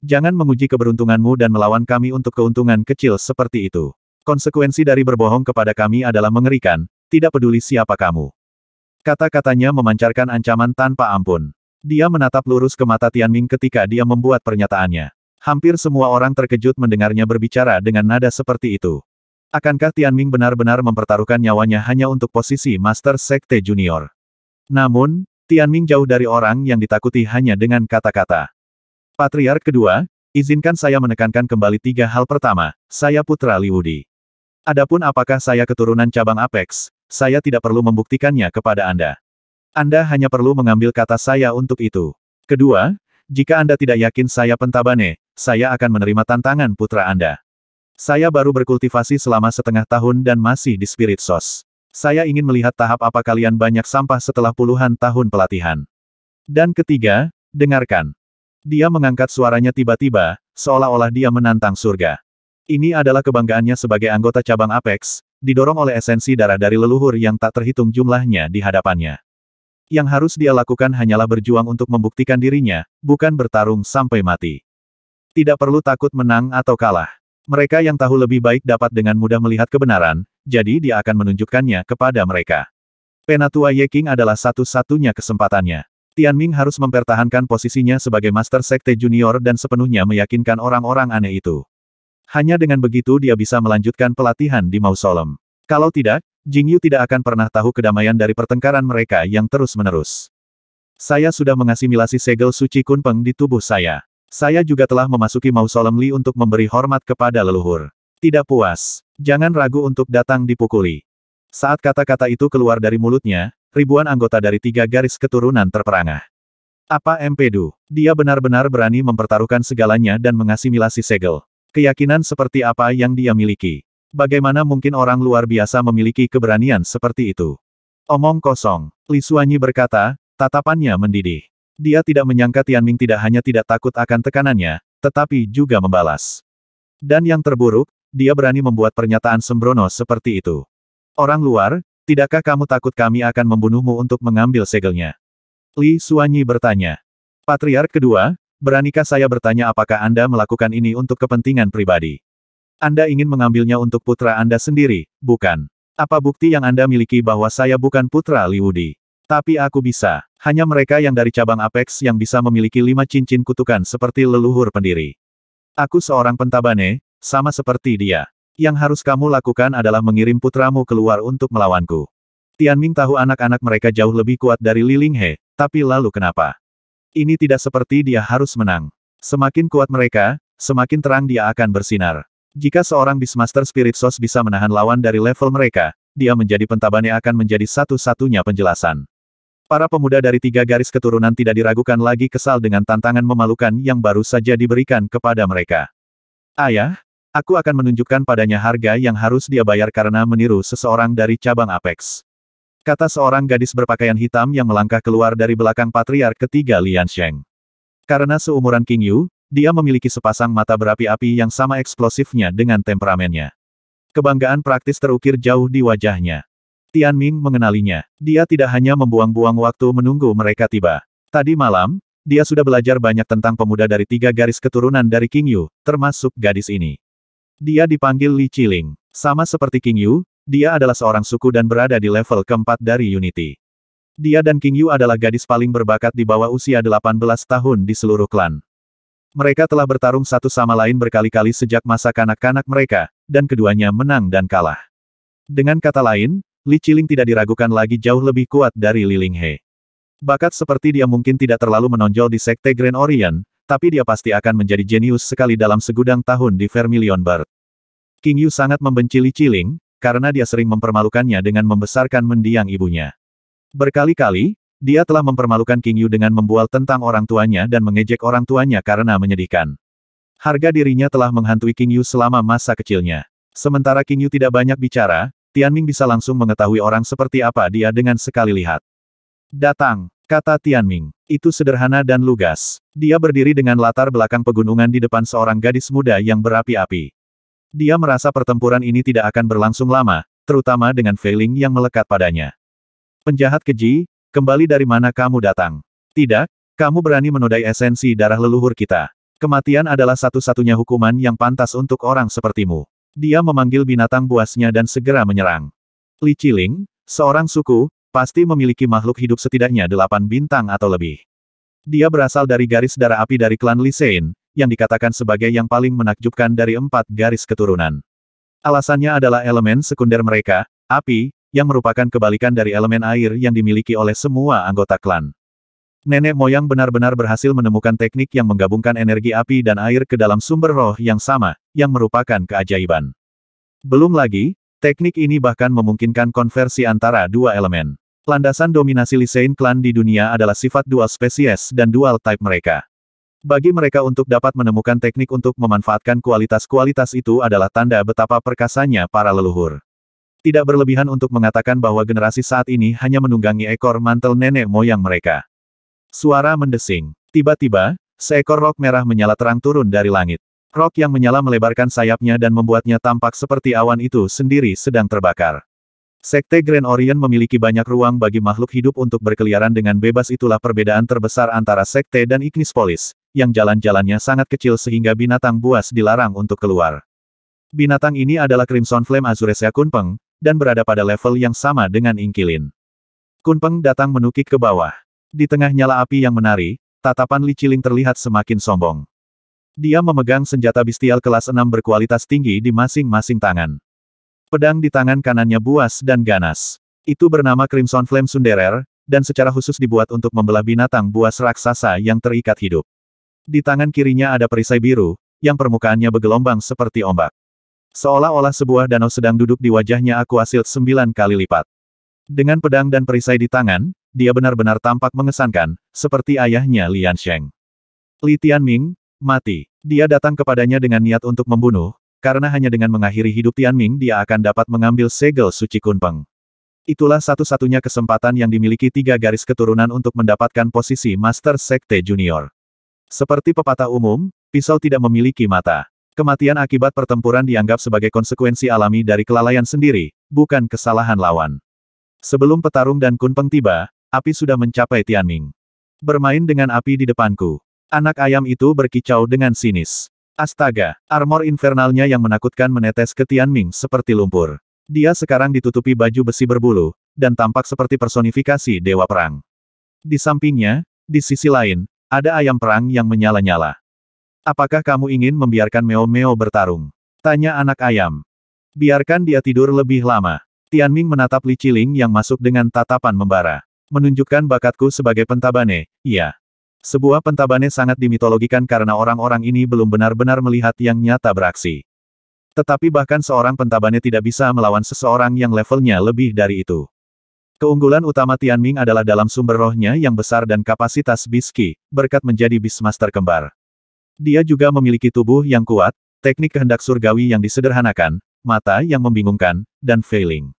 Jangan menguji keberuntunganmu dan melawan kami untuk keuntungan kecil seperti itu. Konsekuensi dari berbohong kepada kami adalah mengerikan, tidak peduli siapa kamu. Kata-katanya memancarkan ancaman tanpa ampun. Dia menatap lurus ke mata Tianming ketika dia membuat pernyataannya. Hampir semua orang terkejut mendengarnya berbicara dengan nada seperti itu. Akankah Tianming benar-benar mempertaruhkan nyawanya hanya untuk posisi Master Sekte Junior? Namun, Tianming jauh dari orang yang ditakuti hanya dengan kata-kata. Patriark kedua, izinkan saya menekankan kembali tiga hal pertama, saya putra Liudi. Adapun apakah saya keturunan cabang Apex, saya tidak perlu membuktikannya kepada Anda. Anda hanya perlu mengambil kata saya untuk itu. Kedua, jika Anda tidak yakin saya pentabane, saya akan menerima tantangan putra Anda. Saya baru berkultivasi selama setengah tahun dan masih di Spirit Source. Saya ingin melihat tahap apa kalian banyak sampah setelah puluhan tahun pelatihan. Dan ketiga, dengarkan. Dia mengangkat suaranya tiba-tiba, seolah-olah dia menantang surga. Ini adalah kebanggaannya sebagai anggota cabang Apex, didorong oleh esensi darah dari leluhur yang tak terhitung jumlahnya di hadapannya. Yang harus dia lakukan hanyalah berjuang untuk membuktikan dirinya, bukan bertarung sampai mati. Tidak perlu takut menang atau kalah. Mereka yang tahu lebih baik dapat dengan mudah melihat kebenaran, jadi dia akan menunjukkannya kepada mereka. Penatua Ye King adalah satu-satunya kesempatannya. Tian Ming harus mempertahankan posisinya sebagai Master Sekte Junior dan sepenuhnya meyakinkan orang-orang aneh itu. Hanya dengan begitu dia bisa melanjutkan pelatihan di Mausolem. Kalau tidak, Jingyu tidak akan pernah tahu kedamaian dari pertengkaran mereka yang terus-menerus. Saya sudah mengasimilasi segel suci kunpeng di tubuh saya. Saya juga telah memasuki mausoleum Li untuk memberi hormat kepada leluhur. Tidak puas. Jangan ragu untuk datang dipukuli. Saat kata-kata itu keluar dari mulutnya, ribuan anggota dari tiga garis keturunan terperangah. Apa Empedu? Dia benar-benar berani mempertaruhkan segalanya dan mengasimilasi segel. Keyakinan seperti apa yang dia miliki? Bagaimana mungkin orang luar biasa memiliki keberanian seperti itu? Omong kosong, Li Suanyi berkata, tatapannya mendidih. Dia tidak menyangka Tianming tidak hanya tidak takut akan tekanannya, tetapi juga membalas. Dan yang terburuk, dia berani membuat pernyataan sembrono seperti itu. Orang luar, tidakkah kamu takut kami akan membunuhmu untuk mengambil segelnya? Li Suanyi bertanya. Patriark kedua, beranikah saya bertanya apakah Anda melakukan ini untuk kepentingan pribadi? Anda ingin mengambilnya untuk putra Anda sendiri, bukan? Apa bukti yang Anda miliki bahwa saya bukan putra Li Wudi? Tapi aku bisa. Hanya mereka yang dari cabang Apex yang bisa memiliki lima cincin kutukan seperti leluhur pendiri. Aku seorang pentabane, sama seperti dia. Yang harus kamu lakukan adalah mengirim putramu keluar untuk melawanku. Tianming tahu anak-anak mereka jauh lebih kuat dari Li He, tapi lalu kenapa? Ini tidak seperti dia harus menang. Semakin kuat mereka, semakin terang dia akan bersinar. Jika seorang Beastmaster Spirit sos bisa menahan lawan dari level mereka, dia menjadi pentabane akan menjadi satu-satunya penjelasan. Para pemuda dari tiga garis keturunan tidak diragukan lagi kesal dengan tantangan memalukan yang baru saja diberikan kepada mereka. Ayah, aku akan menunjukkan padanya harga yang harus dia bayar karena meniru seseorang dari cabang Apex. Kata seorang gadis berpakaian hitam yang melangkah keluar dari belakang patriar ketiga Lian Sheng. Karena seumuran King Yu, dia memiliki sepasang mata berapi-api yang sama eksplosifnya dengan temperamennya. Kebanggaan praktis terukir jauh di wajahnya. Tian Ming mengenalinya. Dia tidak hanya membuang-buang waktu menunggu mereka tiba. Tadi malam, dia sudah belajar banyak tentang pemuda dari tiga garis keturunan dari King Yu, termasuk gadis ini. Dia dipanggil Li Chiling. Sama seperti King Yu, dia adalah seorang suku dan berada di level keempat dari Unity. Dia dan King Yu adalah gadis paling berbakat di bawah usia 18 tahun di seluruh klan. Mereka telah bertarung satu sama lain berkali-kali sejak masa kanak-kanak mereka, dan keduanya menang dan kalah. Dengan kata lain, Li Qiling tidak diragukan lagi jauh lebih kuat dari Li Linghe. Bakat seperti dia mungkin tidak terlalu menonjol di Sekte Grand Orient, tapi dia pasti akan menjadi jenius sekali dalam segudang tahun di Vermilion Bird. King Yu sangat membenci Li Qiling, karena dia sering mempermalukannya dengan membesarkan mendiang ibunya. Berkali-kali, dia telah mempermalukan King Yu dengan membual tentang orang tuanya dan mengejek orang tuanya karena menyedihkan. Harga dirinya telah menghantui King Yu selama masa kecilnya. Sementara King Yu tidak banyak bicara, Tianming bisa langsung mengetahui orang seperti apa dia dengan sekali lihat. Datang, kata Tianming. Itu sederhana dan lugas. Dia berdiri dengan latar belakang pegunungan di depan seorang gadis muda yang berapi-api. Dia merasa pertempuran ini tidak akan berlangsung lama, terutama dengan feeling yang melekat padanya. Penjahat keji, kembali dari mana kamu datang? Tidak, kamu berani menodai esensi darah leluhur kita. Kematian adalah satu-satunya hukuman yang pantas untuk orang sepertimu. Dia memanggil binatang buasnya dan segera menyerang. Li Qiling, seorang suku, pasti memiliki makhluk hidup setidaknya delapan bintang atau lebih. Dia berasal dari garis darah api dari klan Li Sein, yang dikatakan sebagai yang paling menakjubkan dari empat garis keturunan. Alasannya adalah elemen sekunder mereka, api, yang merupakan kebalikan dari elemen air yang dimiliki oleh semua anggota klan. Nenek moyang benar-benar berhasil menemukan teknik yang menggabungkan energi api dan air ke dalam sumber roh yang sama, yang merupakan keajaiban. Belum lagi, teknik ini bahkan memungkinkan konversi antara dua elemen. Landasan dominasi Lisein klan di dunia adalah sifat dual spesies dan dual type mereka. Bagi mereka untuk dapat menemukan teknik untuk memanfaatkan kualitas-kualitas itu adalah tanda betapa perkasanya para leluhur. Tidak berlebihan untuk mengatakan bahwa generasi saat ini hanya menunggangi ekor mantel nenek moyang mereka. Suara mendesing. Tiba-tiba, seekor rok merah menyala terang turun dari langit. Rok yang menyala melebarkan sayapnya dan membuatnya tampak seperti awan itu sendiri sedang terbakar. Sekte Grand Orient memiliki banyak ruang bagi makhluk hidup untuk berkeliaran dengan bebas itulah perbedaan terbesar antara sekte dan Ignis Polis, yang jalan-jalannya sangat kecil sehingga binatang buas dilarang untuk keluar. Binatang ini adalah Crimson Flame Azuresia Kunpeng, dan berada pada level yang sama dengan Inkilin. Kunpeng datang menukik ke bawah. Di tengah nyala api yang menari, tatapan Li Qiling terlihat semakin sombong. Dia memegang senjata bestial kelas 6 berkualitas tinggi di masing-masing tangan. Pedang di tangan kanannya buas dan ganas. Itu bernama Crimson Flame Sunderer, dan secara khusus dibuat untuk membelah binatang buas raksasa yang terikat hidup. Di tangan kirinya ada perisai biru, yang permukaannya bergelombang seperti ombak. Seolah-olah sebuah danau sedang duduk di wajahnya aku hasil sembilan kali lipat. Dengan pedang dan perisai di tangan, dia benar-benar tampak mengesankan, seperti ayahnya Lian Sheng. Li Tianming, mati. Dia datang kepadanya dengan niat untuk membunuh, karena hanya dengan mengakhiri hidup Tianming dia akan dapat mengambil segel suci Kunpeng. Itulah satu-satunya kesempatan yang dimiliki tiga garis keturunan untuk mendapatkan posisi Master Sekte Junior. Seperti pepatah umum, pisau tidak memiliki mata. Kematian akibat pertempuran dianggap sebagai konsekuensi alami dari kelalaian sendiri, bukan kesalahan lawan. Sebelum petarung dan Kunpeng tiba, api sudah mencapai Tianming. Bermain dengan api di depanku. Anak ayam itu berkicau dengan sinis. Astaga, armor infernalnya yang menakutkan menetes ke Tianming seperti lumpur. Dia sekarang ditutupi baju besi berbulu, dan tampak seperti personifikasi dewa perang. Di sampingnya, di sisi lain, ada ayam perang yang menyala-nyala. Apakah kamu ingin membiarkan Meo-Meo bertarung? Tanya anak ayam. Biarkan dia tidur lebih lama. Tianming menatap Li Qiling yang masuk dengan tatapan membara. Menunjukkan bakatku sebagai pentabane, iya. Sebuah pentabane sangat dimitologikan karena orang-orang ini belum benar-benar melihat yang nyata beraksi. Tetapi bahkan seorang pentabane tidak bisa melawan seseorang yang levelnya lebih dari itu. Keunggulan utama Tianming adalah dalam sumber rohnya yang besar dan kapasitas biski, berkat menjadi bismaster kembar. Dia juga memiliki tubuh yang kuat, teknik kehendak surgawi yang disederhanakan, mata yang membingungkan, dan failing.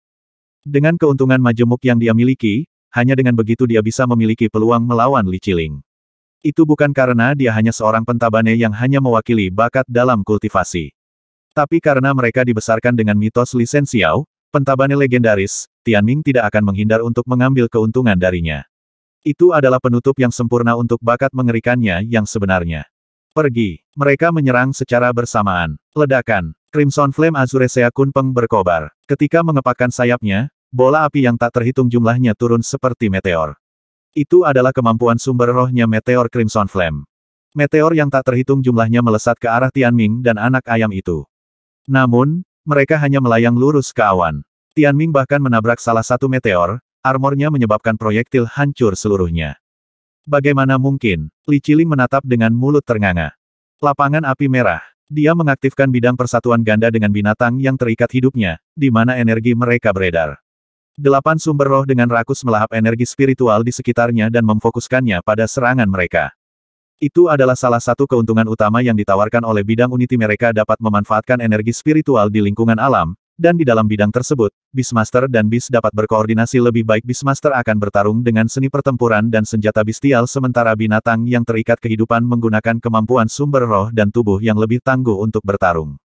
Dengan keuntungan majemuk yang dia miliki, hanya dengan begitu dia bisa memiliki peluang melawan Li Qiling. Itu bukan karena dia hanya seorang pentabane yang hanya mewakili bakat dalam kultivasi. Tapi karena mereka dibesarkan dengan mitos lisensiau, pentabane legendaris, Tianming tidak akan menghindar untuk mengambil keuntungan darinya. Itu adalah penutup yang sempurna untuk bakat mengerikannya yang sebenarnya. Pergi. Mereka menyerang secara bersamaan. Ledakan. Crimson Flame Azure Sea Kunpeng berkobar. Ketika mengepakkan sayapnya, Bola api yang tak terhitung jumlahnya turun seperti meteor. Itu adalah kemampuan sumber rohnya meteor Crimson Flame. Meteor yang tak terhitung jumlahnya melesat ke arah Tianming dan anak ayam itu. Namun, mereka hanya melayang lurus ke awan. Tianming bahkan menabrak salah satu meteor, armornya menyebabkan proyektil hancur seluruhnya. Bagaimana mungkin? Li Qiling menatap dengan mulut ternganga. Lapangan api merah. Dia mengaktifkan bidang persatuan ganda dengan binatang yang terikat hidupnya, di mana energi mereka beredar. Delapan sumber roh dengan rakus melahap energi spiritual di sekitarnya dan memfokuskannya pada serangan mereka. Itu adalah salah satu keuntungan utama yang ditawarkan oleh bidang uniti mereka dapat memanfaatkan energi spiritual di lingkungan alam, dan di dalam bidang tersebut, Beastmaster dan bis dapat berkoordinasi lebih baik Beastmaster akan bertarung dengan seni pertempuran dan senjata bestial sementara binatang yang terikat kehidupan menggunakan kemampuan sumber roh dan tubuh yang lebih tangguh untuk bertarung.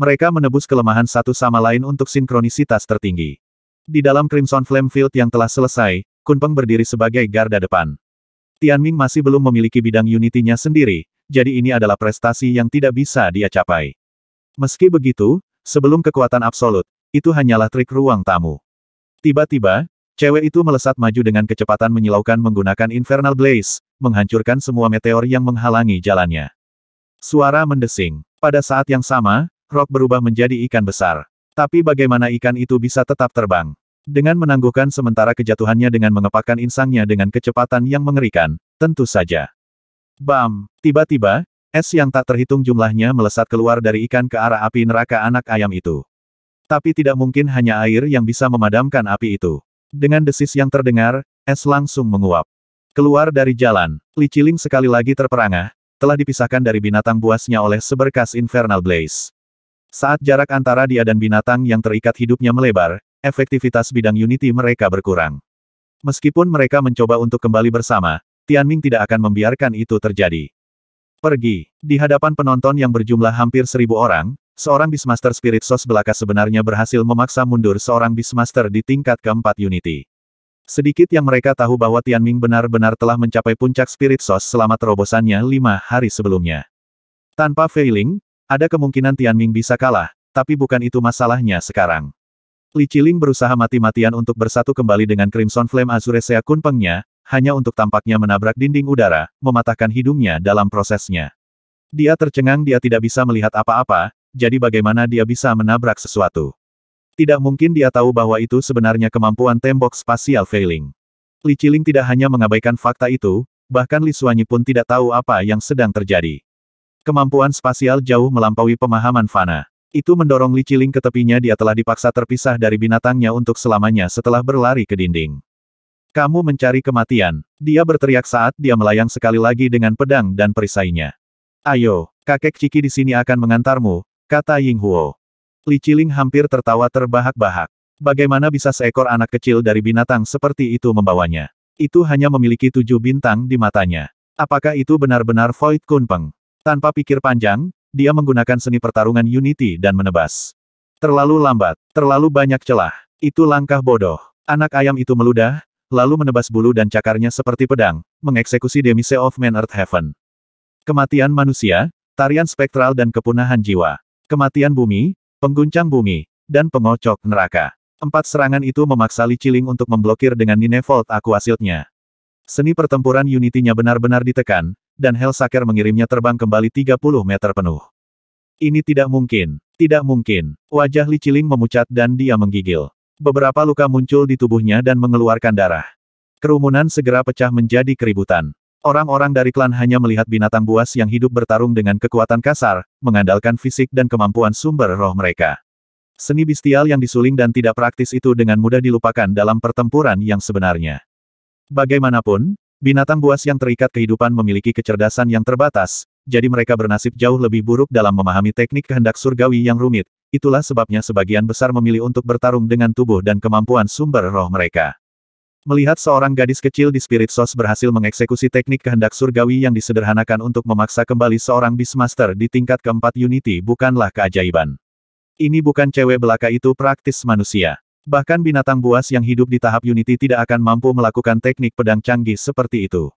Mereka menebus kelemahan satu sama lain untuk sinkronisitas tertinggi. Di dalam Crimson Flame Field yang telah selesai, Kunpeng berdiri sebagai garda depan. Tianming masih belum memiliki bidang unitinya sendiri, jadi ini adalah prestasi yang tidak bisa dia capai. Meski begitu, sebelum kekuatan absolut, itu hanyalah trik ruang tamu. Tiba-tiba, cewek itu melesat maju dengan kecepatan menyilaukan menggunakan Infernal Blaze, menghancurkan semua meteor yang menghalangi jalannya. Suara mendesing. Pada saat yang sama, Rock berubah menjadi ikan besar. Tapi bagaimana ikan itu bisa tetap terbang? Dengan menangguhkan sementara kejatuhannya dengan mengepakkan insangnya dengan kecepatan yang mengerikan, tentu saja. Bam! Tiba-tiba, es yang tak terhitung jumlahnya melesat keluar dari ikan ke arah api neraka anak ayam itu. Tapi tidak mungkin hanya air yang bisa memadamkan api itu. Dengan desis yang terdengar, es langsung menguap. Keluar dari jalan, Li Chiling sekali lagi terperangah, telah dipisahkan dari binatang buasnya oleh seberkas Infernal Blaze. Saat jarak antara dia dan binatang yang terikat hidupnya melebar, efektivitas bidang unity mereka berkurang. Meskipun mereka mencoba untuk kembali bersama, Tianming tidak akan membiarkan itu terjadi. Pergi. Di hadapan penonton yang berjumlah hampir seribu orang, seorang Beastmaster Spirit Sos belaka sebenarnya berhasil memaksa mundur seorang Beastmaster di tingkat keempat Unity. Sedikit yang mereka tahu bahwa Tianming benar-benar telah mencapai puncak Spirit Sos selama terobosannya lima hari sebelumnya. Tanpa failing, ada kemungkinan Tianming bisa kalah, tapi bukan itu masalahnya sekarang. Li Qiling berusaha mati-matian untuk bersatu kembali dengan Crimson Flame Azure Sea Kunpengnya, hanya untuk tampaknya menabrak dinding udara, mematahkan hidungnya dalam prosesnya. Dia tercengang dia tidak bisa melihat apa-apa, jadi bagaimana dia bisa menabrak sesuatu. Tidak mungkin dia tahu bahwa itu sebenarnya kemampuan tembok spasial failing. Li Qiling tidak hanya mengabaikan fakta itu, bahkan Li Suanyi pun tidak tahu apa yang sedang terjadi. Kemampuan spasial jauh melampaui pemahaman Fana. Itu mendorong Li Qiling ke tepinya dia telah dipaksa terpisah dari binatangnya untuk selamanya setelah berlari ke dinding. Kamu mencari kematian. Dia berteriak saat dia melayang sekali lagi dengan pedang dan perisainya. Ayo, kakek Ciki di sini akan mengantarmu, kata Ying Huo. Li Qiling hampir tertawa terbahak-bahak. Bagaimana bisa seekor anak kecil dari binatang seperti itu membawanya? Itu hanya memiliki tujuh bintang di matanya. Apakah itu benar-benar Void Kunpeng? Tanpa pikir panjang, dia menggunakan seni pertarungan Unity dan menebas. Terlalu lambat, terlalu banyak celah. Itu langkah bodoh. Anak ayam itu meludah, lalu menebas bulu dan cakarnya seperti pedang, mengeksekusi Demise of Man Earth Heaven. Kematian manusia, tarian spektral dan kepunahan jiwa. Kematian bumi, pengguncang bumi, dan pengocok neraka. Empat serangan itu memaksa Li Chiling untuk memblokir dengan Ninevolt Aquasilt-nya. Seni pertempuran Unity-nya benar-benar ditekan, dan Hellsaker mengirimnya terbang kembali 30 meter penuh. Ini tidak mungkin, tidak mungkin. Wajah Li Qiling memucat dan dia menggigil. Beberapa luka muncul di tubuhnya dan mengeluarkan darah. Kerumunan segera pecah menjadi keributan. Orang-orang dari klan hanya melihat binatang buas yang hidup bertarung dengan kekuatan kasar, mengandalkan fisik dan kemampuan sumber roh mereka. Seni bestial yang disuling dan tidak praktis itu dengan mudah dilupakan dalam pertempuran yang sebenarnya. Bagaimanapun, Binatang buas yang terikat kehidupan memiliki kecerdasan yang terbatas, jadi mereka bernasib jauh lebih buruk dalam memahami teknik kehendak surgawi yang rumit. Itulah sebabnya sebagian besar memilih untuk bertarung dengan tubuh dan kemampuan sumber roh mereka. Melihat seorang gadis kecil di Spirit Source berhasil mengeksekusi teknik kehendak surgawi yang disederhanakan untuk memaksa kembali seorang Beastmaster di tingkat keempat Unity bukanlah keajaiban. Ini bukan cewek belaka itu praktis manusia. Bahkan binatang buas yang hidup di tahap Unity tidak akan mampu melakukan teknik pedang canggih seperti itu.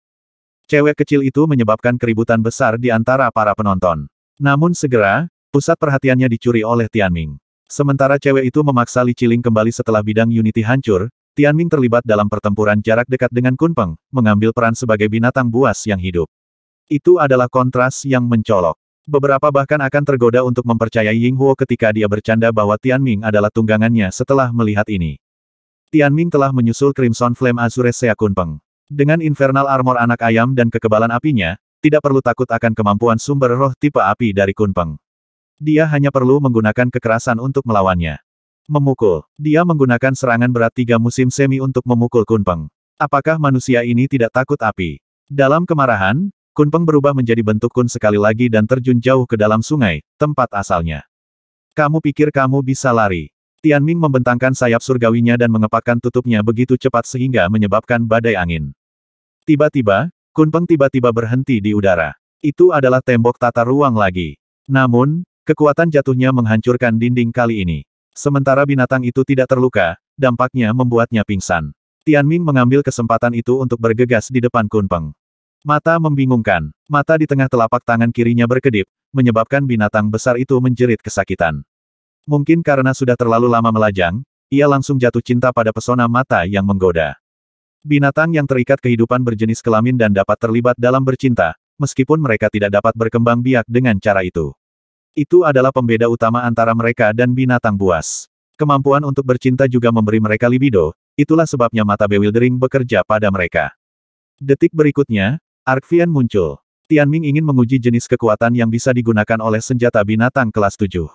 Cewek kecil itu menyebabkan keributan besar di antara para penonton. Namun segera, pusat perhatiannya dicuri oleh Tianming. Sementara cewek itu memaksa Li Qiling kembali setelah bidang Unity hancur, Tianming terlibat dalam pertempuran jarak dekat dengan Kunpeng, mengambil peran sebagai binatang buas yang hidup. Itu adalah kontras yang mencolok. Beberapa bahkan akan tergoda untuk mempercayai Ying Huo ketika dia bercanda bahwa Tian Ming adalah tunggangannya setelah melihat ini. Tian Ming telah menyusul Crimson Flame Azure Seakun Kunpeng. Dengan infernal armor anak ayam dan kekebalan apinya, tidak perlu takut akan kemampuan sumber roh tipe api dari Kunpeng. Dia hanya perlu menggunakan kekerasan untuk melawannya. Memukul. Dia menggunakan serangan berat tiga musim semi untuk memukul Kunpeng. Apakah manusia ini tidak takut api? Dalam kemarahan, Kunpeng berubah menjadi bentuk kun sekali lagi dan terjun jauh ke dalam sungai, tempat asalnya. Kamu pikir kamu bisa lari? Tianming membentangkan sayap surgawinya dan mengepakkan tutupnya begitu cepat sehingga menyebabkan badai angin. Tiba-tiba, Kunpeng tiba-tiba berhenti di udara. Itu adalah tembok tata ruang lagi. Namun, kekuatan jatuhnya menghancurkan dinding kali ini. Sementara binatang itu tidak terluka, dampaknya membuatnya pingsan. Tianming mengambil kesempatan itu untuk bergegas di depan Kunpeng. Mata membingungkan, mata di tengah telapak tangan kirinya berkedip, menyebabkan binatang besar itu menjerit kesakitan. Mungkin karena sudah terlalu lama melajang, ia langsung jatuh cinta pada pesona mata yang menggoda. Binatang yang terikat kehidupan berjenis kelamin dan dapat terlibat dalam bercinta, meskipun mereka tidak dapat berkembang biak dengan cara itu. Itu adalah pembeda utama antara mereka dan binatang buas. Kemampuan untuk bercinta juga memberi mereka libido, itulah sebabnya mata bewildering bekerja pada mereka. Detik berikutnya, Arkvian muncul. Tianming ingin menguji jenis kekuatan yang bisa digunakan oleh senjata binatang kelas 7.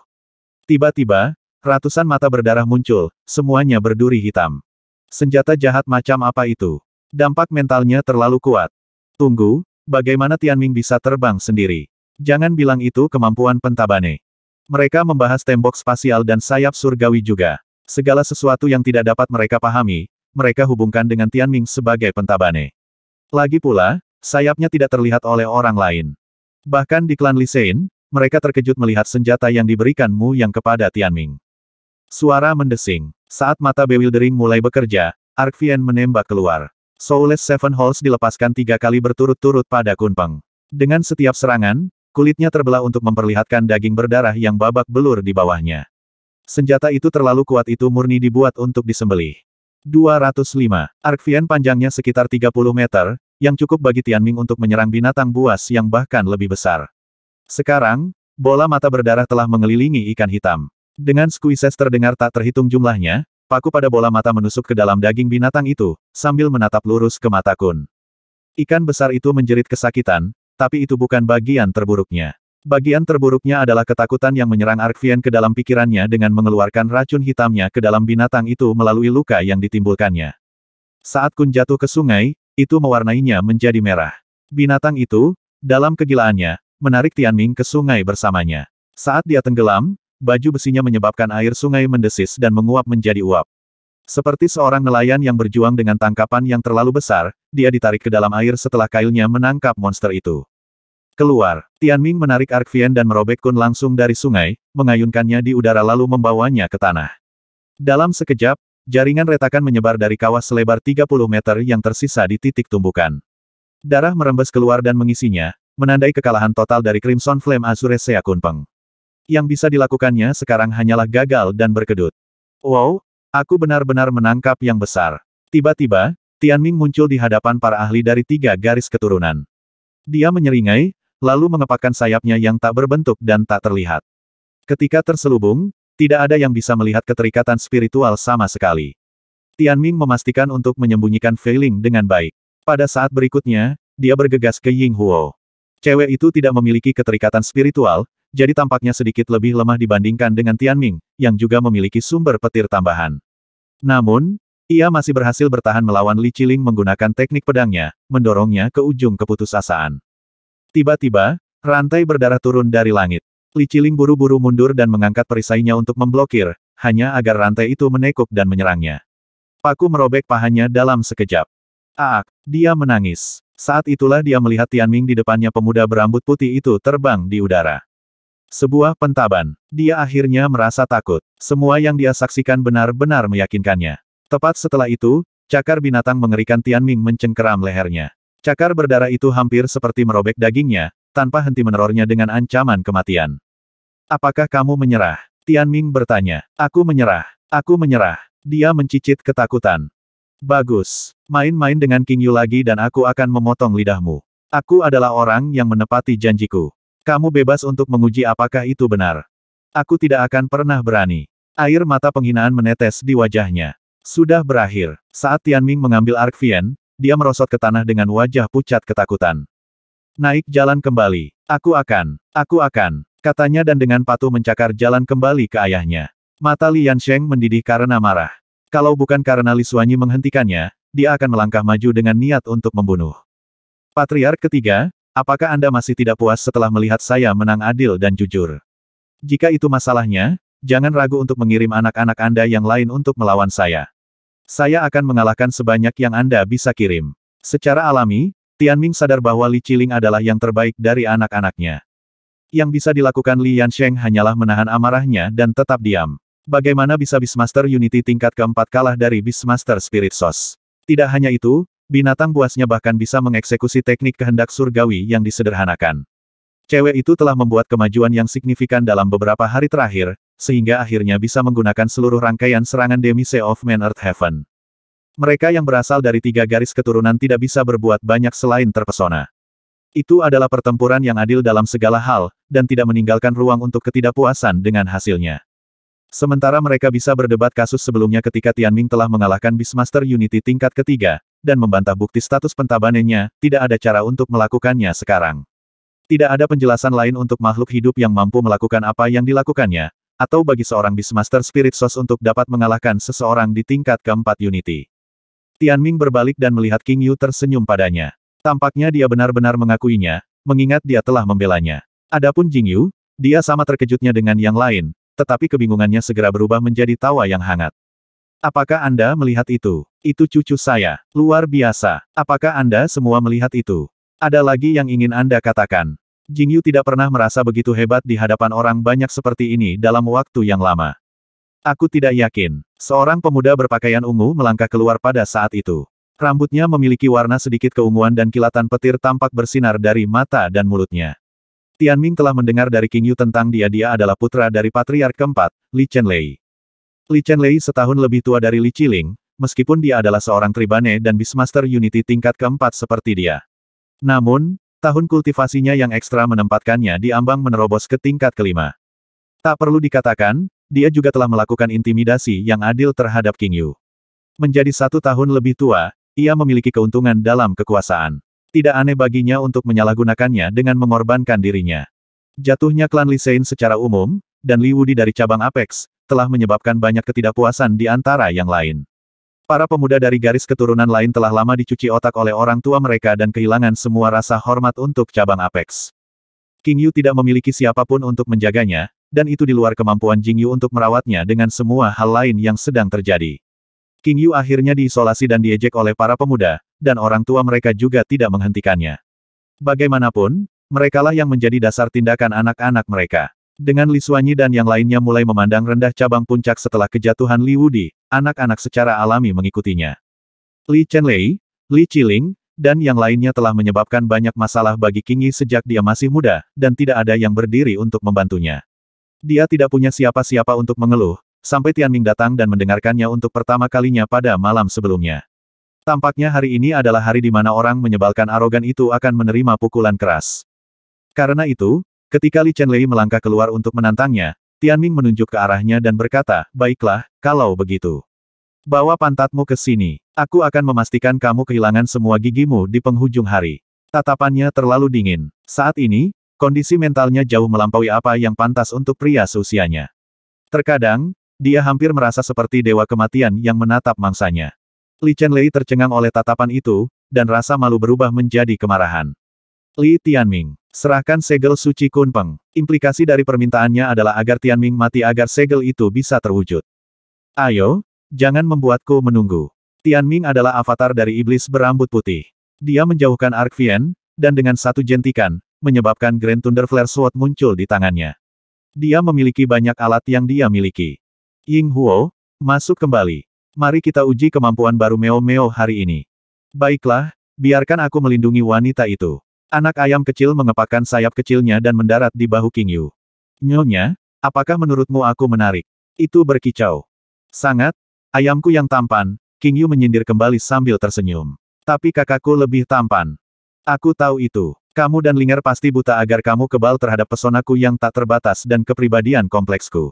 Tiba-tiba, ratusan mata berdarah muncul, semuanya berduri hitam. Senjata jahat macam apa itu? Dampak mentalnya terlalu kuat. Tunggu, bagaimana Tianming bisa terbang sendiri? Jangan bilang itu kemampuan pentabane. Mereka membahas tembok spasial dan sayap surgawi juga. Segala sesuatu yang tidak dapat mereka pahami, mereka hubungkan dengan Tianming sebagai pentabane. Lagi pula, sayapnya tidak terlihat oleh orang lain. Bahkan di klan Lisein, mereka terkejut melihat senjata yang diberikan Mu Yang kepada Tianming. Suara mendesing. Saat mata Bewildering mulai bekerja, Arkvien menembak keluar. Soulless Seven Halls dilepaskan tiga kali berturut-turut pada Kunpeng. Dengan setiap serangan, kulitnya terbelah untuk memperlihatkan daging berdarah yang babak belur di bawahnya. Senjata itu terlalu kuat itu murni dibuat untuk disembelih. 205. Arkvian panjangnya sekitar 30 meter, yang cukup bagi Tianming untuk menyerang binatang buas yang bahkan lebih besar. Sekarang, bola mata berdarah telah mengelilingi ikan hitam. Dengan squeezes terdengar tak terhitung jumlahnya, paku pada bola mata menusuk ke dalam daging binatang itu, sambil menatap lurus ke mata kun. Ikan besar itu menjerit kesakitan, tapi itu bukan bagian terburuknya. Bagian terburuknya adalah ketakutan yang menyerang Arkvien ke dalam pikirannya dengan mengeluarkan racun hitamnya ke dalam binatang itu melalui luka yang ditimbulkannya. Saat Kun jatuh ke sungai, itu mewarnainya menjadi merah. Binatang itu, dalam kegilaannya, menarik Tianming ke sungai bersamanya. Saat dia tenggelam, baju besinya menyebabkan air sungai mendesis dan menguap menjadi uap. Seperti seorang nelayan yang berjuang dengan tangkapan yang terlalu besar, dia ditarik ke dalam air setelah kailnya menangkap monster itu. Keluar, Tianming menarik Arkvien dan merobek Kun langsung dari sungai, mengayunkannya di udara lalu membawanya ke tanah. Dalam sekejap, Jaringan retakan menyebar dari kawah selebar 30 meter yang tersisa di titik tumbukan. Darah merembes keluar dan mengisinya, menandai kekalahan total dari Crimson Flame Azure Sea Kunpeng. Yang bisa dilakukannya sekarang hanyalah gagal dan berkedut. Wow, aku benar-benar menangkap yang besar. Tiba-tiba, Tianming muncul di hadapan para ahli dari tiga garis keturunan. Dia menyeringai, lalu mengepakkan sayapnya yang tak berbentuk dan tak terlihat. Ketika terselubung, tidak ada yang bisa melihat keterikatan spiritual sama sekali. Tianming memastikan untuk menyembunyikan feeling dengan baik. Pada saat berikutnya, dia bergegas ke Ying Huo. Cewek itu tidak memiliki keterikatan spiritual, jadi tampaknya sedikit lebih lemah dibandingkan dengan Tianming, yang juga memiliki sumber petir tambahan. Namun, ia masih berhasil bertahan melawan Li Qiling menggunakan teknik pedangnya, mendorongnya ke ujung keputusasaan. Tiba-tiba, rantai berdarah turun dari langit. Li Qiling buru-buru mundur dan mengangkat perisainya untuk memblokir, hanya agar rantai itu menekuk dan menyerangnya. Paku merobek pahanya dalam sekejap. Aak, dia menangis. Saat itulah dia melihat Tian Ming di depannya pemuda berambut putih itu terbang di udara. Sebuah pentaban. Dia akhirnya merasa takut. Semua yang dia saksikan benar-benar meyakinkannya. Tepat setelah itu, cakar binatang mengerikan Tian Ming mencengkeram lehernya. Cakar berdarah itu hampir seperti merobek dagingnya, tanpa henti menerornya dengan ancaman kematian. Apakah kamu menyerah? Tian Ming bertanya. Aku menyerah. Aku menyerah. Dia mencicit ketakutan. Bagus. Main-main dengan King Yu lagi dan aku akan memotong lidahmu. Aku adalah orang yang menepati janjiku. Kamu bebas untuk menguji apakah itu benar. Aku tidak akan pernah berani. Air mata penghinaan menetes di wajahnya. Sudah berakhir. Saat Tian Ming mengambil Arkvian, dia merosot ke tanah dengan wajah pucat ketakutan. Naik jalan kembali. Aku akan, aku akan, katanya dan dengan patuh mencakar jalan kembali ke ayahnya. Mata Li Yansheng mendidih karena marah. Kalau bukan karena Li Suanyi menghentikannya, dia akan melangkah maju dengan niat untuk membunuh. Patriark ketiga, apakah Anda masih tidak puas setelah melihat saya menang adil dan jujur? Jika itu masalahnya, jangan ragu untuk mengirim anak-anak Anda yang lain untuk melawan saya. Saya akan mengalahkan sebanyak yang Anda bisa kirim. Secara alami, Tianming sadar bahwa Li Qiling adalah yang terbaik dari anak-anaknya. Yang bisa dilakukan Li Yansheng hanyalah menahan amarahnya dan tetap diam. Bagaimana bisa Beastmaster Unity tingkat keempat kalah dari Beastmaster Spirit Source? Tidak hanya itu, binatang buasnya bahkan bisa mengeksekusi teknik kehendak surgawi yang disederhanakan. Cewek itu telah membuat kemajuan yang signifikan dalam beberapa hari terakhir, sehingga akhirnya bisa menggunakan seluruh rangkaian serangan Demise of Man Earth Heaven. Mereka yang berasal dari tiga garis keturunan tidak bisa berbuat banyak selain terpesona. Itu adalah pertempuran yang adil dalam segala hal, dan tidak meninggalkan ruang untuk ketidakpuasan dengan hasilnya. Sementara mereka bisa berdebat kasus sebelumnya ketika Tianming telah mengalahkan Beastmaster Unity tingkat ketiga, dan membantah bukti status pentabanenya, tidak ada cara untuk melakukannya sekarang. Tidak ada penjelasan lain untuk makhluk hidup yang mampu melakukan apa yang dilakukannya, atau bagi seorang Beastmaster Spirit Source untuk dapat mengalahkan seseorang di tingkat keempat Unity. Tianming berbalik dan melihat King Yu tersenyum padanya. Tampaknya dia benar-benar mengakuinya, mengingat dia telah membelanya. Adapun Jing Yu, dia sama terkejutnya dengan yang lain, tetapi kebingungannya segera berubah menjadi tawa yang hangat. Apakah Anda melihat itu? Itu cucu saya. Luar biasa. Apakah Anda semua melihat itu? Ada lagi yang ingin Anda katakan? Jing Yu tidak pernah merasa begitu hebat di hadapan orang banyak seperti ini dalam waktu yang lama. Aku tidak yakin. Seorang pemuda berpakaian ungu melangkah keluar pada saat itu. Rambutnya memiliki warna sedikit keunguan dan kilatan petir tampak bersinar dari mata dan mulutnya. Tianming telah mendengar dari King Yu tentang dia dia adalah putra dari Patriark keempat, Li Chenlei. Li Chenlei setahun lebih tua dari Li Qiling, meskipun dia adalah seorang tribane dan Beastmaster Unity tingkat keempat seperti dia. Namun, tahun kultivasinya yang ekstra menempatkannya di ambang menerobos ke tingkat kelima. Tak perlu dikatakan, dia juga telah melakukan intimidasi yang adil terhadap King Yu. Menjadi satu tahun lebih tua, ia memiliki keuntungan dalam kekuasaan. Tidak aneh baginya untuk menyalahgunakannya dengan mengorbankan dirinya. Jatuhnya klan Li Sein secara umum, dan Li Wudi dari cabang Apex, telah menyebabkan banyak ketidakpuasan di antara yang lain. Para pemuda dari garis keturunan lain telah lama dicuci otak oleh orang tua mereka dan kehilangan semua rasa hormat untuk cabang Apex. King Yu tidak memiliki siapapun untuk menjaganya, dan itu di luar kemampuan Jingyu untuk merawatnya dengan semua hal lain yang sedang terjadi. King Yu akhirnya diisolasi dan diejek oleh para pemuda, dan orang tua mereka juga tidak menghentikannya. Bagaimanapun, merekalah yang menjadi dasar tindakan anak-anak mereka. Dengan Li Suanyi dan yang lainnya mulai memandang rendah cabang puncak setelah kejatuhan Li Wudi, anak-anak secara alami mengikutinya. Li Chenlei, Li Qiling, dan yang lainnya telah menyebabkan banyak masalah bagi King Yi sejak dia masih muda, dan tidak ada yang berdiri untuk membantunya. Dia tidak punya siapa-siapa untuk mengeluh, sampai Tianming datang dan mendengarkannya untuk pertama kalinya pada malam sebelumnya. Tampaknya hari ini adalah hari di mana orang menyebalkan arogan itu akan menerima pukulan keras. Karena itu, ketika Li Chen melangkah keluar untuk menantangnya, Tianming menunjuk ke arahnya dan berkata, Baiklah, kalau begitu. Bawa pantatmu ke sini. Aku akan memastikan kamu kehilangan semua gigimu di penghujung hari. Tatapannya terlalu dingin. Saat ini, Kondisi mentalnya jauh melampaui apa yang pantas untuk pria seusianya. Terkadang, dia hampir merasa seperti dewa kematian yang menatap mangsanya. Li Chenlei tercengang oleh tatapan itu, dan rasa malu berubah menjadi kemarahan. Li Tianming, serahkan segel suci Kunpeng. Implikasi dari permintaannya adalah agar Tianming mati agar segel itu bisa terwujud. Ayo, jangan membuatku menunggu. Tianming adalah avatar dari iblis berambut putih. Dia menjauhkan Arkvien, dan dengan satu jentikan, menyebabkan Grand Thunder Flare Sword muncul di tangannya. Dia memiliki banyak alat yang dia miliki. Ying Huo, masuk kembali. Mari kita uji kemampuan baru Meo Meo hari ini. Baiklah, biarkan aku melindungi wanita itu. Anak ayam kecil mengepakkan sayap kecilnya dan mendarat di bahu King Yu. Nyonya, apakah menurutmu aku menarik? Itu berkicau. Sangat, ayamku yang tampan, King Yu menyindir kembali sambil tersenyum. Tapi kakakku lebih tampan. Aku tahu itu. Kamu dan Linger pasti buta agar kamu kebal terhadap pesonaku yang tak terbatas dan kepribadian kompleksku.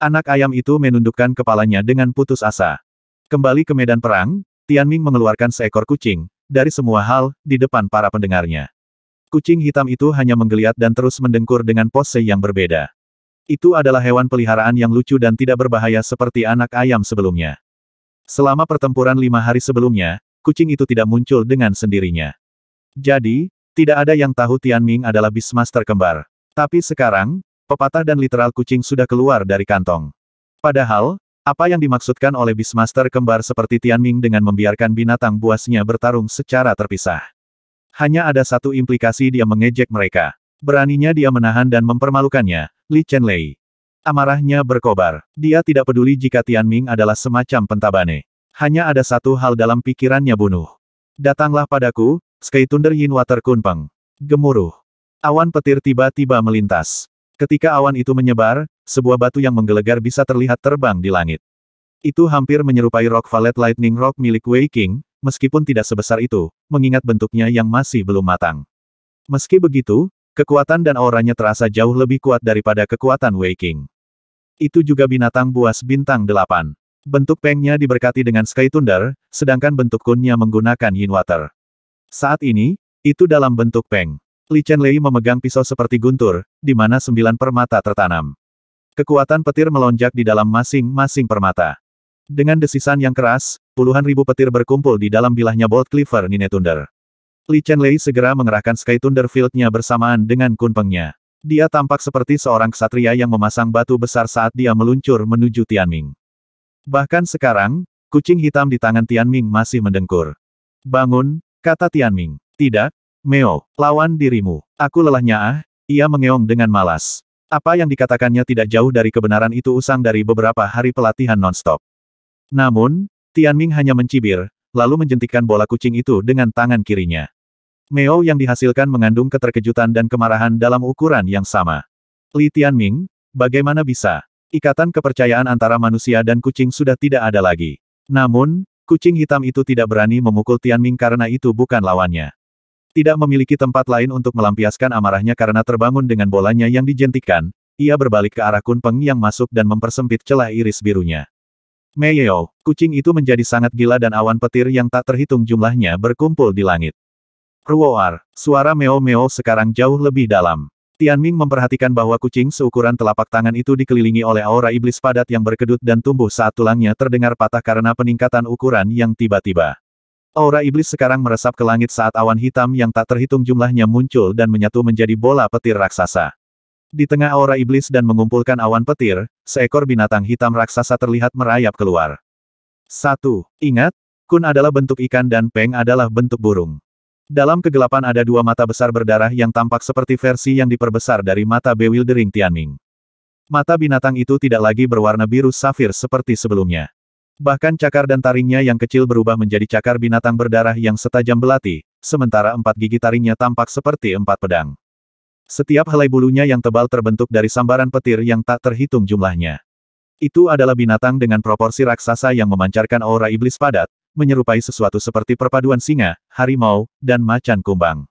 Anak ayam itu menundukkan kepalanya dengan putus asa. Kembali ke medan perang, Tian Ming mengeluarkan seekor kucing, dari semua hal, di depan para pendengarnya. Kucing hitam itu hanya menggeliat dan terus mendengkur dengan pose yang berbeda. Itu adalah hewan peliharaan yang lucu dan tidak berbahaya seperti anak ayam sebelumnya. Selama pertempuran lima hari sebelumnya, kucing itu tidak muncul dengan sendirinya. Jadi, tidak ada yang tahu Tian Ming adalah Beastmaster kembar. Tapi sekarang, pepatah dan literal kucing sudah keluar dari kantong. Padahal, apa yang dimaksudkan oleh Beastmaster kembar seperti Tian Ming dengan membiarkan binatang buasnya bertarung secara terpisah. Hanya ada satu implikasi dia mengejek mereka. Beraninya dia menahan dan mempermalukannya, Li Chenlei. Amarahnya berkobar. Dia tidak peduli jika Tian Ming adalah semacam pentabane. Hanya ada satu hal dalam pikirannya bunuh. Datanglah padaku, Sky Thunder Yin Water Kunpeng. Gemuruh. Awan petir tiba-tiba melintas. Ketika awan itu menyebar, sebuah batu yang menggelegar bisa terlihat terbang di langit. Itu hampir menyerupai Rock Valet Lightning Rock milik Wei King, meskipun tidak sebesar itu, mengingat bentuknya yang masih belum matang. Meski begitu, kekuatan dan auranya terasa jauh lebih kuat daripada kekuatan Wei King. Itu juga binatang buas bintang delapan. Bentuk pengnya diberkati dengan Sky Thunder, sedangkan bentuk kunnya menggunakan Yin Water. Saat ini, itu dalam bentuk peng. Li lei memegang pisau seperti guntur, di mana sembilan permata tertanam. Kekuatan petir melonjak di dalam masing-masing permata. Dengan desisan yang keras, puluhan ribu petir berkumpul di dalam bilahnya Bolt Cleaver Nine Thunder. Li lei segera mengerahkan Sky Thunder Field-nya bersamaan dengan kunpengnya. Dia tampak seperti seorang ksatria yang memasang batu besar saat dia meluncur menuju tian ming Bahkan sekarang, kucing hitam di tangan tian ming masih mendengkur. Bangun, Kata Tianming. Tidak, Meo, lawan dirimu. Aku lelahnya ah, ia mengeong dengan malas. Apa yang dikatakannya tidak jauh dari kebenaran itu usang dari beberapa hari pelatihan nonstop. Namun, Tianming hanya mencibir, lalu menjentikkan bola kucing itu dengan tangan kirinya. Meo yang dihasilkan mengandung keterkejutan dan kemarahan dalam ukuran yang sama. Li Tianming, bagaimana bisa? Ikatan kepercayaan antara manusia dan kucing sudah tidak ada lagi. Namun, Kucing hitam itu tidak berani memukul Tianming karena itu bukan lawannya. Tidak memiliki tempat lain untuk melampiaskan amarahnya karena terbangun dengan bolanya yang dijentikan, ia berbalik ke arah Kunpeng yang masuk dan mempersempit celah iris birunya. Meiyo, kucing itu menjadi sangat gila dan awan petir yang tak terhitung jumlahnya berkumpul di langit. Ruoar, suara meo-meo sekarang jauh lebih dalam. Tianming memperhatikan bahwa kucing seukuran telapak tangan itu dikelilingi oleh aura iblis padat yang berkedut dan tumbuh saat tulangnya terdengar patah karena peningkatan ukuran yang tiba-tiba. Aura iblis sekarang meresap ke langit saat awan hitam yang tak terhitung jumlahnya muncul dan menyatu menjadi bola petir raksasa. Di tengah aura iblis dan mengumpulkan awan petir, seekor binatang hitam raksasa terlihat merayap keluar. Satu, Ingat, kun adalah bentuk ikan dan peng adalah bentuk burung. Dalam kegelapan ada dua mata besar berdarah yang tampak seperti versi yang diperbesar dari mata Bewildering Tianming. Mata binatang itu tidak lagi berwarna biru safir seperti sebelumnya. Bahkan cakar dan taringnya yang kecil berubah menjadi cakar binatang berdarah yang setajam belati, sementara empat gigi taringnya tampak seperti empat pedang. Setiap helai bulunya yang tebal terbentuk dari sambaran petir yang tak terhitung jumlahnya. Itu adalah binatang dengan proporsi raksasa yang memancarkan aura iblis padat, menyerupai sesuatu seperti perpaduan singa, harimau, dan macan kumbang.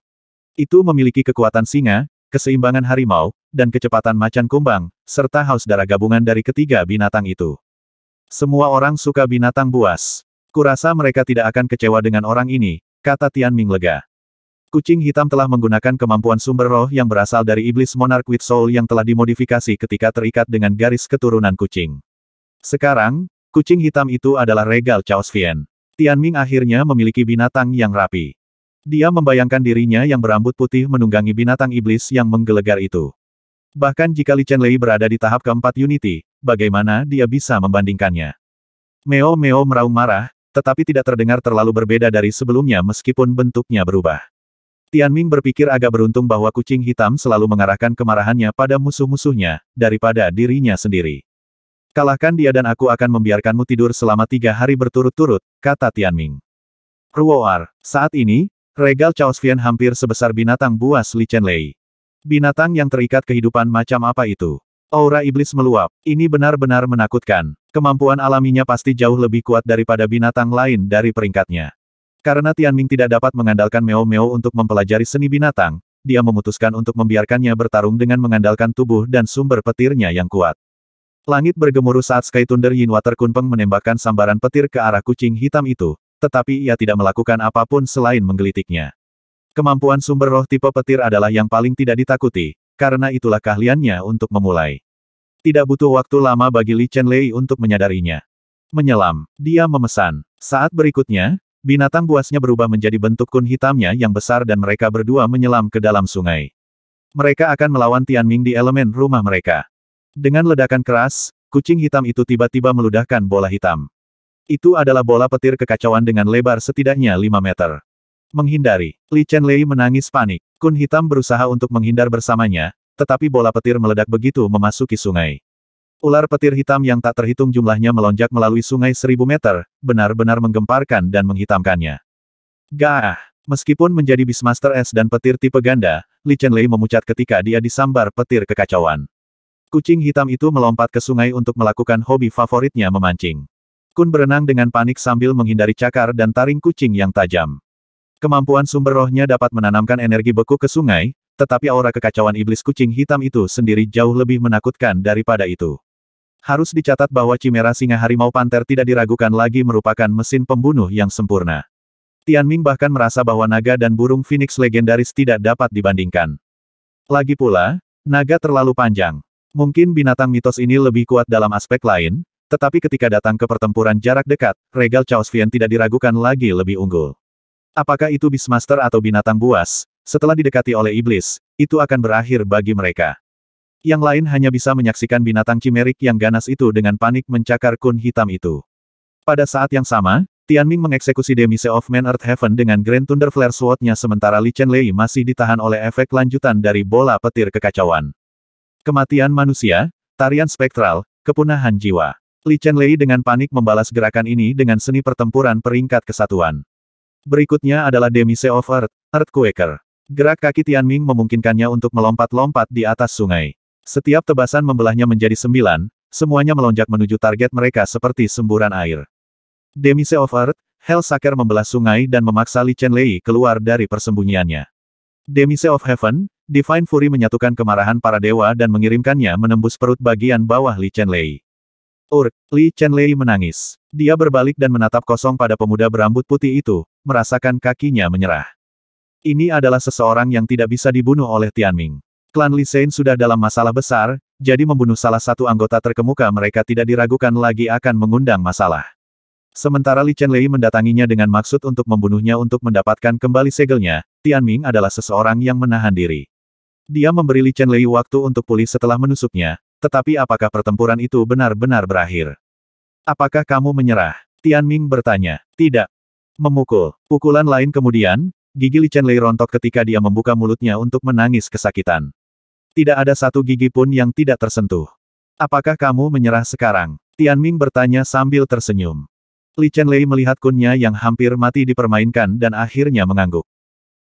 Itu memiliki kekuatan singa, keseimbangan harimau, dan kecepatan macan kumbang, serta haus darah gabungan dari ketiga binatang itu. Semua orang suka binatang buas. Kurasa mereka tidak akan kecewa dengan orang ini, kata Tian Ming lega. Kucing hitam telah menggunakan kemampuan sumber roh yang berasal dari iblis monark with soul yang telah dimodifikasi ketika terikat dengan garis keturunan kucing. Sekarang, kucing hitam itu adalah regal Chaos Fien. Tianming akhirnya memiliki binatang yang rapi. Dia membayangkan dirinya yang berambut putih menunggangi binatang iblis yang menggelegar itu. Bahkan jika Li Chenlei berada di tahap keempat Unity, bagaimana dia bisa membandingkannya? Meo Meo meraung marah, tetapi tidak terdengar terlalu berbeda dari sebelumnya meskipun bentuknya berubah. Tianming berpikir agak beruntung bahwa kucing hitam selalu mengarahkan kemarahannya pada musuh-musuhnya, daripada dirinya sendiri. Kalahkan dia dan aku akan membiarkanmu tidur selama tiga hari berturut-turut, kata Tianming. Ruoar, saat ini, regal Chaosfian hampir sebesar binatang buas Li Chenlei. Binatang yang terikat kehidupan macam apa itu? Aura iblis meluap, ini benar-benar menakutkan. Kemampuan alaminya pasti jauh lebih kuat daripada binatang lain dari peringkatnya. Karena Tianming tidak dapat mengandalkan Meo Meo untuk mempelajari seni binatang, dia memutuskan untuk membiarkannya bertarung dengan mengandalkan tubuh dan sumber petirnya yang kuat. Langit bergemuruh saat Sky Thunder Yin Water Kunpeng menembakkan sambaran petir ke arah kucing hitam itu, tetapi ia tidak melakukan apapun selain menggelitiknya. Kemampuan sumber roh tipe petir adalah yang paling tidak ditakuti, karena itulah keahliannya untuk memulai. Tidak butuh waktu lama bagi Li Chenlei untuk menyadarinya. Menyelam, dia memesan. Saat berikutnya, binatang buasnya berubah menjadi bentuk kun hitamnya yang besar dan mereka berdua menyelam ke dalam sungai. Mereka akan melawan Tian Ming di elemen rumah mereka. Dengan ledakan keras, kucing hitam itu tiba-tiba meludahkan bola hitam. Itu adalah bola petir kekacauan dengan lebar setidaknya 5 meter. Menghindari, Li Chenlei menangis panik. Kun hitam berusaha untuk menghindar bersamanya, tetapi bola petir meledak begitu memasuki sungai. Ular petir hitam yang tak terhitung jumlahnya melonjak melalui sungai seribu meter, benar-benar menggemparkan dan menghitamkannya. Gah! Meskipun menjadi Beastmaster es dan petir tipe ganda, Li Chenlei memucat ketika dia disambar petir kekacauan. Kucing hitam itu melompat ke sungai untuk melakukan hobi favoritnya memancing. Kun berenang dengan panik sambil menghindari cakar dan taring kucing yang tajam. Kemampuan sumber rohnya dapat menanamkan energi beku ke sungai, tetapi aura kekacauan iblis kucing hitam itu sendiri jauh lebih menakutkan daripada itu. Harus dicatat bahwa Cimera Singa Harimau Panter tidak diragukan lagi merupakan mesin pembunuh yang sempurna. Tianming bahkan merasa bahwa naga dan burung phoenix legendaris tidak dapat dibandingkan. Lagi pula, naga terlalu panjang. Mungkin binatang mitos ini lebih kuat dalam aspek lain, tetapi ketika datang ke pertempuran jarak dekat, Regal Chaosvian tidak diragukan lagi lebih unggul. Apakah itu Beastmaster atau binatang buas, setelah didekati oleh iblis, itu akan berakhir bagi mereka. Yang lain hanya bisa menyaksikan binatang cimerik yang ganas itu dengan panik mencakar kun hitam itu. Pada saat yang sama, Tianming mengeksekusi Demise of Man Earth Heaven dengan Grand Thunder Flare Sword-nya sementara Li Chen Lei masih ditahan oleh efek lanjutan dari bola petir kekacauan. Kematian manusia, tarian spektral, kepunahan jiwa. Li Chen Lei dengan panik membalas gerakan ini dengan seni pertempuran peringkat kesatuan. Berikutnya adalah Demise of Earth, Earthquaker. Gerak kaki Tian Ming memungkinkannya untuk melompat-lompat di atas sungai. Setiap tebasan membelahnya menjadi sembilan, semuanya melonjak menuju target mereka seperti semburan air. Demise of Earth, Hell Saker membelah sungai dan memaksa Li Chen Lei keluar dari persembunyiannya. Demise of Heaven, Divine Fury menyatukan kemarahan para dewa dan mengirimkannya menembus perut bagian bawah Li Chenlei. Urk, Li Chenlei menangis. Dia berbalik dan menatap kosong pada pemuda berambut putih itu, merasakan kakinya menyerah. Ini adalah seseorang yang tidak bisa dibunuh oleh Tianming. Klan Li Sein sudah dalam masalah besar, jadi membunuh salah satu anggota terkemuka mereka tidak diragukan lagi akan mengundang masalah. Sementara Li Chenlei mendatanginya dengan maksud untuk membunuhnya untuk mendapatkan kembali segelnya, Tianming adalah seseorang yang menahan diri. Dia memberi Li Chen Lei waktu untuk pulih setelah menusuknya, tetapi apakah pertempuran itu benar-benar berakhir? Apakah kamu menyerah? Tian Ming bertanya. Tidak. Memukul. Pukulan lain kemudian, gigi Li Chen Lei rontok ketika dia membuka mulutnya untuk menangis kesakitan. Tidak ada satu gigi pun yang tidak tersentuh. Apakah kamu menyerah sekarang? Tian Ming bertanya sambil tersenyum. Li Chen Lei melihat kunnya yang hampir mati dipermainkan dan akhirnya mengangguk.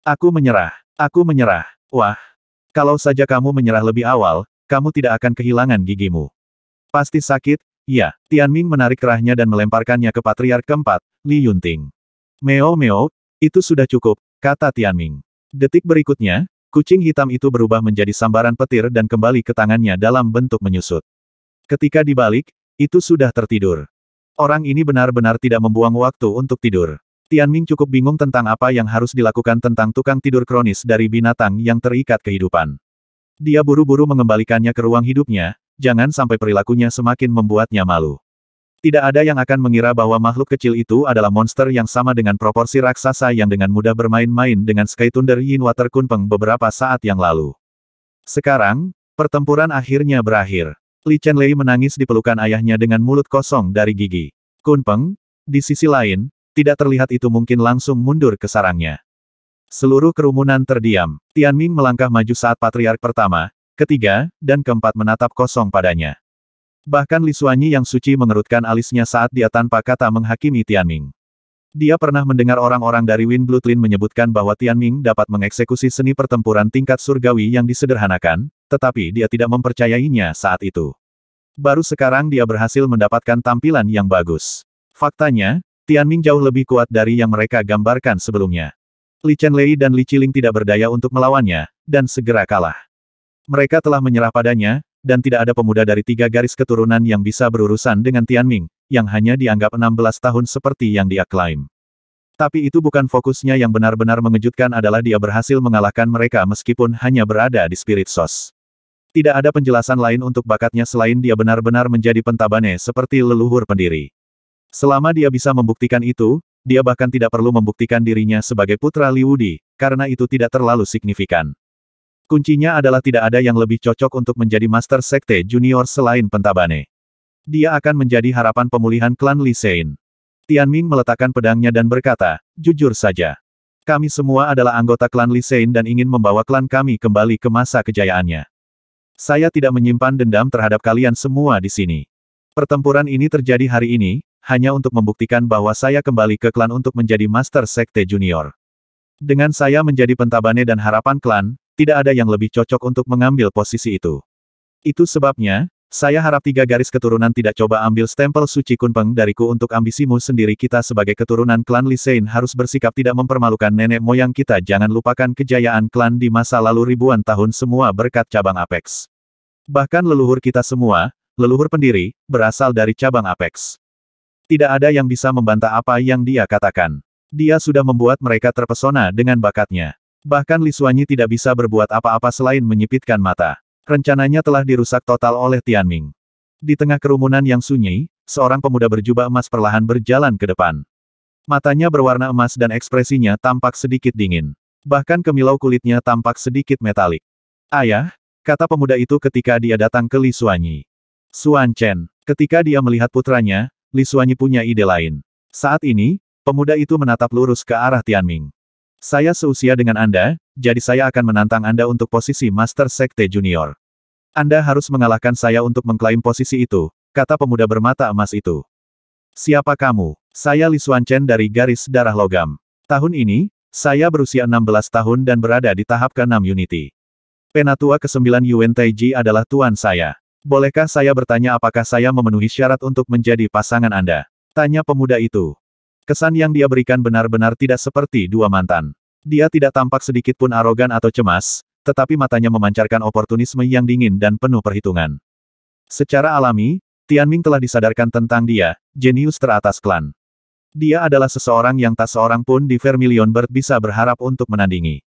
Aku menyerah. Aku menyerah. Wah, kalau saja kamu menyerah lebih awal, kamu tidak akan kehilangan gigimu. Pasti sakit, ya. Tian Ming menarik kerahnya dan melemparkannya ke patriark keempat, Li Yunting. Meo meo, itu sudah cukup, kata Tian Ming. Detik berikutnya, kucing hitam itu berubah menjadi sambaran petir dan kembali ke tangannya dalam bentuk menyusut. Ketika dibalik, itu sudah tertidur. Orang ini benar-benar tidak membuang waktu untuk tidur. Tianming cukup bingung tentang apa yang harus dilakukan tentang tukang tidur kronis dari binatang yang terikat kehidupan. Dia buru-buru mengembalikannya ke ruang hidupnya, jangan sampai perilakunya semakin membuatnya malu. Tidak ada yang akan mengira bahwa makhluk kecil itu adalah monster yang sama dengan proporsi raksasa yang dengan mudah bermain-main dengan Sky Thunder Yin Water Kunpeng beberapa saat yang lalu. Sekarang, pertempuran akhirnya berakhir. Li Chen Lei menangis di pelukan ayahnya dengan mulut kosong dari gigi. Kunpeng, di sisi lain, tidak terlihat itu mungkin langsung mundur ke sarangnya. Seluruh kerumunan terdiam. Tian Ming melangkah maju saat patriark pertama, ketiga, dan keempat menatap kosong padanya. Bahkan Li Suanyi yang suci mengerutkan alisnya saat dia tanpa kata menghakimi Tian Ming. Dia pernah mendengar orang-orang dari Win Blutlin menyebutkan bahwa Tian Ming dapat mengeksekusi seni pertempuran tingkat surgawi yang disederhanakan, tetapi dia tidak mempercayainya saat itu. Baru sekarang dia berhasil mendapatkan tampilan yang bagus. Faktanya, Tian Ming jauh lebih kuat dari yang mereka gambarkan sebelumnya. Li Chenlei dan Li Qiling tidak berdaya untuk melawannya, dan segera kalah. Mereka telah menyerah padanya, dan tidak ada pemuda dari tiga garis keturunan yang bisa berurusan dengan Tian Ming, yang hanya dianggap 16 tahun seperti yang dia klaim. Tapi itu bukan fokusnya yang benar-benar mengejutkan adalah dia berhasil mengalahkan mereka meskipun hanya berada di Spirit Source. Tidak ada penjelasan lain untuk bakatnya selain dia benar-benar menjadi pentabane seperti leluhur pendiri. Selama dia bisa membuktikan itu, dia bahkan tidak perlu membuktikan dirinya sebagai putra Wudi, karena itu tidak terlalu signifikan. Kuncinya adalah tidak ada yang lebih cocok untuk menjadi Master Sekte Junior selain Pentabane. Dia akan menjadi harapan pemulihan klan Li Sein. Ming meletakkan pedangnya dan berkata, jujur saja. Kami semua adalah anggota klan Li Sein dan ingin membawa klan kami kembali ke masa kejayaannya. Saya tidak menyimpan dendam terhadap kalian semua di sini. Pertempuran ini terjadi hari ini, hanya untuk membuktikan bahwa saya kembali ke klan untuk menjadi Master Sekte Junior. Dengan saya menjadi pentabane dan harapan klan, tidak ada yang lebih cocok untuk mengambil posisi itu. Itu sebabnya, saya harap tiga garis keturunan tidak coba ambil stempel suci kunpeng dariku untuk ambisimu sendiri kita sebagai keturunan klan Lisein harus bersikap tidak mempermalukan nenek moyang kita jangan lupakan kejayaan klan di masa lalu ribuan tahun semua berkat cabang Apex. Bahkan leluhur kita semua, leluhur pendiri, berasal dari cabang Apex. Tidak ada yang bisa membantah apa yang dia katakan. Dia sudah membuat mereka terpesona dengan bakatnya. Bahkan Li Suanyi tidak bisa berbuat apa-apa selain menyipitkan mata. Rencananya telah dirusak total oleh Tianming. Di tengah kerumunan yang sunyi, seorang pemuda berjubah emas perlahan berjalan ke depan. Matanya berwarna emas dan ekspresinya tampak sedikit dingin. Bahkan kemilau kulitnya tampak sedikit metalik. Ayah, kata pemuda itu ketika dia datang ke Li Suanyi. Suan Chen, ketika dia melihat putranya, Suanyi punya ide lain. Saat ini, pemuda itu menatap lurus ke arah Tianming. Saya seusia dengan Anda, jadi saya akan menantang Anda untuk posisi Master Sekte Junior. Anda harus mengalahkan saya untuk mengklaim posisi itu, kata pemuda bermata emas itu. Siapa kamu? Saya Li Chen dari garis darah logam. Tahun ini, saya berusia 16 tahun dan berada di tahap ke-6 Unity. Penatua ke-9 Yuen Taiji adalah tuan saya. Bolehkah saya bertanya apakah saya memenuhi syarat untuk menjadi pasangan Anda? Tanya pemuda itu. Kesan yang dia berikan benar-benar tidak seperti dua mantan. Dia tidak tampak sedikit pun arogan atau cemas, tetapi matanya memancarkan oportunisme yang dingin dan penuh perhitungan. Secara alami, Tianming telah disadarkan tentang dia, jenius teratas klan. Dia adalah seseorang yang tak seorang pun di Vermilion Bird bisa berharap untuk menandingi.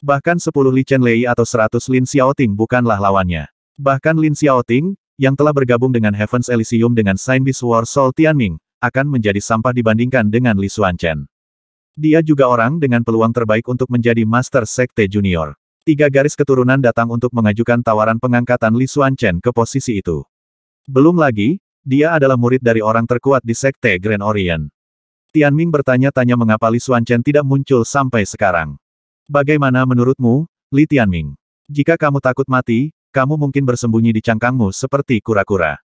Bahkan 10 Li Chen Lei atau 100 Lin Xiaoting bukanlah lawannya. Bahkan Lin Xiaoting, yang telah bergabung dengan Heaven's Elysium dengan Saint Beast War Soul Tianming, akan menjadi sampah dibandingkan dengan Li Xuanchen. Dia juga orang dengan peluang terbaik untuk menjadi Master Sekte Junior. Tiga garis keturunan datang untuk mengajukan tawaran pengangkatan Li Xuanchen ke posisi itu. Belum lagi, dia adalah murid dari orang terkuat di Sekte Grand Orient. Tianming bertanya-tanya mengapa Li Xuanchen tidak muncul sampai sekarang. Bagaimana menurutmu, Li Tianming? Jika kamu takut mati, kamu mungkin bersembunyi di cangkangmu seperti kura-kura.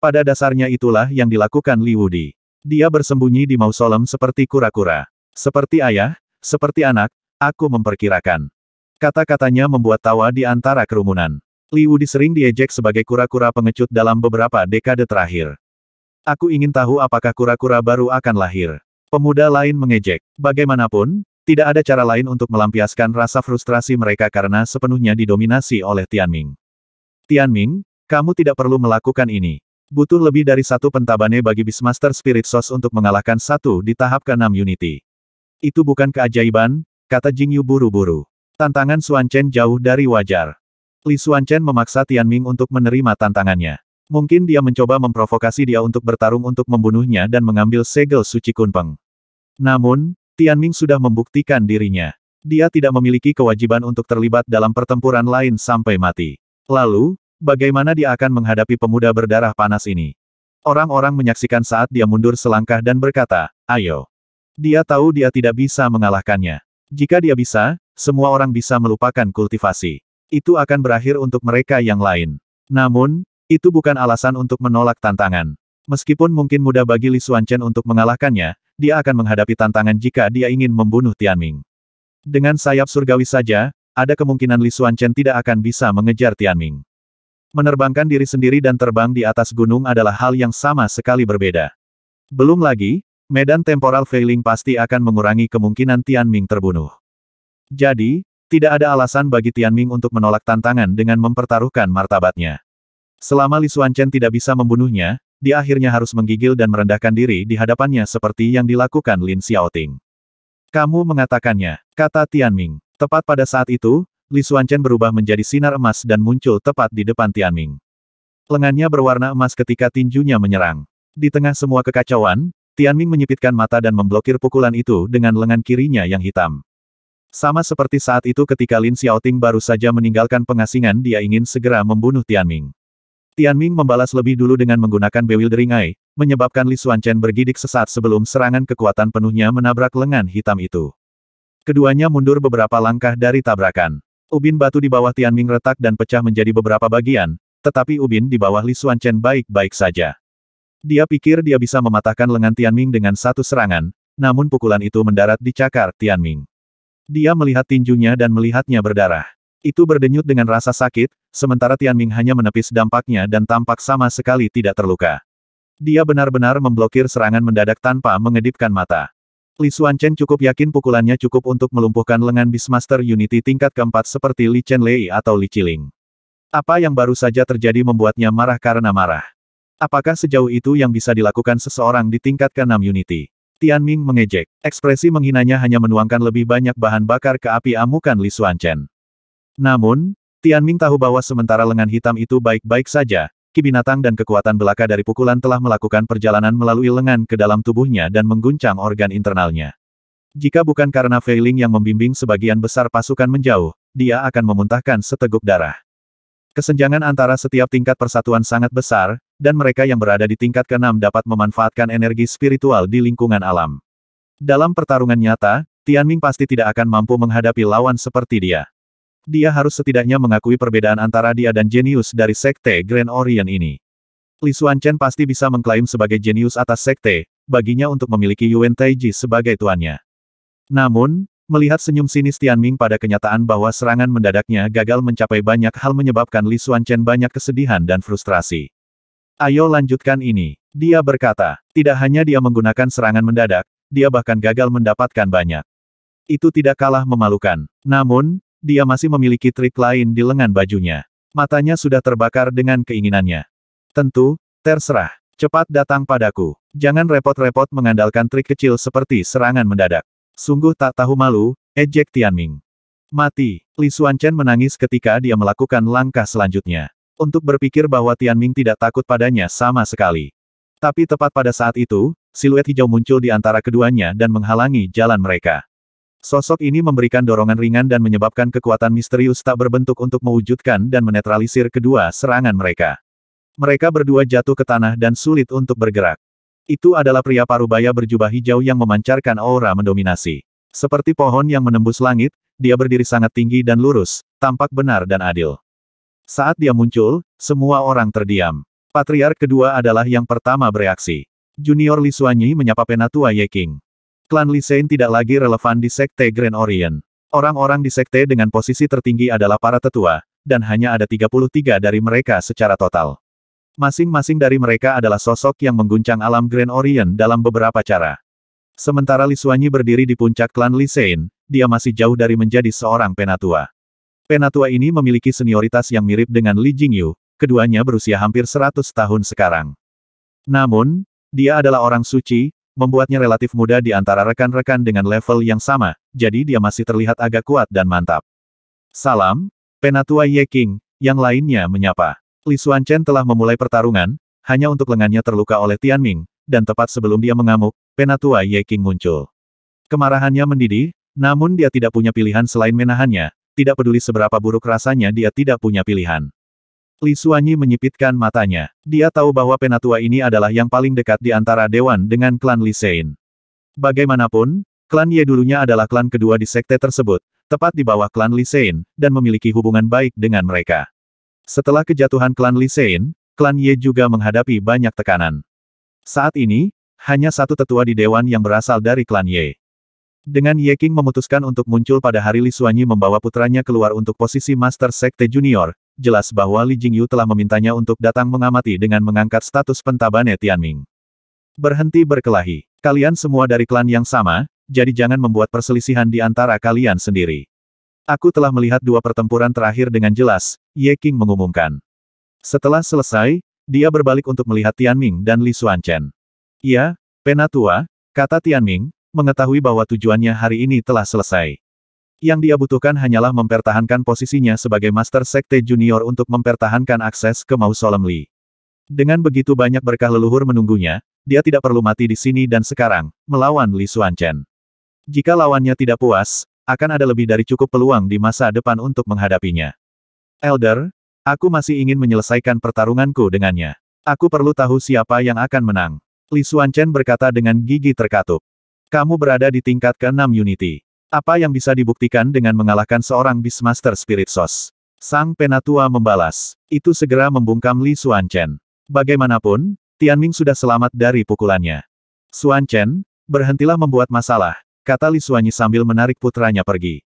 Pada dasarnya itulah yang dilakukan Li Wudi. Dia bersembunyi di mausolem seperti kura-kura. Seperti ayah, seperti anak, aku memperkirakan. Kata-katanya membuat tawa di antara kerumunan. Li Wudi sering diejek sebagai kura-kura pengecut dalam beberapa dekade terakhir. Aku ingin tahu apakah kura-kura baru akan lahir. Pemuda lain mengejek. Bagaimanapun, tidak ada cara lain untuk melampiaskan rasa frustrasi mereka karena sepenuhnya didominasi oleh Tianming. Tianming, kamu tidak perlu melakukan ini. Butuh lebih dari satu pentabane bagi Beastmaster Spirit Source untuk mengalahkan satu di tahap ke-6 Unity. Itu bukan keajaiban, kata Jingyu buru-buru. Tantangan Xuan Chen jauh dari wajar. Li Xuan Chen memaksa Tianming untuk menerima tantangannya. Mungkin dia mencoba memprovokasi dia untuk bertarung untuk membunuhnya dan mengambil segel suci Kunpeng. Namun, Tianming sudah membuktikan dirinya. Dia tidak memiliki kewajiban untuk terlibat dalam pertempuran lain sampai mati. Lalu, Bagaimana dia akan menghadapi pemuda berdarah panas ini? Orang-orang menyaksikan saat dia mundur selangkah dan berkata, ayo. Dia tahu dia tidak bisa mengalahkannya. Jika dia bisa, semua orang bisa melupakan kultivasi. Itu akan berakhir untuk mereka yang lain. Namun, itu bukan alasan untuk menolak tantangan. Meskipun mungkin mudah bagi Li Chen untuk mengalahkannya, dia akan menghadapi tantangan jika dia ingin membunuh Tianming. Dengan sayap surgawi saja, ada kemungkinan Li Chen tidak akan bisa mengejar Tianming. Menerbangkan diri sendiri dan terbang di atas gunung adalah hal yang sama sekali berbeda. Belum lagi, medan temporal failing pasti akan mengurangi kemungkinan Tianming terbunuh. Jadi, tidak ada alasan bagi Tianming untuk menolak tantangan dengan mempertaruhkan martabatnya. Selama Li Chen tidak bisa membunuhnya, dia akhirnya harus menggigil dan merendahkan diri di hadapannya seperti yang dilakukan Lin Xiaoting. Kamu mengatakannya, kata Tianming. Tepat pada saat itu, Li Xuanchen berubah menjadi sinar emas dan muncul tepat di depan Tianming. Lengannya berwarna emas ketika tinjunya menyerang. Di tengah semua kekacauan, Tianming menyipitkan mata dan memblokir pukulan itu dengan lengan kirinya yang hitam. Sama seperti saat itu ketika Lin Xiaoting baru saja meninggalkan pengasingan dia ingin segera membunuh Tianming. Tianming membalas lebih dulu dengan menggunakan Bewildering Eye, menyebabkan Li Xuanchen bergidik sesaat sebelum serangan kekuatan penuhnya menabrak lengan hitam itu. Keduanya mundur beberapa langkah dari tabrakan. Ubin batu di bawah Tianming retak dan pecah menjadi beberapa bagian, tetapi ubin di bawah Li Suanchen baik-baik saja. Dia pikir dia bisa mematahkan lengan Tianming dengan satu serangan, namun pukulan itu mendarat di cakar Tianming. Dia melihat tinjunya dan melihatnya berdarah. Itu berdenyut dengan rasa sakit, sementara Tianming hanya menepis dampaknya dan tampak sama sekali tidak terluka. Dia benar-benar memblokir serangan mendadak tanpa mengedipkan mata. Li Xuan Chen cukup yakin pukulannya cukup untuk melumpuhkan lengan Beastmaster Unity tingkat keempat seperti Li Chen Lei atau Li Qiling. Apa yang baru saja terjadi membuatnya marah karena marah. Apakah sejauh itu yang bisa dilakukan seseorang di tingkat ke-6 Unity? Tian Ming mengejek. Ekspresi menghinanya hanya menuangkan lebih banyak bahan bakar ke api amukan Li Xuan Chen. Namun, Tian Ming tahu bahwa sementara lengan hitam itu baik-baik saja, ki binatang dan kekuatan belaka dari pukulan telah melakukan perjalanan melalui lengan ke dalam tubuhnya dan mengguncang organ internalnya. Jika bukan karena failing yang membimbing sebagian besar pasukan menjauh, dia akan memuntahkan seteguk darah. Kesenjangan antara setiap tingkat persatuan sangat besar, dan mereka yang berada di tingkat keenam dapat memanfaatkan energi spiritual di lingkungan alam. Dalam pertarungan nyata, Tianming pasti tidak akan mampu menghadapi lawan seperti dia. Dia harus setidaknya mengakui perbedaan antara dia dan jenius dari sekte Grand Orient ini. Li Xuan Chen pasti bisa mengklaim sebagai jenius atas sekte, baginya untuk memiliki Yuan Taiji sebagai tuannya. Namun, melihat senyum sinis Tianming pada kenyataan bahwa serangan mendadaknya gagal mencapai banyak hal menyebabkan Li Xuan Chen banyak kesedihan dan frustrasi. Ayo lanjutkan ini, dia berkata. Tidak hanya dia menggunakan serangan mendadak, dia bahkan gagal mendapatkan banyak. Itu tidak kalah memalukan. Namun, dia masih memiliki trik lain di lengan bajunya. Matanya sudah terbakar dengan keinginannya. Tentu, terserah. Cepat datang padaku. Jangan repot-repot mengandalkan trik kecil seperti serangan mendadak. Sungguh tak tahu malu, ejek Tianming. Mati. Li Xuanchen menangis ketika dia melakukan langkah selanjutnya. Untuk berpikir bahwa Tianming tidak takut padanya sama sekali. Tapi tepat pada saat itu, siluet hijau muncul di antara keduanya dan menghalangi jalan mereka. Sosok ini memberikan dorongan ringan dan menyebabkan kekuatan misterius tak berbentuk untuk mewujudkan dan menetralisir kedua serangan mereka. Mereka berdua jatuh ke tanah dan sulit untuk bergerak. Itu adalah pria parubaya berjubah hijau yang memancarkan aura mendominasi. Seperti pohon yang menembus langit, dia berdiri sangat tinggi dan lurus, tampak benar dan adil. Saat dia muncul, semua orang terdiam. Patriark kedua adalah yang pertama bereaksi. Junior Li Suanyi menyapa Penatua Ye King klan Lisein tidak lagi relevan di Sekte Grand Orient. Orang-orang di Sekte dengan posisi tertinggi adalah para tetua, dan hanya ada 33 dari mereka secara total. Masing-masing dari mereka adalah sosok yang mengguncang alam Grand Orient dalam beberapa cara. Sementara Li Suanyi berdiri di puncak klan Li dia masih jauh dari menjadi seorang penatua. Penatua ini memiliki senioritas yang mirip dengan Li Jingyu, keduanya berusia hampir 100 tahun sekarang. Namun, dia adalah orang suci, membuatnya relatif muda di antara rekan-rekan dengan level yang sama, jadi dia masih terlihat agak kuat dan mantap. Salam, Penatua Ye King, yang lainnya menyapa. Li Chen telah memulai pertarungan, hanya untuk lengannya terluka oleh Tian Ming, dan tepat sebelum dia mengamuk, Penatua Ye King muncul. Kemarahannya mendidih, namun dia tidak punya pilihan selain menahannya, tidak peduli seberapa buruk rasanya dia tidak punya pilihan. Li Suanyi menyipitkan matanya. Dia tahu bahwa penatua ini adalah yang paling dekat di antara dewan dengan klan Li Sein. Bagaimanapun, klan Ye dulunya adalah klan kedua di sekte tersebut, tepat di bawah klan Li Sein, dan memiliki hubungan baik dengan mereka. Setelah kejatuhan klan Li Sein, klan Ye juga menghadapi banyak tekanan. Saat ini, hanya satu tetua di dewan yang berasal dari klan Ye. Dengan Ye King memutuskan untuk muncul pada hari Li Suanyi membawa putranya keluar untuk posisi Master Sekte Junior, jelas bahwa Li Jingyu telah memintanya untuk datang mengamati dengan mengangkat status pentabane Tianming. Berhenti berkelahi. Kalian semua dari klan yang sama, jadi jangan membuat perselisihan di antara kalian sendiri. Aku telah melihat dua pertempuran terakhir dengan jelas, Ye King mengumumkan. Setelah selesai, dia berbalik untuk melihat Tianming dan Li Suanchen. Ya, Penatua, kata Tianming, mengetahui bahwa tujuannya hari ini telah selesai. Yang dia butuhkan hanyalah mempertahankan posisinya sebagai Master Sekte Junior untuk mempertahankan akses ke Mausoleum Li. Dengan begitu banyak berkah leluhur menunggunya, dia tidak perlu mati di sini dan sekarang, melawan Li Xuanchen. Jika lawannya tidak puas, akan ada lebih dari cukup peluang di masa depan untuk menghadapinya. Elder, aku masih ingin menyelesaikan pertarunganku dengannya. Aku perlu tahu siapa yang akan menang. Li Xuanchen berkata dengan gigi terkatup. Kamu berada di tingkat ke-6 Unity. Apa yang bisa dibuktikan dengan mengalahkan seorang Beastmaster Spirit Sos? Sang Penatua membalas. Itu segera membungkam Li Chen. Bagaimanapun, Tianming sudah selamat dari pukulannya. Chen, berhentilah membuat masalah, kata Li Xuanyi sambil menarik putranya pergi.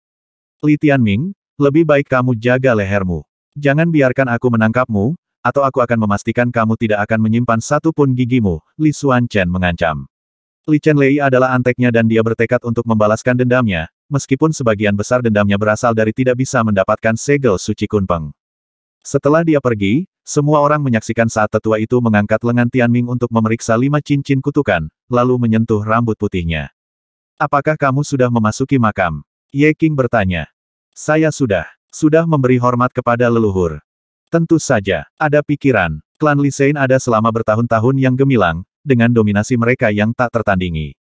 Li Tianming, lebih baik kamu jaga lehermu. Jangan biarkan aku menangkapmu, atau aku akan memastikan kamu tidak akan menyimpan satu pun gigimu, Li Chen mengancam. Li Chenlei adalah anteknya dan dia bertekad untuk membalaskan dendamnya, meskipun sebagian besar dendamnya berasal dari tidak bisa mendapatkan segel suci Kunpeng. Setelah dia pergi, semua orang menyaksikan saat tetua itu mengangkat lengan Tianming untuk memeriksa lima cincin kutukan, lalu menyentuh rambut putihnya. Apakah kamu sudah memasuki makam? Ye King bertanya. Saya sudah. Sudah memberi hormat kepada leluhur. Tentu saja, ada pikiran. Klan Li Lisein ada selama bertahun-tahun yang gemilang, dengan dominasi mereka yang tak tertandingi.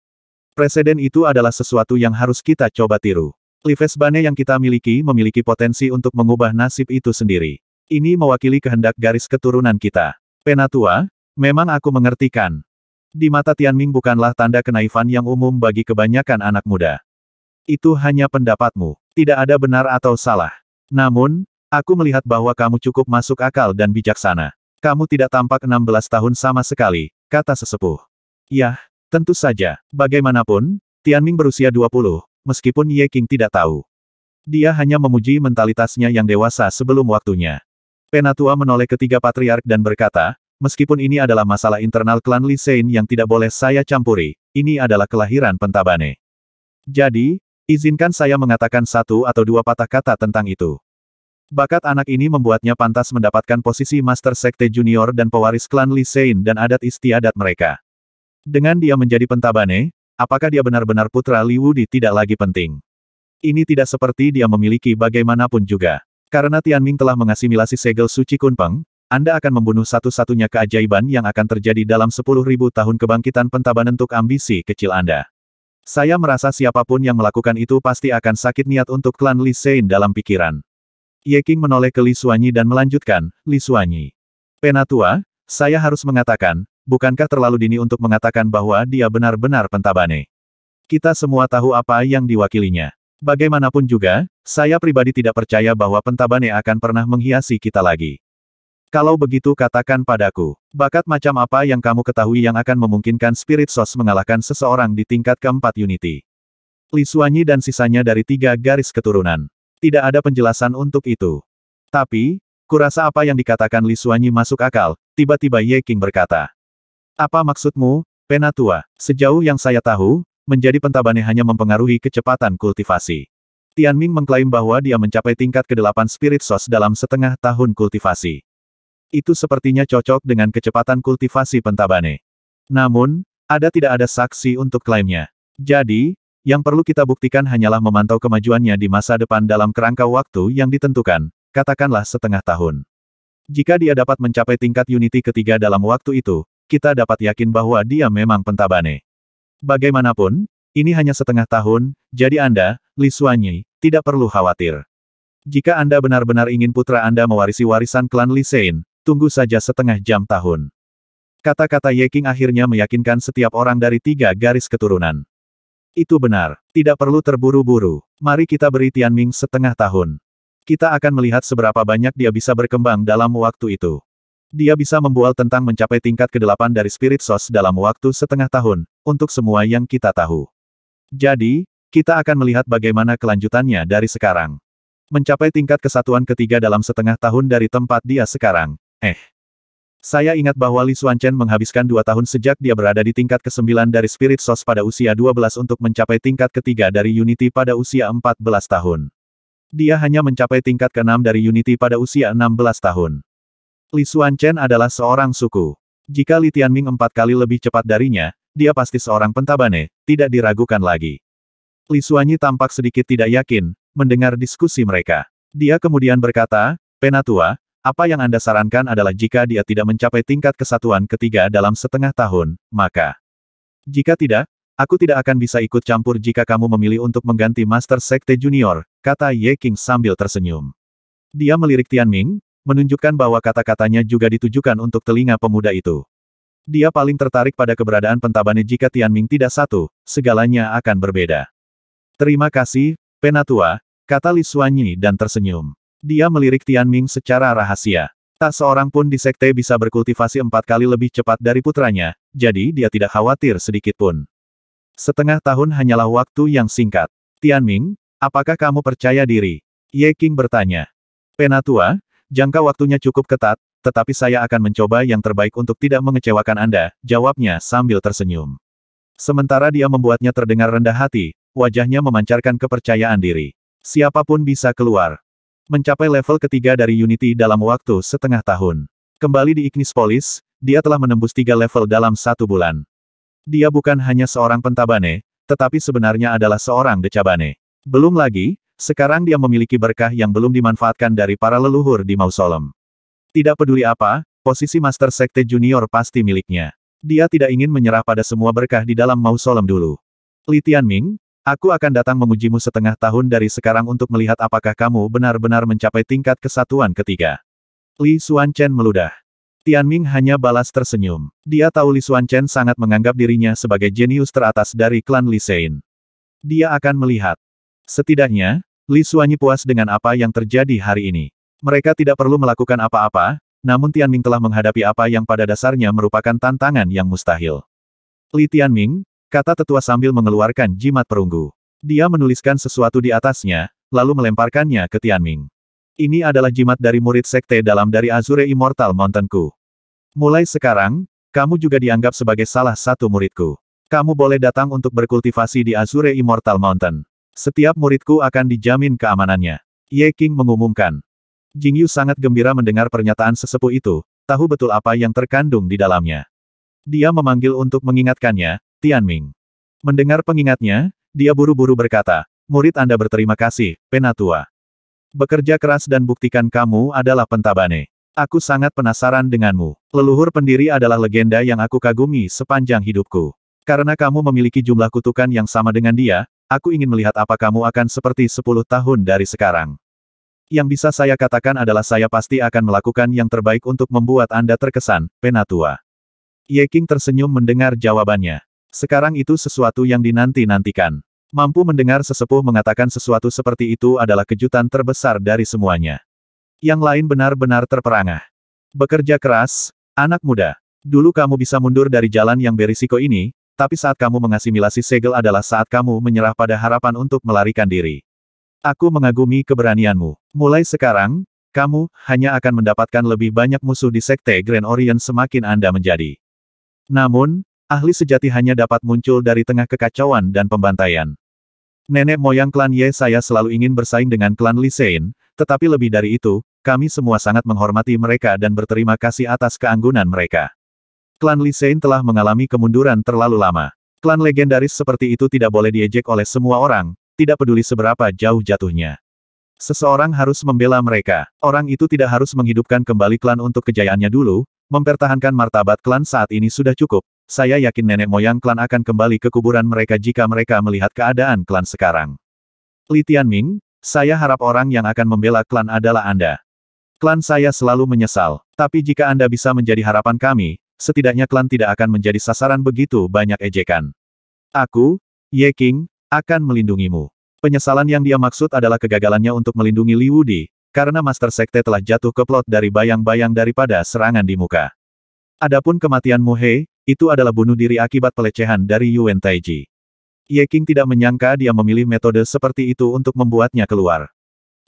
Presiden itu adalah sesuatu yang harus kita coba tiru. Lives Bane yang kita miliki memiliki potensi untuk mengubah nasib itu sendiri. Ini mewakili kehendak garis keturunan kita. Penatua, memang aku mengertikan. Di mata Tianming bukanlah tanda kenaifan yang umum bagi kebanyakan anak muda. Itu hanya pendapatmu, tidak ada benar atau salah. Namun, aku melihat bahwa kamu cukup masuk akal dan bijaksana. Kamu tidak tampak 16 tahun sama sekali, kata sesepuh. Yah, tentu saja. Bagaimanapun, Tianming berusia 20, meskipun Ye King tidak tahu. Dia hanya memuji mentalitasnya yang dewasa sebelum waktunya. Penatua menoleh ketiga patriark dan berkata, meskipun ini adalah masalah internal klan Li Sein yang tidak boleh saya campuri, ini adalah kelahiran pentabane. Jadi, izinkan saya mengatakan satu atau dua patah kata tentang itu. Bakat anak ini membuatnya pantas mendapatkan posisi Master Sekte Junior dan pewaris klan Li Sein dan adat istiadat mereka. Dengan dia menjadi pentabane, apakah dia benar-benar putra Li Wudi tidak lagi penting? Ini tidak seperti dia memiliki bagaimanapun juga. Karena Tianming telah mengasimilasi segel suci Kunpeng, Anda akan membunuh satu-satunya keajaiban yang akan terjadi dalam 10.000 tahun kebangkitan pentaban untuk ambisi kecil Anda. Saya merasa siapapun yang melakukan itu pasti akan sakit niat untuk klan Li Sein dalam pikiran. Ye King menoleh ke Li Suanyi dan melanjutkan, Li Suanyi. Penatua, saya harus mengatakan, bukankah terlalu dini untuk mengatakan bahwa dia benar-benar pentabane? Kita semua tahu apa yang diwakilinya. Bagaimanapun juga, saya pribadi tidak percaya bahwa pentabane akan pernah menghiasi kita lagi. Kalau begitu katakan padaku, bakat macam apa yang kamu ketahui yang akan memungkinkan Spirit Source mengalahkan seseorang di tingkat keempat Unity? Li Suanyi dan sisanya dari tiga garis keturunan. Tidak ada penjelasan untuk itu. Tapi, kurasa apa yang dikatakan Li Suanyi masuk akal, tiba-tiba Ye King berkata. Apa maksudmu, Penatua? Sejauh yang saya tahu, menjadi pentabane hanya mempengaruhi kecepatan kultivasi. Tian Ming mengklaim bahwa dia mencapai tingkat ke-8 spirit source dalam setengah tahun kultivasi. Itu sepertinya cocok dengan kecepatan kultivasi pentabane. Namun, ada tidak ada saksi untuk klaimnya. Jadi, yang perlu kita buktikan hanyalah memantau kemajuannya di masa depan dalam kerangka waktu yang ditentukan, katakanlah setengah tahun. Jika dia dapat mencapai tingkat unity ketiga dalam waktu itu, kita dapat yakin bahwa dia memang pentabane. Bagaimanapun, ini hanya setengah tahun, jadi Anda, Li Suanyi, tidak perlu khawatir. Jika Anda benar-benar ingin putra Anda mewarisi warisan klan Li Sein, tunggu saja setengah jam tahun. Kata-kata Ye King akhirnya meyakinkan setiap orang dari tiga garis keturunan. Itu benar. Tidak perlu terburu-buru. Mari kita beri Tianming setengah tahun. Kita akan melihat seberapa banyak dia bisa berkembang dalam waktu itu. Dia bisa membual tentang mencapai tingkat ke-8 dari Spirit Source dalam waktu setengah tahun, untuk semua yang kita tahu. Jadi, kita akan melihat bagaimana kelanjutannya dari sekarang. Mencapai tingkat kesatuan ketiga dalam setengah tahun dari tempat dia sekarang. Eh. Saya ingat bahwa Li Xuanchen menghabiskan dua tahun sejak dia berada di tingkat ke-9 dari Spirit Source pada usia 12 untuk mencapai tingkat ketiga dari Unity pada usia 14 tahun. Dia hanya mencapai tingkat ke-6 dari Unity pada usia 16 tahun. Li Xuanchen adalah seorang suku. Jika Li Tianming empat kali lebih cepat darinya, dia pasti seorang pentabane, tidak diragukan lagi. Li Xuanyi tampak sedikit tidak yakin, mendengar diskusi mereka. Dia kemudian berkata, Penatua, apa yang Anda sarankan adalah jika dia tidak mencapai tingkat kesatuan ketiga dalam setengah tahun, maka jika tidak, aku tidak akan bisa ikut campur jika kamu memilih untuk mengganti Master Sekte Junior, kata Ye King sambil tersenyum. Dia melirik Tian Ming, menunjukkan bahwa kata-katanya juga ditujukan untuk telinga pemuda itu. Dia paling tertarik pada keberadaan pentabane jika Tian Ming tidak satu, segalanya akan berbeda. Terima kasih, Penatua, kata Li Suanyi dan tersenyum. Dia melirik Tian Ming secara rahasia. Tak seorang pun di sekte bisa berkultivasi empat kali lebih cepat dari putranya, jadi dia tidak khawatir sedikit pun. Setengah tahun hanyalah waktu yang singkat. Tian Ming, apakah kamu percaya diri? Ye King bertanya. Penatua, jangka waktunya cukup ketat, tetapi saya akan mencoba yang terbaik untuk tidak mengecewakan Anda, jawabnya sambil tersenyum. Sementara dia membuatnya terdengar rendah hati, wajahnya memancarkan kepercayaan diri. Siapapun bisa keluar mencapai level ketiga dari Unity dalam waktu setengah tahun. Kembali di Ignis Polis, dia telah menembus tiga level dalam satu bulan. Dia bukan hanya seorang pentabane, tetapi sebenarnya adalah seorang decabane. Belum lagi, sekarang dia memiliki berkah yang belum dimanfaatkan dari para leluhur di mausolem. Tidak peduli apa, posisi Master Sekte Junior pasti miliknya. Dia tidak ingin menyerah pada semua berkah di dalam mausolem dulu. Li Tianming, Aku akan datang mengujimu setengah tahun dari sekarang untuk melihat apakah kamu benar-benar mencapai tingkat kesatuan ketiga. Li Xuanchen meludah. Tian Ming hanya balas tersenyum. Dia tahu Li Xuanchen sangat menganggap dirinya sebagai jenius teratas dari klan Li Sein. Dia akan melihat. Setidaknya, Li Xuanyi puas dengan apa yang terjadi hari ini. Mereka tidak perlu melakukan apa-apa, namun Tian Ming telah menghadapi apa yang pada dasarnya merupakan tantangan yang mustahil. Li Tian Ming, Kata tetua sambil mengeluarkan jimat perunggu. Dia menuliskan sesuatu di atasnya, lalu melemparkannya ke Tianming. Ini adalah jimat dari murid sekte dalam dari Azure Immortal Mountainku. Mulai sekarang, kamu juga dianggap sebagai salah satu muridku. Kamu boleh datang untuk berkultivasi di Azure Immortal Mountain. Setiap muridku akan dijamin keamanannya. Ye King mengumumkan. Jingyu sangat gembira mendengar pernyataan sesepuh itu, tahu betul apa yang terkandung di dalamnya. Dia memanggil untuk mengingatkannya, Tianming. Mendengar pengingatnya, dia buru-buru berkata, murid Anda berterima kasih, Penatua. Bekerja keras dan buktikan kamu adalah pentabane. Aku sangat penasaran denganmu. Leluhur pendiri adalah legenda yang aku kagumi sepanjang hidupku. Karena kamu memiliki jumlah kutukan yang sama dengan dia, aku ingin melihat apa kamu akan seperti 10 tahun dari sekarang. Yang bisa saya katakan adalah saya pasti akan melakukan yang terbaik untuk membuat Anda terkesan, Penatua. Ye King tersenyum mendengar jawabannya. Sekarang itu sesuatu yang dinanti-nantikan. Mampu mendengar sesepuh mengatakan sesuatu seperti itu adalah kejutan terbesar dari semuanya. Yang lain benar-benar terperangah. Bekerja keras, anak muda. Dulu kamu bisa mundur dari jalan yang berisiko ini, tapi saat kamu mengasimilasi segel adalah saat kamu menyerah pada harapan untuk melarikan diri. Aku mengagumi keberanianmu. Mulai sekarang, kamu hanya akan mendapatkan lebih banyak musuh di Sekte Grand Orient semakin Anda menjadi. Namun, ahli sejati hanya dapat muncul dari tengah kekacauan dan pembantaian. Nenek moyang klan Ye saya selalu ingin bersaing dengan klan Li Sein, tetapi lebih dari itu, kami semua sangat menghormati mereka dan berterima kasih atas keanggunan mereka. Klan Li Sein telah mengalami kemunduran terlalu lama. Klan legendaris seperti itu tidak boleh diejek oleh semua orang, tidak peduli seberapa jauh jatuhnya. Seseorang harus membela mereka. Orang itu tidak harus menghidupkan kembali klan untuk kejayaannya dulu, Mempertahankan martabat klan saat ini sudah cukup, saya yakin nenek moyang klan akan kembali ke kuburan mereka jika mereka melihat keadaan klan sekarang. Li Tianming, saya harap orang yang akan membela klan adalah Anda. Klan saya selalu menyesal, tapi jika Anda bisa menjadi harapan kami, setidaknya klan tidak akan menjadi sasaran begitu banyak ejekan. Aku, Ye King, akan melindungimu. Penyesalan yang dia maksud adalah kegagalannya untuk melindungi Li Wudi, karena Master Sekte telah jatuh ke plot dari bayang-bayang daripada serangan di muka. Adapun kematian Muhe, itu adalah bunuh diri akibat pelecehan dari Yuan Taiji. Ye King tidak menyangka dia memilih metode seperti itu untuk membuatnya keluar.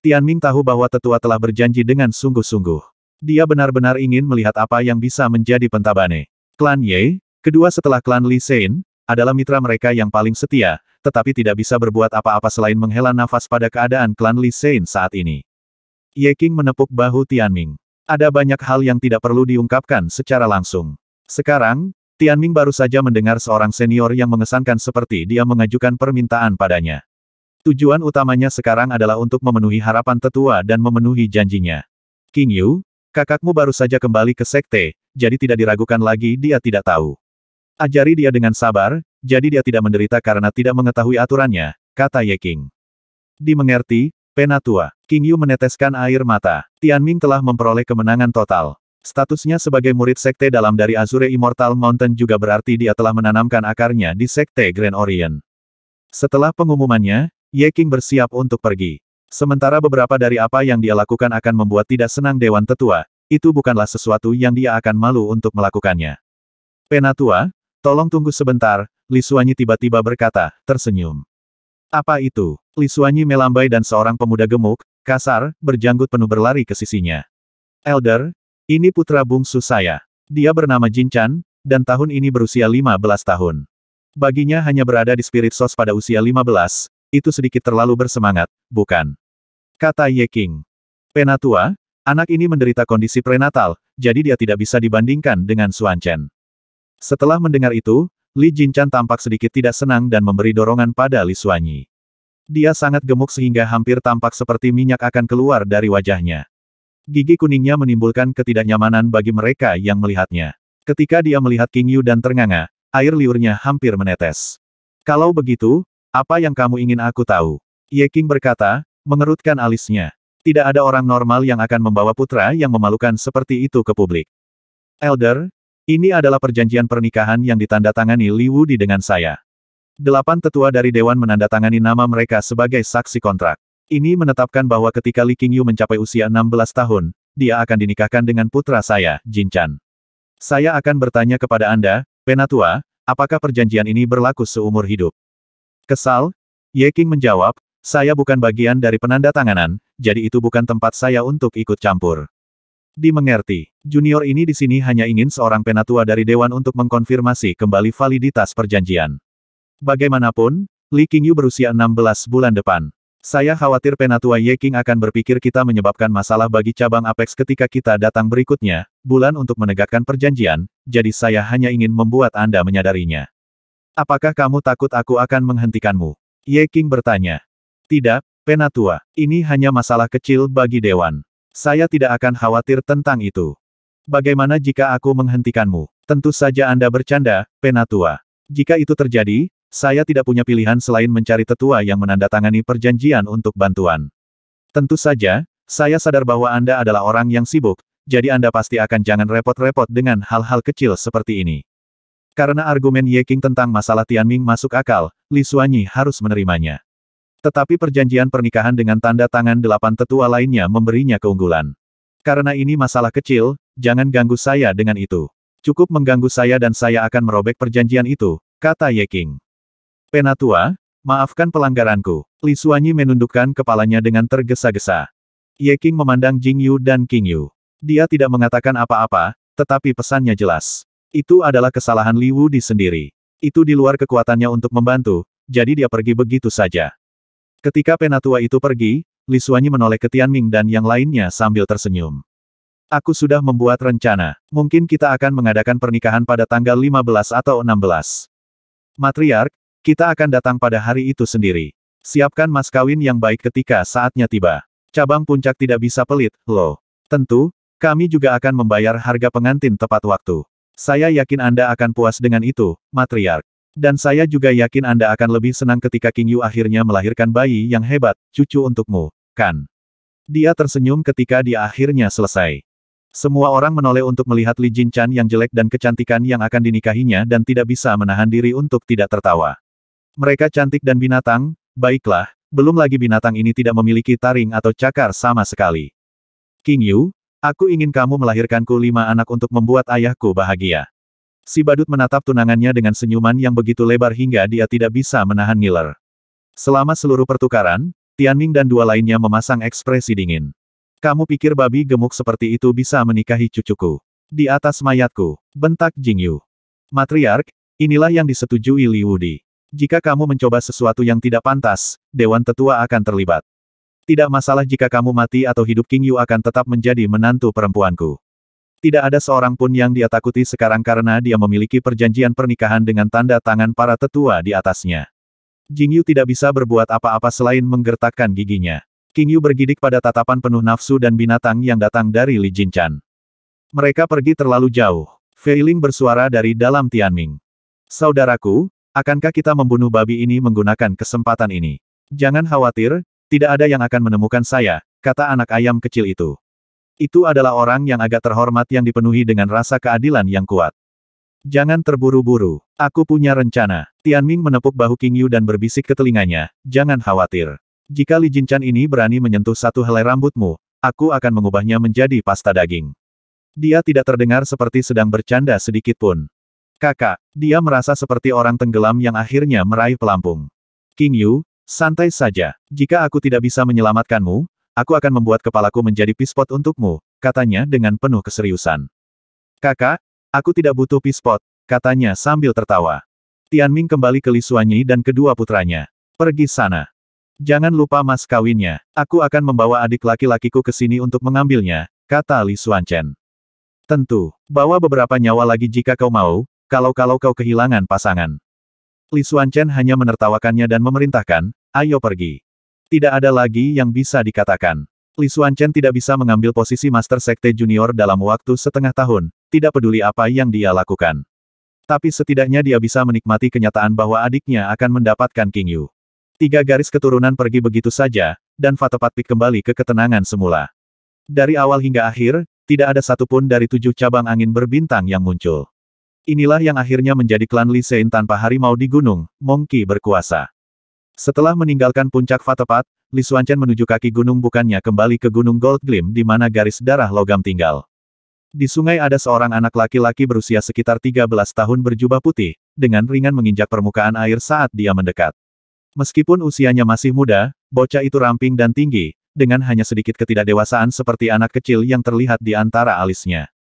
Tian Ming tahu bahwa tetua telah berjanji dengan sungguh-sungguh. Dia benar-benar ingin melihat apa yang bisa menjadi pentabane. Klan Ye, kedua setelah klan Li Sein, adalah mitra mereka yang paling setia, tetapi tidak bisa berbuat apa-apa selain menghela nafas pada keadaan klan Li Sein saat ini. Ye King menepuk bahu Tianming. Ada banyak hal yang tidak perlu diungkapkan secara langsung. Sekarang, Tianming baru saja mendengar seorang senior yang mengesankan seperti dia mengajukan permintaan padanya. Tujuan utamanya sekarang adalah untuk memenuhi harapan tetua dan memenuhi janjinya. King Yu, kakakmu baru saja kembali ke sekte, jadi tidak diragukan lagi dia tidak tahu. Ajari dia dengan sabar, jadi dia tidak menderita karena tidak mengetahui aturannya, kata Ye King. Dimengerti, Penatua. King Yu meneteskan air mata. Tian Ming telah memperoleh kemenangan total. Statusnya sebagai murid sekte dalam dari Azure Immortal Mountain juga berarti dia telah menanamkan akarnya di sekte Grand Orient. Setelah pengumumannya, Ye King bersiap untuk pergi. Sementara beberapa dari apa yang dia lakukan akan membuat tidak senang Dewan Tetua, itu bukanlah sesuatu yang dia akan malu untuk melakukannya. Penatua, tolong tunggu sebentar, Lisuanyi tiba-tiba berkata, tersenyum. Apa itu? Li Suanyi melambai dan seorang pemuda gemuk, kasar, berjanggut penuh berlari ke sisinya. Elder, ini putra bungsu saya. Dia bernama Jin Chan dan tahun ini berusia 15 tahun. Baginya hanya berada di Spirit Source pada usia 15, itu sedikit terlalu bersemangat, bukan? Kata Ye King. Penatua, anak ini menderita kondisi prenatal, jadi dia tidak bisa dibandingkan dengan Suan Chen. Setelah mendengar itu, Li Jinchan tampak sedikit tidak senang dan memberi dorongan pada Li Suanyi. Dia sangat gemuk sehingga hampir tampak seperti minyak akan keluar dari wajahnya. Gigi kuningnya menimbulkan ketidaknyamanan bagi mereka yang melihatnya. Ketika dia melihat King Yu dan ternganga, air liurnya hampir menetes. Kalau begitu, apa yang kamu ingin aku tahu? Ye King berkata, mengerutkan alisnya. Tidak ada orang normal yang akan membawa putra yang memalukan seperti itu ke publik. Elder, ini adalah perjanjian pernikahan yang ditandatangani Li Wudi dengan saya. Delapan tetua dari Dewan menandatangani nama mereka sebagai saksi kontrak. Ini menetapkan bahwa ketika Li Qingyu mencapai usia 16 tahun, dia akan dinikahkan dengan putra saya, Jin Chan. Saya akan bertanya kepada Anda, Penatua, apakah perjanjian ini berlaku seumur hidup? Kesal? Ye Qing menjawab, saya bukan bagian dari penandatanganan, jadi itu bukan tempat saya untuk ikut campur. Dimengerti, junior ini di sini hanya ingin seorang penatua dari Dewan untuk mengkonfirmasi kembali validitas perjanjian. Bagaimanapun, Li Qingyu berusia 16 bulan depan. Saya khawatir penatua Ye Qing akan berpikir kita menyebabkan masalah bagi cabang Apex ketika kita datang berikutnya, bulan untuk menegakkan perjanjian, jadi saya hanya ingin membuat Anda menyadarinya. Apakah kamu takut aku akan menghentikanmu? Ye Qing bertanya. Tidak, penatua, ini hanya masalah kecil bagi Dewan. Saya tidak akan khawatir tentang itu. Bagaimana jika aku menghentikanmu? Tentu saja Anda bercanda, Penatua. Jika itu terjadi, saya tidak punya pilihan selain mencari tetua yang menandatangani perjanjian untuk bantuan. Tentu saja, saya sadar bahwa Anda adalah orang yang sibuk, jadi Anda pasti akan jangan repot-repot dengan hal-hal kecil seperti ini. Karena argumen Ye King tentang masalah Tianming masuk akal, Li Suanyi harus menerimanya. Tetapi perjanjian pernikahan dengan tanda tangan delapan tetua lainnya memberinya keunggulan. Karena ini masalah kecil, jangan ganggu saya dengan itu. Cukup mengganggu saya dan saya akan merobek perjanjian itu, kata Ye King. Penatua, maafkan pelanggaranku. Li Suanyi menundukkan kepalanya dengan tergesa-gesa. Ye King memandang Jing Yu dan King Yu. Dia tidak mengatakan apa-apa, tetapi pesannya jelas. Itu adalah kesalahan Li di sendiri. Itu di luar kekuatannya untuk membantu, jadi dia pergi begitu saja. Ketika penatua itu pergi, Suanyi menoleh ke Tianming dan yang lainnya sambil tersenyum. Aku sudah membuat rencana. Mungkin kita akan mengadakan pernikahan pada tanggal 15 atau 16. Matriark, kita akan datang pada hari itu sendiri. Siapkan mas kawin yang baik ketika saatnya tiba. Cabang puncak tidak bisa pelit, loh. Tentu, kami juga akan membayar harga pengantin tepat waktu. Saya yakin Anda akan puas dengan itu, matriark. Dan saya juga yakin Anda akan lebih senang ketika King Yu akhirnya melahirkan bayi yang hebat, cucu untukmu, kan? Dia tersenyum ketika dia akhirnya selesai. Semua orang menoleh untuk melihat Li Chan yang jelek dan kecantikan yang akan dinikahinya dan tidak bisa menahan diri untuk tidak tertawa. Mereka cantik dan binatang, baiklah, belum lagi binatang ini tidak memiliki taring atau cakar sama sekali. King Yu, aku ingin kamu melahirkanku lima anak untuk membuat ayahku bahagia. Si badut menatap tunangannya dengan senyuman yang begitu lebar hingga dia tidak bisa menahan ngiler. Selama seluruh pertukaran, Tianming dan dua lainnya memasang ekspresi dingin. Kamu pikir babi gemuk seperti itu bisa menikahi cucuku? Di atas mayatku, bentak Jingyu. Matriark, inilah yang disetujui Li Wudi. Jika kamu mencoba sesuatu yang tidak pantas, Dewan Tetua akan terlibat. Tidak masalah jika kamu mati atau hidup King Yu akan tetap menjadi menantu perempuanku. Tidak ada seorang pun yang dia takuti sekarang karena dia memiliki perjanjian pernikahan dengan tanda tangan para tetua di atasnya. Jing Yu tidak bisa berbuat apa-apa selain menggertakkan giginya. King Yu bergidik pada tatapan penuh nafsu dan binatang yang datang dari Li Jinchan. Mereka pergi terlalu jauh. Fei Ling bersuara dari dalam Tianming. Saudaraku, akankah kita membunuh babi ini menggunakan kesempatan ini? Jangan khawatir, tidak ada yang akan menemukan saya, kata anak ayam kecil itu. Itu adalah orang yang agak terhormat yang dipenuhi dengan rasa keadilan yang kuat. Jangan terburu-buru. Aku punya rencana. Tian Ming menepuk bahu King Yu dan berbisik ke telinganya, jangan khawatir. Jika Li Jinchan ini berani menyentuh satu helai rambutmu, aku akan mengubahnya menjadi pasta daging. Dia tidak terdengar seperti sedang bercanda sedikit pun. Kakak, dia merasa seperti orang tenggelam yang akhirnya meraih pelampung. King Yu, santai saja. Jika aku tidak bisa menyelamatkanmu, Aku akan membuat kepalaku menjadi pispot untukmu, katanya dengan penuh keseriusan. Kakak, aku tidak butuh pispot, katanya sambil tertawa. Tianming kembali ke Li Suanyi dan kedua putranya. Pergi sana. Jangan lupa mas kawinnya. Aku akan membawa adik laki-lakiku ke sini untuk mengambilnya, kata Li Suanchen. Tentu, bawa beberapa nyawa lagi jika kau mau, kalau-kalau kau kehilangan pasangan. Li Suanchen hanya menertawakannya dan memerintahkan, ayo pergi. Tidak ada lagi yang bisa dikatakan. Li Chen tidak bisa mengambil posisi Master Sekte Junior dalam waktu setengah tahun, tidak peduli apa yang dia lakukan. Tapi setidaknya dia bisa menikmati kenyataan bahwa adiknya akan mendapatkan King Yu. Tiga garis keturunan pergi begitu saja, dan Fatepat Pik kembali ke ketenangan semula. Dari awal hingga akhir, tidak ada satupun dari tujuh cabang angin berbintang yang muncul. Inilah yang akhirnya menjadi klan Li Sein tanpa harimau di gunung, Mongki berkuasa. Setelah meninggalkan puncak Fatepat, Li Xuanchen menuju kaki gunung bukannya kembali ke Gunung Gold Glim di mana garis darah logam tinggal. Di sungai ada seorang anak laki-laki berusia sekitar 13 tahun berjubah putih, dengan ringan menginjak permukaan air saat dia mendekat. Meskipun usianya masih muda, bocah itu ramping dan tinggi, dengan hanya sedikit ketidakdewasaan seperti anak kecil yang terlihat di antara alisnya.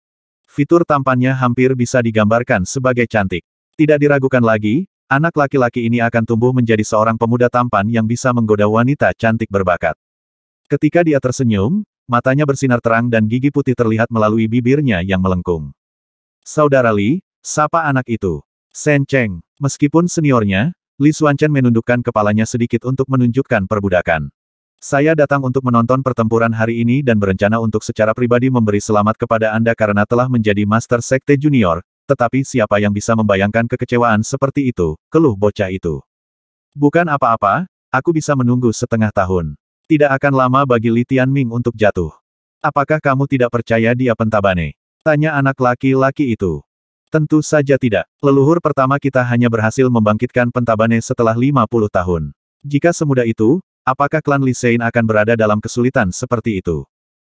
Fitur tampannya hampir bisa digambarkan sebagai cantik. Tidak diragukan lagi, Anak laki-laki ini akan tumbuh menjadi seorang pemuda tampan yang bisa menggoda wanita cantik berbakat. Ketika dia tersenyum, matanya bersinar terang dan gigi putih terlihat melalui bibirnya yang melengkung. Saudara Li, sapa anak itu. Shen Cheng, meskipun seniornya, Li Xuanchen menundukkan kepalanya sedikit untuk menunjukkan perbudakan. Saya datang untuk menonton pertempuran hari ini dan berencana untuk secara pribadi memberi selamat kepada Anda karena telah menjadi Master Sekte Junior, tetapi siapa yang bisa membayangkan kekecewaan seperti itu, keluh bocah itu. Bukan apa-apa, aku bisa menunggu setengah tahun. Tidak akan lama bagi Litian Ming untuk jatuh. Apakah kamu tidak percaya dia pentabane? Tanya anak laki-laki itu. Tentu saja tidak. Leluhur pertama kita hanya berhasil membangkitkan pentabane setelah 50 tahun. Jika semudah itu, apakah klan Lisein akan berada dalam kesulitan seperti itu?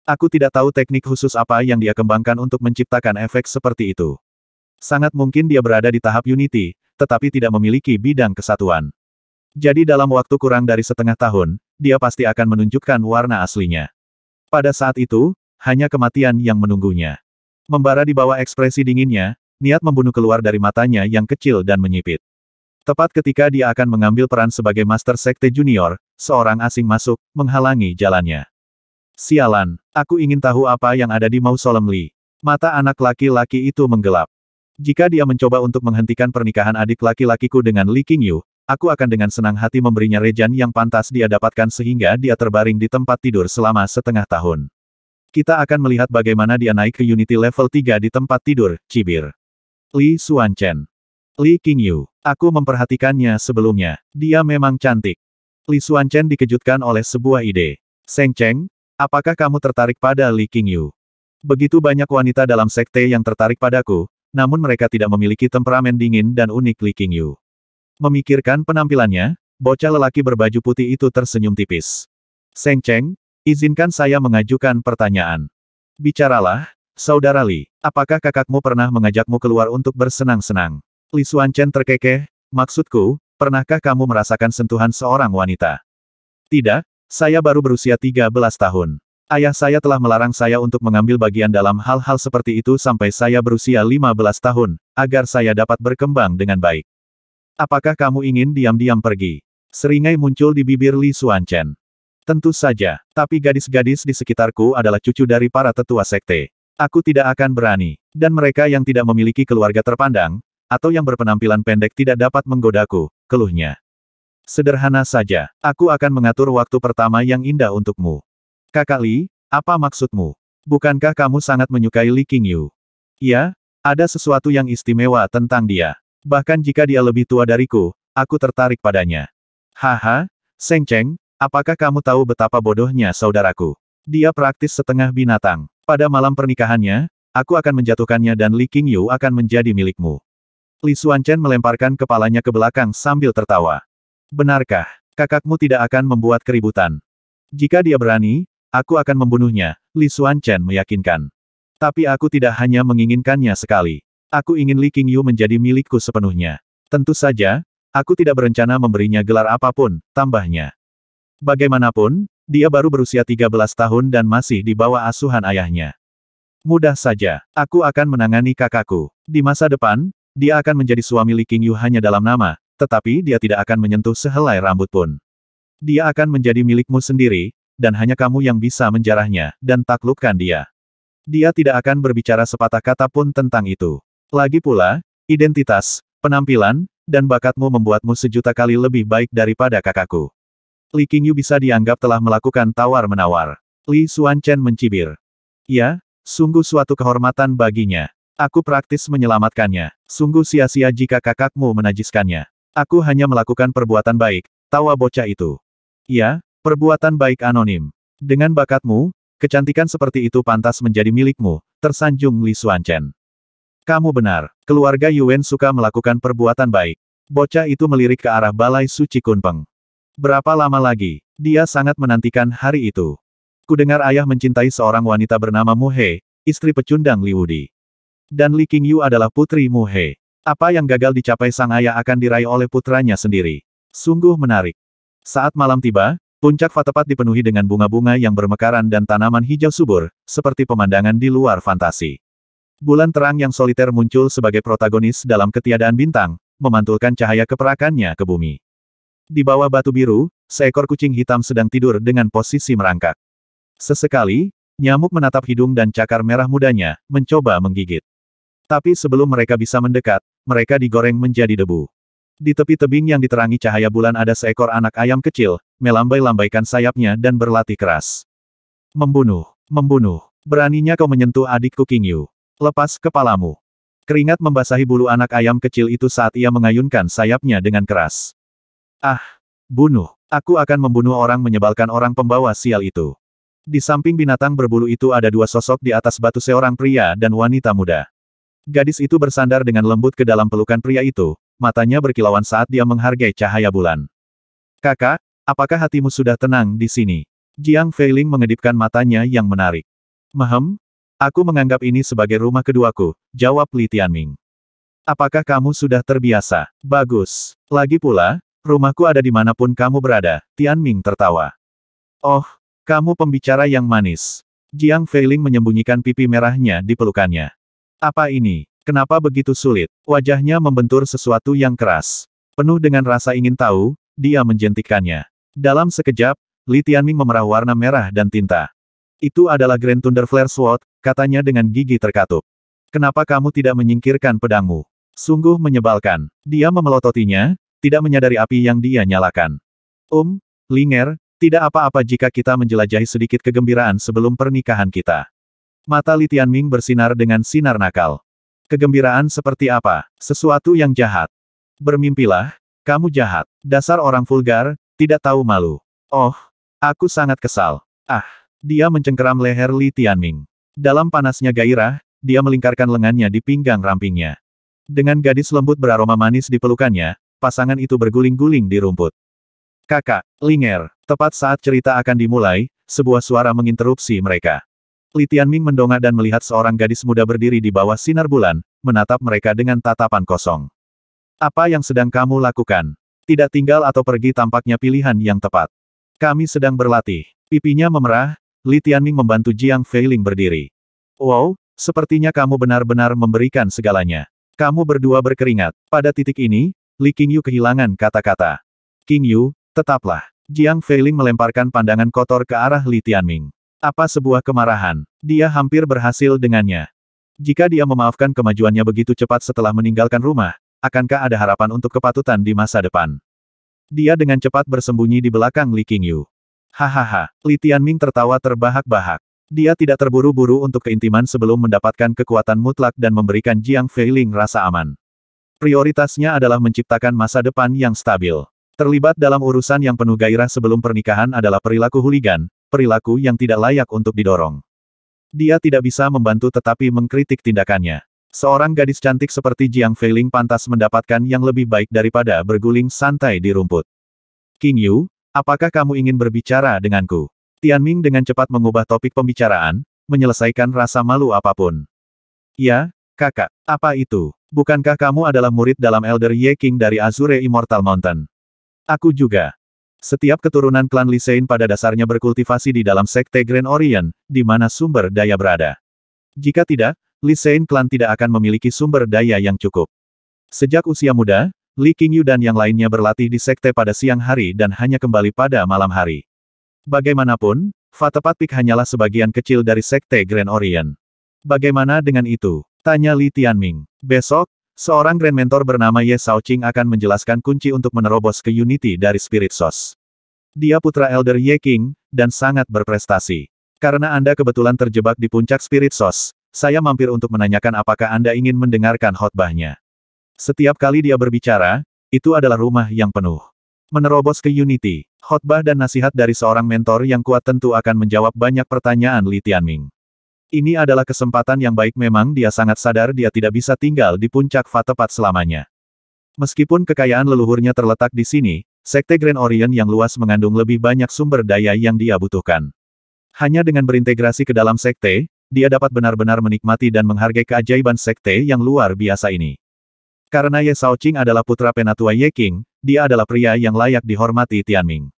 Aku tidak tahu teknik khusus apa yang dia kembangkan untuk menciptakan efek seperti itu. Sangat mungkin dia berada di tahap Unity, tetapi tidak memiliki bidang kesatuan. Jadi dalam waktu kurang dari setengah tahun, dia pasti akan menunjukkan warna aslinya. Pada saat itu, hanya kematian yang menunggunya. Membara di bawah ekspresi dinginnya, niat membunuh keluar dari matanya yang kecil dan menyipit. Tepat ketika dia akan mengambil peran sebagai Master Sekte Junior, seorang asing masuk, menghalangi jalannya. Sialan, aku ingin tahu apa yang ada di mausolem Li. Mata anak laki-laki itu menggelap. Jika dia mencoba untuk menghentikan pernikahan adik laki-lakiku dengan Li Qingyu, aku akan dengan senang hati memberinya rejan yang pantas dia dapatkan sehingga dia terbaring di tempat tidur selama setengah tahun. Kita akan melihat bagaimana dia naik ke Unity level 3 di tempat tidur, cibir. Li Xuanchen. Li Qingyu. Aku memperhatikannya sebelumnya. Dia memang cantik. Li Xuanchen dikejutkan oleh sebuah ide. Seng Cheng, apakah kamu tertarik pada Li Qingyu? Begitu banyak wanita dalam sekte yang tertarik padaku, namun mereka tidak memiliki temperamen dingin dan unik Li Qingyu. Memikirkan penampilannya, bocah lelaki berbaju putih itu tersenyum tipis. Seng Cheng, izinkan saya mengajukan pertanyaan. Bicaralah, Saudara Li, apakah kakakmu pernah mengajakmu keluar untuk bersenang-senang? Li Xuan Chen terkekeh, maksudku, pernahkah kamu merasakan sentuhan seorang wanita? Tidak, saya baru berusia 13 tahun. Ayah saya telah melarang saya untuk mengambil bagian dalam hal-hal seperti itu sampai saya berusia 15 tahun, agar saya dapat berkembang dengan baik. Apakah kamu ingin diam-diam pergi? Seringai muncul di bibir Li Xuanchen. Tentu saja, tapi gadis-gadis di sekitarku adalah cucu dari para tetua sekte. Aku tidak akan berani. Dan mereka yang tidak memiliki keluarga terpandang, atau yang berpenampilan pendek tidak dapat menggodaku, keluhnya. Sederhana saja, aku akan mengatur waktu pertama yang indah untukmu. Kakak Li, apa maksudmu? Bukankah kamu sangat menyukai Li Qingyu? Ya, ada sesuatu yang istimewa tentang dia. Bahkan jika dia lebih tua dariku, aku tertarik padanya. Haha, Seng Cheng, apakah kamu tahu betapa bodohnya saudaraku? Dia praktis setengah binatang. Pada malam pernikahannya, aku akan menjatuhkannya dan Li Qingyu akan menjadi milikmu. Li Xuanchen melemparkan kepalanya ke belakang sambil tertawa. Benarkah, kakakmu tidak akan membuat keributan? Jika dia berani, Aku akan membunuhnya, Li Xuan Chen meyakinkan. Tapi aku tidak hanya menginginkannya sekali. Aku ingin Li Qingyu menjadi milikku sepenuhnya. Tentu saja, aku tidak berencana memberinya gelar apapun, tambahnya. Bagaimanapun, dia baru berusia 13 tahun dan masih di bawah asuhan ayahnya. Mudah saja, aku akan menangani kakakku. Di masa depan, dia akan menjadi suami Li Qingyu hanya dalam nama, tetapi dia tidak akan menyentuh sehelai rambut pun. Dia akan menjadi milikmu sendiri, dan hanya kamu yang bisa menjarahnya, dan taklukkan dia. Dia tidak akan berbicara sepatah kata pun tentang itu. Lagi pula, identitas, penampilan, dan bakatmu membuatmu sejuta kali lebih baik daripada kakakku. Li Qingyu bisa dianggap telah melakukan tawar-menawar. Li Xuanchen mencibir. Ya, sungguh suatu kehormatan baginya. Aku praktis menyelamatkannya. Sungguh sia-sia jika kakakmu menajiskannya. Aku hanya melakukan perbuatan baik, tawa bocah itu. Ya, Perbuatan baik anonim. Dengan bakatmu, kecantikan seperti itu pantas menjadi milikmu, tersanjung Li Xuanchen. Kamu benar, keluarga Yuan suka melakukan perbuatan baik. Bocah itu melirik ke arah Balai Suci Kunpeng. Berapa lama lagi? Dia sangat menantikan hari itu. Kudengar ayah mencintai seorang wanita bernama Mu He, istri pecundang Li Wudi. Dan Li Qingyu adalah putri Mu He. Apa yang gagal dicapai sang ayah akan diraih oleh putranya sendiri. Sungguh menarik. Saat malam tiba, Puncak Fatepat dipenuhi dengan bunga-bunga yang bermekaran dan tanaman hijau subur, seperti pemandangan di luar fantasi. Bulan terang yang soliter muncul sebagai protagonis dalam ketiadaan bintang, memantulkan cahaya keperakannya ke bumi. Di bawah batu biru, seekor kucing hitam sedang tidur dengan posisi merangkak. Sesekali, nyamuk menatap hidung dan cakar merah mudanya, mencoba menggigit. Tapi sebelum mereka bisa mendekat, mereka digoreng menjadi debu. Di tepi tebing yang diterangi cahaya bulan ada seekor anak ayam kecil, melambai-lambaikan sayapnya dan berlatih keras. Membunuh, membunuh. Beraninya kau menyentuh adikku King Yu. Lepas kepalamu. Keringat membasahi bulu anak ayam kecil itu saat ia mengayunkan sayapnya dengan keras. Ah, bunuh. Aku akan membunuh orang menyebalkan orang pembawa sial itu. Di samping binatang berbulu itu ada dua sosok di atas batu seorang pria dan wanita muda. Gadis itu bersandar dengan lembut ke dalam pelukan pria itu, matanya berkilauan saat dia menghargai cahaya bulan. Kakak, apakah hatimu sudah tenang di sini? Jiang Feiling mengedipkan matanya yang menarik. Mahem, aku menganggap ini sebagai rumah keduaku, jawab Li Tianming. Apakah kamu sudah terbiasa? Bagus. Lagi pula, rumahku ada di pun kamu berada, Tianming tertawa. Oh, kamu pembicara yang manis. Jiang Feiling menyembunyikan pipi merahnya di pelukannya. Apa ini? Kenapa begitu sulit? Wajahnya membentur sesuatu yang keras. Penuh dengan rasa ingin tahu, dia menjentikannya. Dalam sekejap, Li Tianming memerah warna merah dan tinta. Itu adalah Grand Thunder Flare Sword, katanya dengan gigi terkatup. Kenapa kamu tidak menyingkirkan pedangmu? Sungguh menyebalkan. Dia memelototinya, tidak menyadari api yang dia nyalakan. Um, Linger, tidak apa-apa jika kita menjelajahi sedikit kegembiraan sebelum pernikahan kita. Mata Li Tianming bersinar dengan sinar nakal. Kegembiraan seperti apa? Sesuatu yang jahat. Bermimpilah, kamu jahat. Dasar orang vulgar, tidak tahu malu. Oh, aku sangat kesal. Ah, dia mencengkeram leher Li Tianming. Dalam panasnya gairah, dia melingkarkan lengannya di pinggang rampingnya. Dengan gadis lembut beraroma manis di pelukannya, pasangan itu berguling-guling di rumput. Kakak, Linger, tepat saat cerita akan dimulai, sebuah suara menginterupsi mereka. Li Tianming mendongak dan melihat seorang gadis muda berdiri di bawah sinar bulan, menatap mereka dengan tatapan kosong. Apa yang sedang kamu lakukan? Tidak tinggal atau pergi tampaknya pilihan yang tepat. Kami sedang berlatih. Pipinya memerah, Li Tianming membantu Jiang Feiling berdiri. Wow, sepertinya kamu benar-benar memberikan segalanya. Kamu berdua berkeringat. Pada titik ini, Li Qingyu kehilangan kata-kata. Qingyu, tetaplah. Jiang Feiling melemparkan pandangan kotor ke arah Li Tianming. Apa sebuah kemarahan? Dia hampir berhasil dengannya. Jika dia memaafkan kemajuannya begitu cepat setelah meninggalkan rumah, akankah ada harapan untuk kepatutan di masa depan? Dia dengan cepat bersembunyi di belakang Li Qingyu. Hahaha, Li Tianming tertawa terbahak-bahak. Dia tidak terburu-buru untuk keintiman sebelum mendapatkan kekuatan mutlak dan memberikan Jiang Feiling rasa aman. Prioritasnya adalah menciptakan masa depan yang stabil. Terlibat dalam urusan yang penuh gairah sebelum pernikahan adalah perilaku huligan, perilaku yang tidak layak untuk didorong. Dia tidak bisa membantu tetapi mengkritik tindakannya. Seorang gadis cantik seperti Jiang Feiling pantas mendapatkan yang lebih baik daripada berguling santai di rumput. King Yu, apakah kamu ingin berbicara denganku? Tian Ming dengan cepat mengubah topik pembicaraan, menyelesaikan rasa malu apapun. Ya, kakak, apa itu? Bukankah kamu adalah murid dalam Elder Ye King dari Azure Immortal Mountain? Aku juga. Setiap keturunan klan Lisein pada dasarnya berkultivasi di dalam sekte Grand Orient, di mana sumber daya berada. Jika tidak, Lisein klan tidak akan memiliki sumber daya yang cukup. Sejak usia muda, Li Qingyu dan yang lainnya berlatih di sekte pada siang hari dan hanya kembali pada malam hari. Bagaimanapun, Fatepat Pik hanyalah sebagian kecil dari sekte Grand Orient. Bagaimana dengan itu? Tanya Li Tianming. Besok, Seorang Grand Mentor bernama Ye Shao Qing akan menjelaskan kunci untuk menerobos ke Unity dari Spirit Source. Dia putra Elder Ye King, dan sangat berprestasi. Karena Anda kebetulan terjebak di puncak Spirit Source, saya mampir untuk menanyakan apakah Anda ingin mendengarkan khotbahnya. Setiap kali dia berbicara, itu adalah rumah yang penuh. Menerobos ke Unity, khotbah dan nasihat dari seorang mentor yang kuat tentu akan menjawab banyak pertanyaan Li Tianming. Ini adalah kesempatan yang baik memang dia sangat sadar dia tidak bisa tinggal di puncak Fatepat selamanya. Meskipun kekayaan leluhurnya terletak di sini, Sekte Grand Orient yang luas mengandung lebih banyak sumber daya yang dia butuhkan. Hanya dengan berintegrasi ke dalam sekte, dia dapat benar-benar menikmati dan menghargai keajaiban sekte yang luar biasa ini. Karena Ye Sao Qing adalah putra penatua Ye King, dia adalah pria yang layak dihormati Tianming.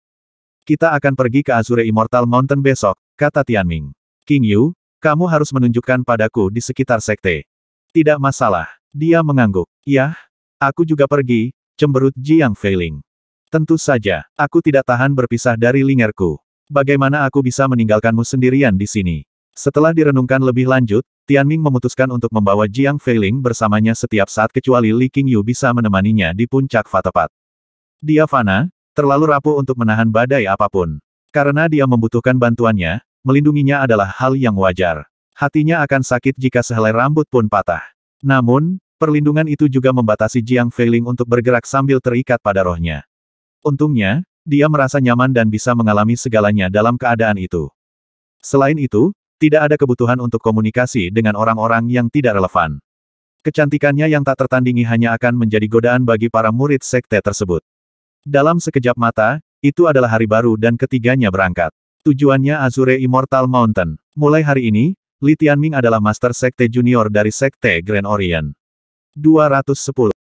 Kita akan pergi ke Azure Immortal Mountain besok, kata Tianming. King Yu, kamu harus menunjukkan padaku di sekitar sekte. Tidak masalah. Dia mengangguk. Yah, aku juga pergi, cemberut Jiang Feiling. Tentu saja, aku tidak tahan berpisah dari Lingerku. Bagaimana aku bisa meninggalkanmu sendirian di sini? Setelah direnungkan lebih lanjut, Tianming memutuskan untuk membawa Jiang Feiling bersamanya setiap saat kecuali Li Qingyu bisa menemaninya di puncak Fatapat. Dia fana, terlalu rapuh untuk menahan badai apapun. Karena dia membutuhkan bantuannya, melindunginya adalah hal yang wajar. Hatinya akan sakit jika sehelai rambut pun patah. Namun, perlindungan itu juga membatasi Jiang Feiling untuk bergerak sambil terikat pada rohnya. Untungnya, dia merasa nyaman dan bisa mengalami segalanya dalam keadaan itu. Selain itu, tidak ada kebutuhan untuk komunikasi dengan orang-orang yang tidak relevan. Kecantikannya yang tak tertandingi hanya akan menjadi godaan bagi para murid sekte tersebut. Dalam sekejap mata, itu adalah hari baru dan ketiganya berangkat. Tujuannya Azure Immortal Mountain. Mulai hari ini, Li Tianming adalah Master Sekte Junior dari Sekte Grand Orient. 210.